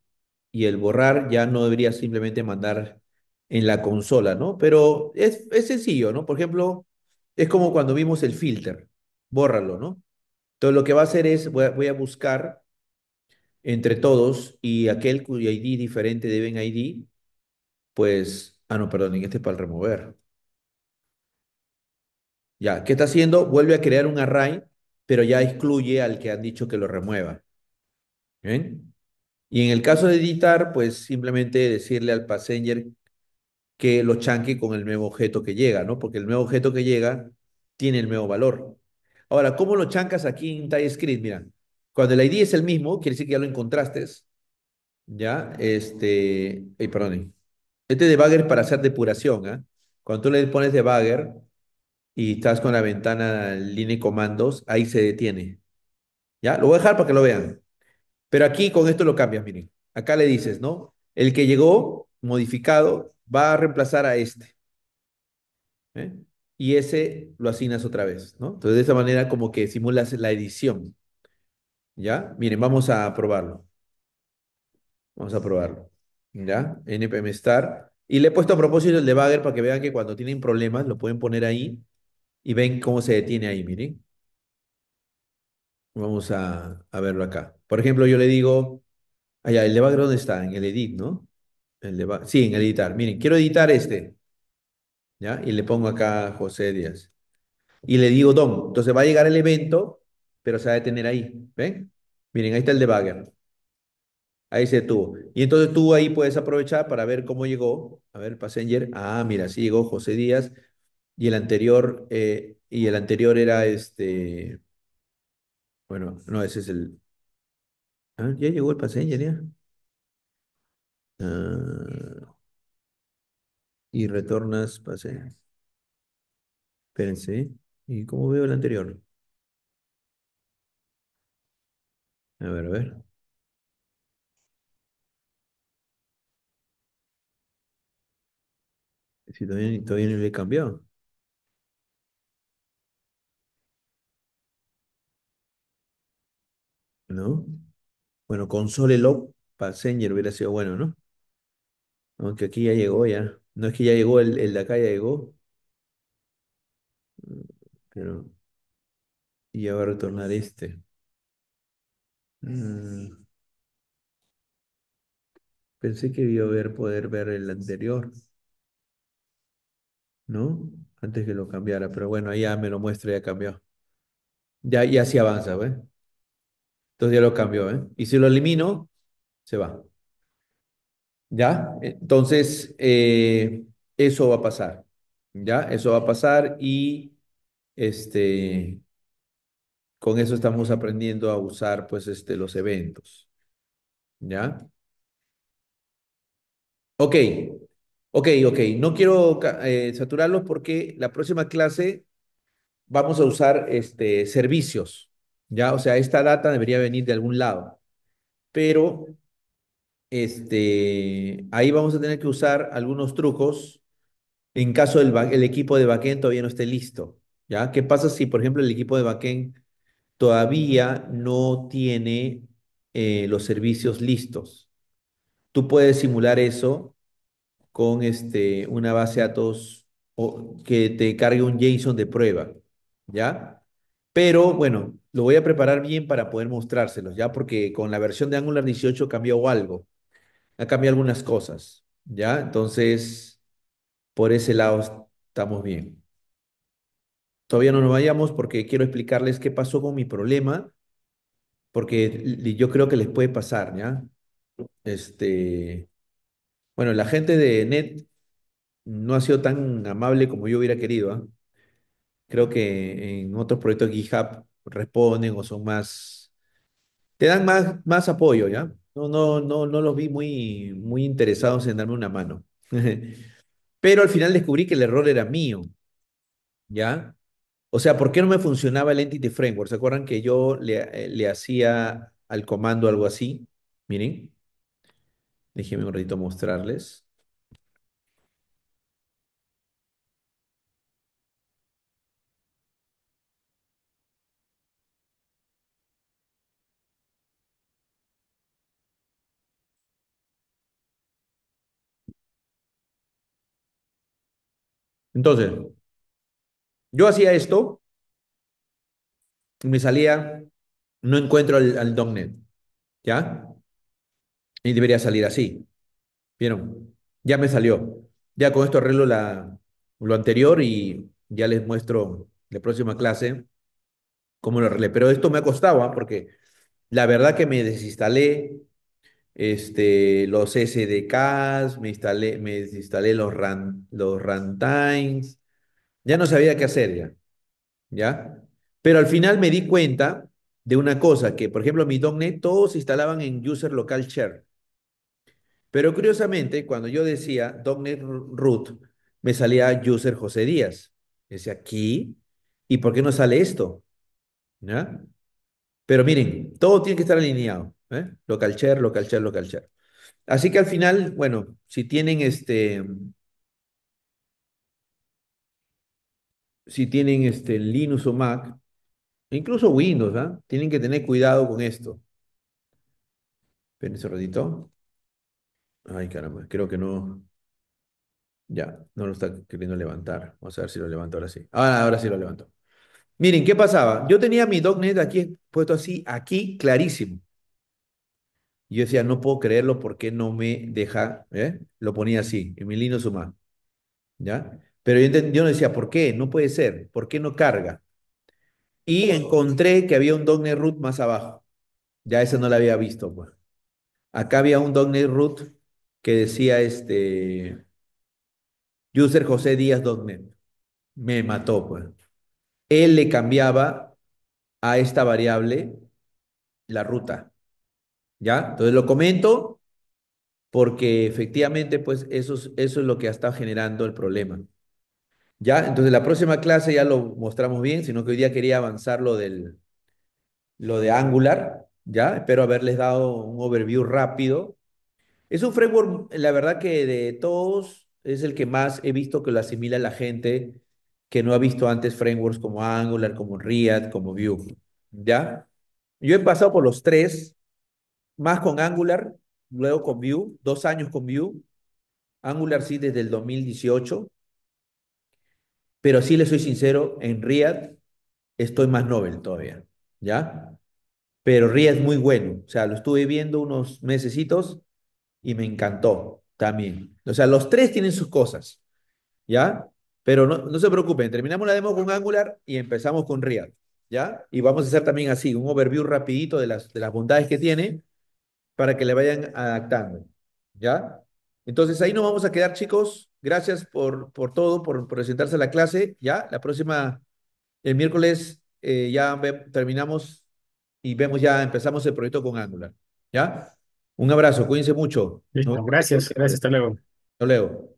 y el borrar ya no debería simplemente mandar en la consola, ¿no? Pero es, sencillo, ¿no? Por ejemplo, es como cuando vimos el filter, bórralo, ¿no? Entonces lo que va a hacer es, voy a, buscar entre todos y aquel cuyo ID diferente deben ID, pues Ah, no, perdón, este es para el remover. Ya, ¿qué está haciendo? Vuelve a crear un array, pero ya excluye al que han dicho que lo remueva. ¿Bien? Y en el caso de editar, pues simplemente decirle al passenger que lo chanque con el nuevo objeto que llega, ¿no? Porque el nuevo objeto que llega tiene el nuevo valor. Ahora, ¿cómo lo chancas aquí en TypeScript? Mira, cuando el ID es el mismo, quiere decir que ya lo encontraste, ¿ya? Este, ay, perdón, este debugger es para hacer depuración. ¿ah? Cuando tú le pones debugger y estás con la ventana línea y comandos, ahí se detiene. ¿Ya? Lo voy a dejar para que lo vean. Pero aquí con esto lo cambias, miren. Acá le dices, ¿no? El que llegó modificado va a reemplazar a este. ¿eh? Y ese lo asignas otra vez, ¿no? Entonces de esa manera como que simulas la edición. ¿Ya? Miren, vamos a probarlo. Vamos a probarlo. ¿ya? npm star. Y le he puesto a propósito el debugger para que vean que cuando tienen problemas lo pueden poner ahí y ven cómo se detiene ahí, miren. Vamos a, verlo acá. Por ejemplo, yo le digo, allá, ah, ¿el debugger dónde está? En el edit, ¿no? sí, en el editar. Miren, quiero editar este. ¿Ya? Y le pongo acá José Díaz. Y le digo DOM. Entonces va a llegar el evento, pero se va a detener ahí. ¿Ven? Miren, ahí está el debugger. Ahí se detuvo. Y entonces tú ahí puedes aprovechar para ver cómo llegó. A ver, Passenger. Ah, mira, sí llegó José Díaz. Y el anterior, eh, y el anterior era este. Bueno, no, ese es el. Ah, ya llegó el Passenger, ya. Ah, y retornas Passenger. Espérense. ¿Y cómo veo el anterior? A ver, a ver. Si todavía, no le he cambiado. ¿No? Bueno, console para Passenger hubiera sido bueno, ¿no? Aunque aquí ya llegó ya. No es que ya llegó, el, el de acá ya llegó. Pero. Y ya va a retornar este. Mm. Pensé que iba a poder ver el anterior. ¿no? Antes que lo cambiara, pero bueno, ahí ya me lo muestra, ya cambió. Ya, ya así avanza, ¿ves? Entonces ya lo cambió, ¿eh? Y si lo elimino, se va. ¿Ya? Entonces, eh, eso va a pasar. ¿Ya? Eso va a pasar y este, con eso estamos aprendiendo a usar, pues, este, los eventos. ¿Ya? Ok. Ok, ok, no quiero saturarlo eh, saturarlos porque la próxima clase vamos a usar este, servicios, ¿ya? O sea, esta data debería venir de algún lado, pero este, ahí vamos a tener que usar algunos trucos en caso el, el equipo de backend todavía no esté listo, ¿ya? ¿Qué pasa si, por ejemplo, el equipo de backend todavía no tiene eh, los servicios listos? Tú puedes simular eso con este, una base de datos que te cargue un JSON de prueba, ¿ya? Pero bueno, lo voy a preparar bien para poder mostrárselos, ¿ya? Porque con la versión de Angular 18 cambió algo, ha cambiado algunas cosas, ¿ya? Entonces, por ese lado estamos bien. Todavía no nos vayamos porque quiero explicarles qué pasó con mi problema, porque yo creo que les puede pasar, ¿ya? Este, bueno, la gente de Net no ha sido tan amable como yo hubiera querido, ¿ah? Creo que en otros proyectos de GitHub responden o son más, te dan más, más apoyo, ¿ya? No, no, no, no los vi muy, muy interesados en darme una mano. Pero al final descubrí que el error era mío, ¿ya? O sea, ¿por qué no me funcionaba el Entity Framework? ¿Se acuerdan que yo le, eh, le hacía al comando algo así? Miren. Déjenme un ratito mostrarles. Entonces, yo hacía esto, me salía, no encuentro al, Domnet. ¿ya? Y debería salir así. ¿Vieron? Ya me salió. Ya con esto arreglo la, lo anterior y ya les muestro la próxima clase cómo lo arreglé. Pero esto me costado, ¿ah? porque la verdad que me desinstalé este, los SDKs, me, instalé, me desinstalé los, run los runtimes. Ya no sabía qué hacer ya. ¿Ya? Pero al final me di cuenta de una cosa, que por ejemplo mi .NET todos se instalaban en user local share. Pero curiosamente, cuando yo decía Dognet Root, me salía user José Díaz. Dice, aquí, ¿y por qué no sale esto? Pero miren, todo tiene que estar alineado. ¿eh? Local share, local share, local share. Así que al final, bueno, si tienen este. Si tienen este Linux o Mac, incluso Windows, ¿ah? tienen que tener cuidado con esto. Esperen un ratito. Ay, caramba, creo que no. Ya, no lo está queriendo levantar. Vamos a ver si lo levanto ahora sí. Ah, ahora, sí lo levanto. Miren, ¿qué pasaba? Yo tenía mi DocNet aquí puesto así, aquí, clarísimo. Yo decía, no puedo creerlo porque no me deja, ¿eh? Lo ponía así, mi en lino suma ¿Ya? Pero yo, yo no decía, ¿por qué? No puede ser. ¿Por qué no carga? Y encontré que había un DocNet root más abajo. Ya ese no lo había visto, pues. Acá había un DocNet root que decía este, user José Díaz Me mató, pues. Él le cambiaba a esta variable la ruta. ¿Ya? Entonces lo comento porque efectivamente, pues eso es, eso es lo que está generando el problema. ¿Ya? Entonces la próxima clase ya lo mostramos bien, sino que hoy día quería avanzar lo, del, lo de Angular. ¿Ya? Espero haberles dado un overview rápido es un framework, la verdad que de todos es el que más he visto que lo asimila la gente que no ha visto antes frameworks como Angular, como React, como Vue. ¿Ya? Yo he pasado por los tres, más con Angular, luego con Vue, dos años con Vue. Angular sí desde el 2018, pero sí le soy sincero, en React estoy más novel todavía, ¿ya? Pero React es muy bueno, o sea, lo estuve viendo unos mesecitos y me encantó también. O sea, los tres tienen sus cosas, ¿ya? Pero no, se preocupen, terminamos la demo con Angular y empezamos con React, ¿ya? Y vamos a hacer también así, un overview rapidito de las, de las bondades que tiene para que le vayan adaptando, ¿ya? Entonces ahí nos vamos a quedar, chicos. Gracias por, por todo, por, presentarse a la clase, ¿ya? La próxima, el miércoles, eh, ya terminamos y vemos ya, empezamos el proyecto con Angular, ¿ya? Un abrazo, cuídense mucho. Gracias, gracias, hasta luego. Hasta luego.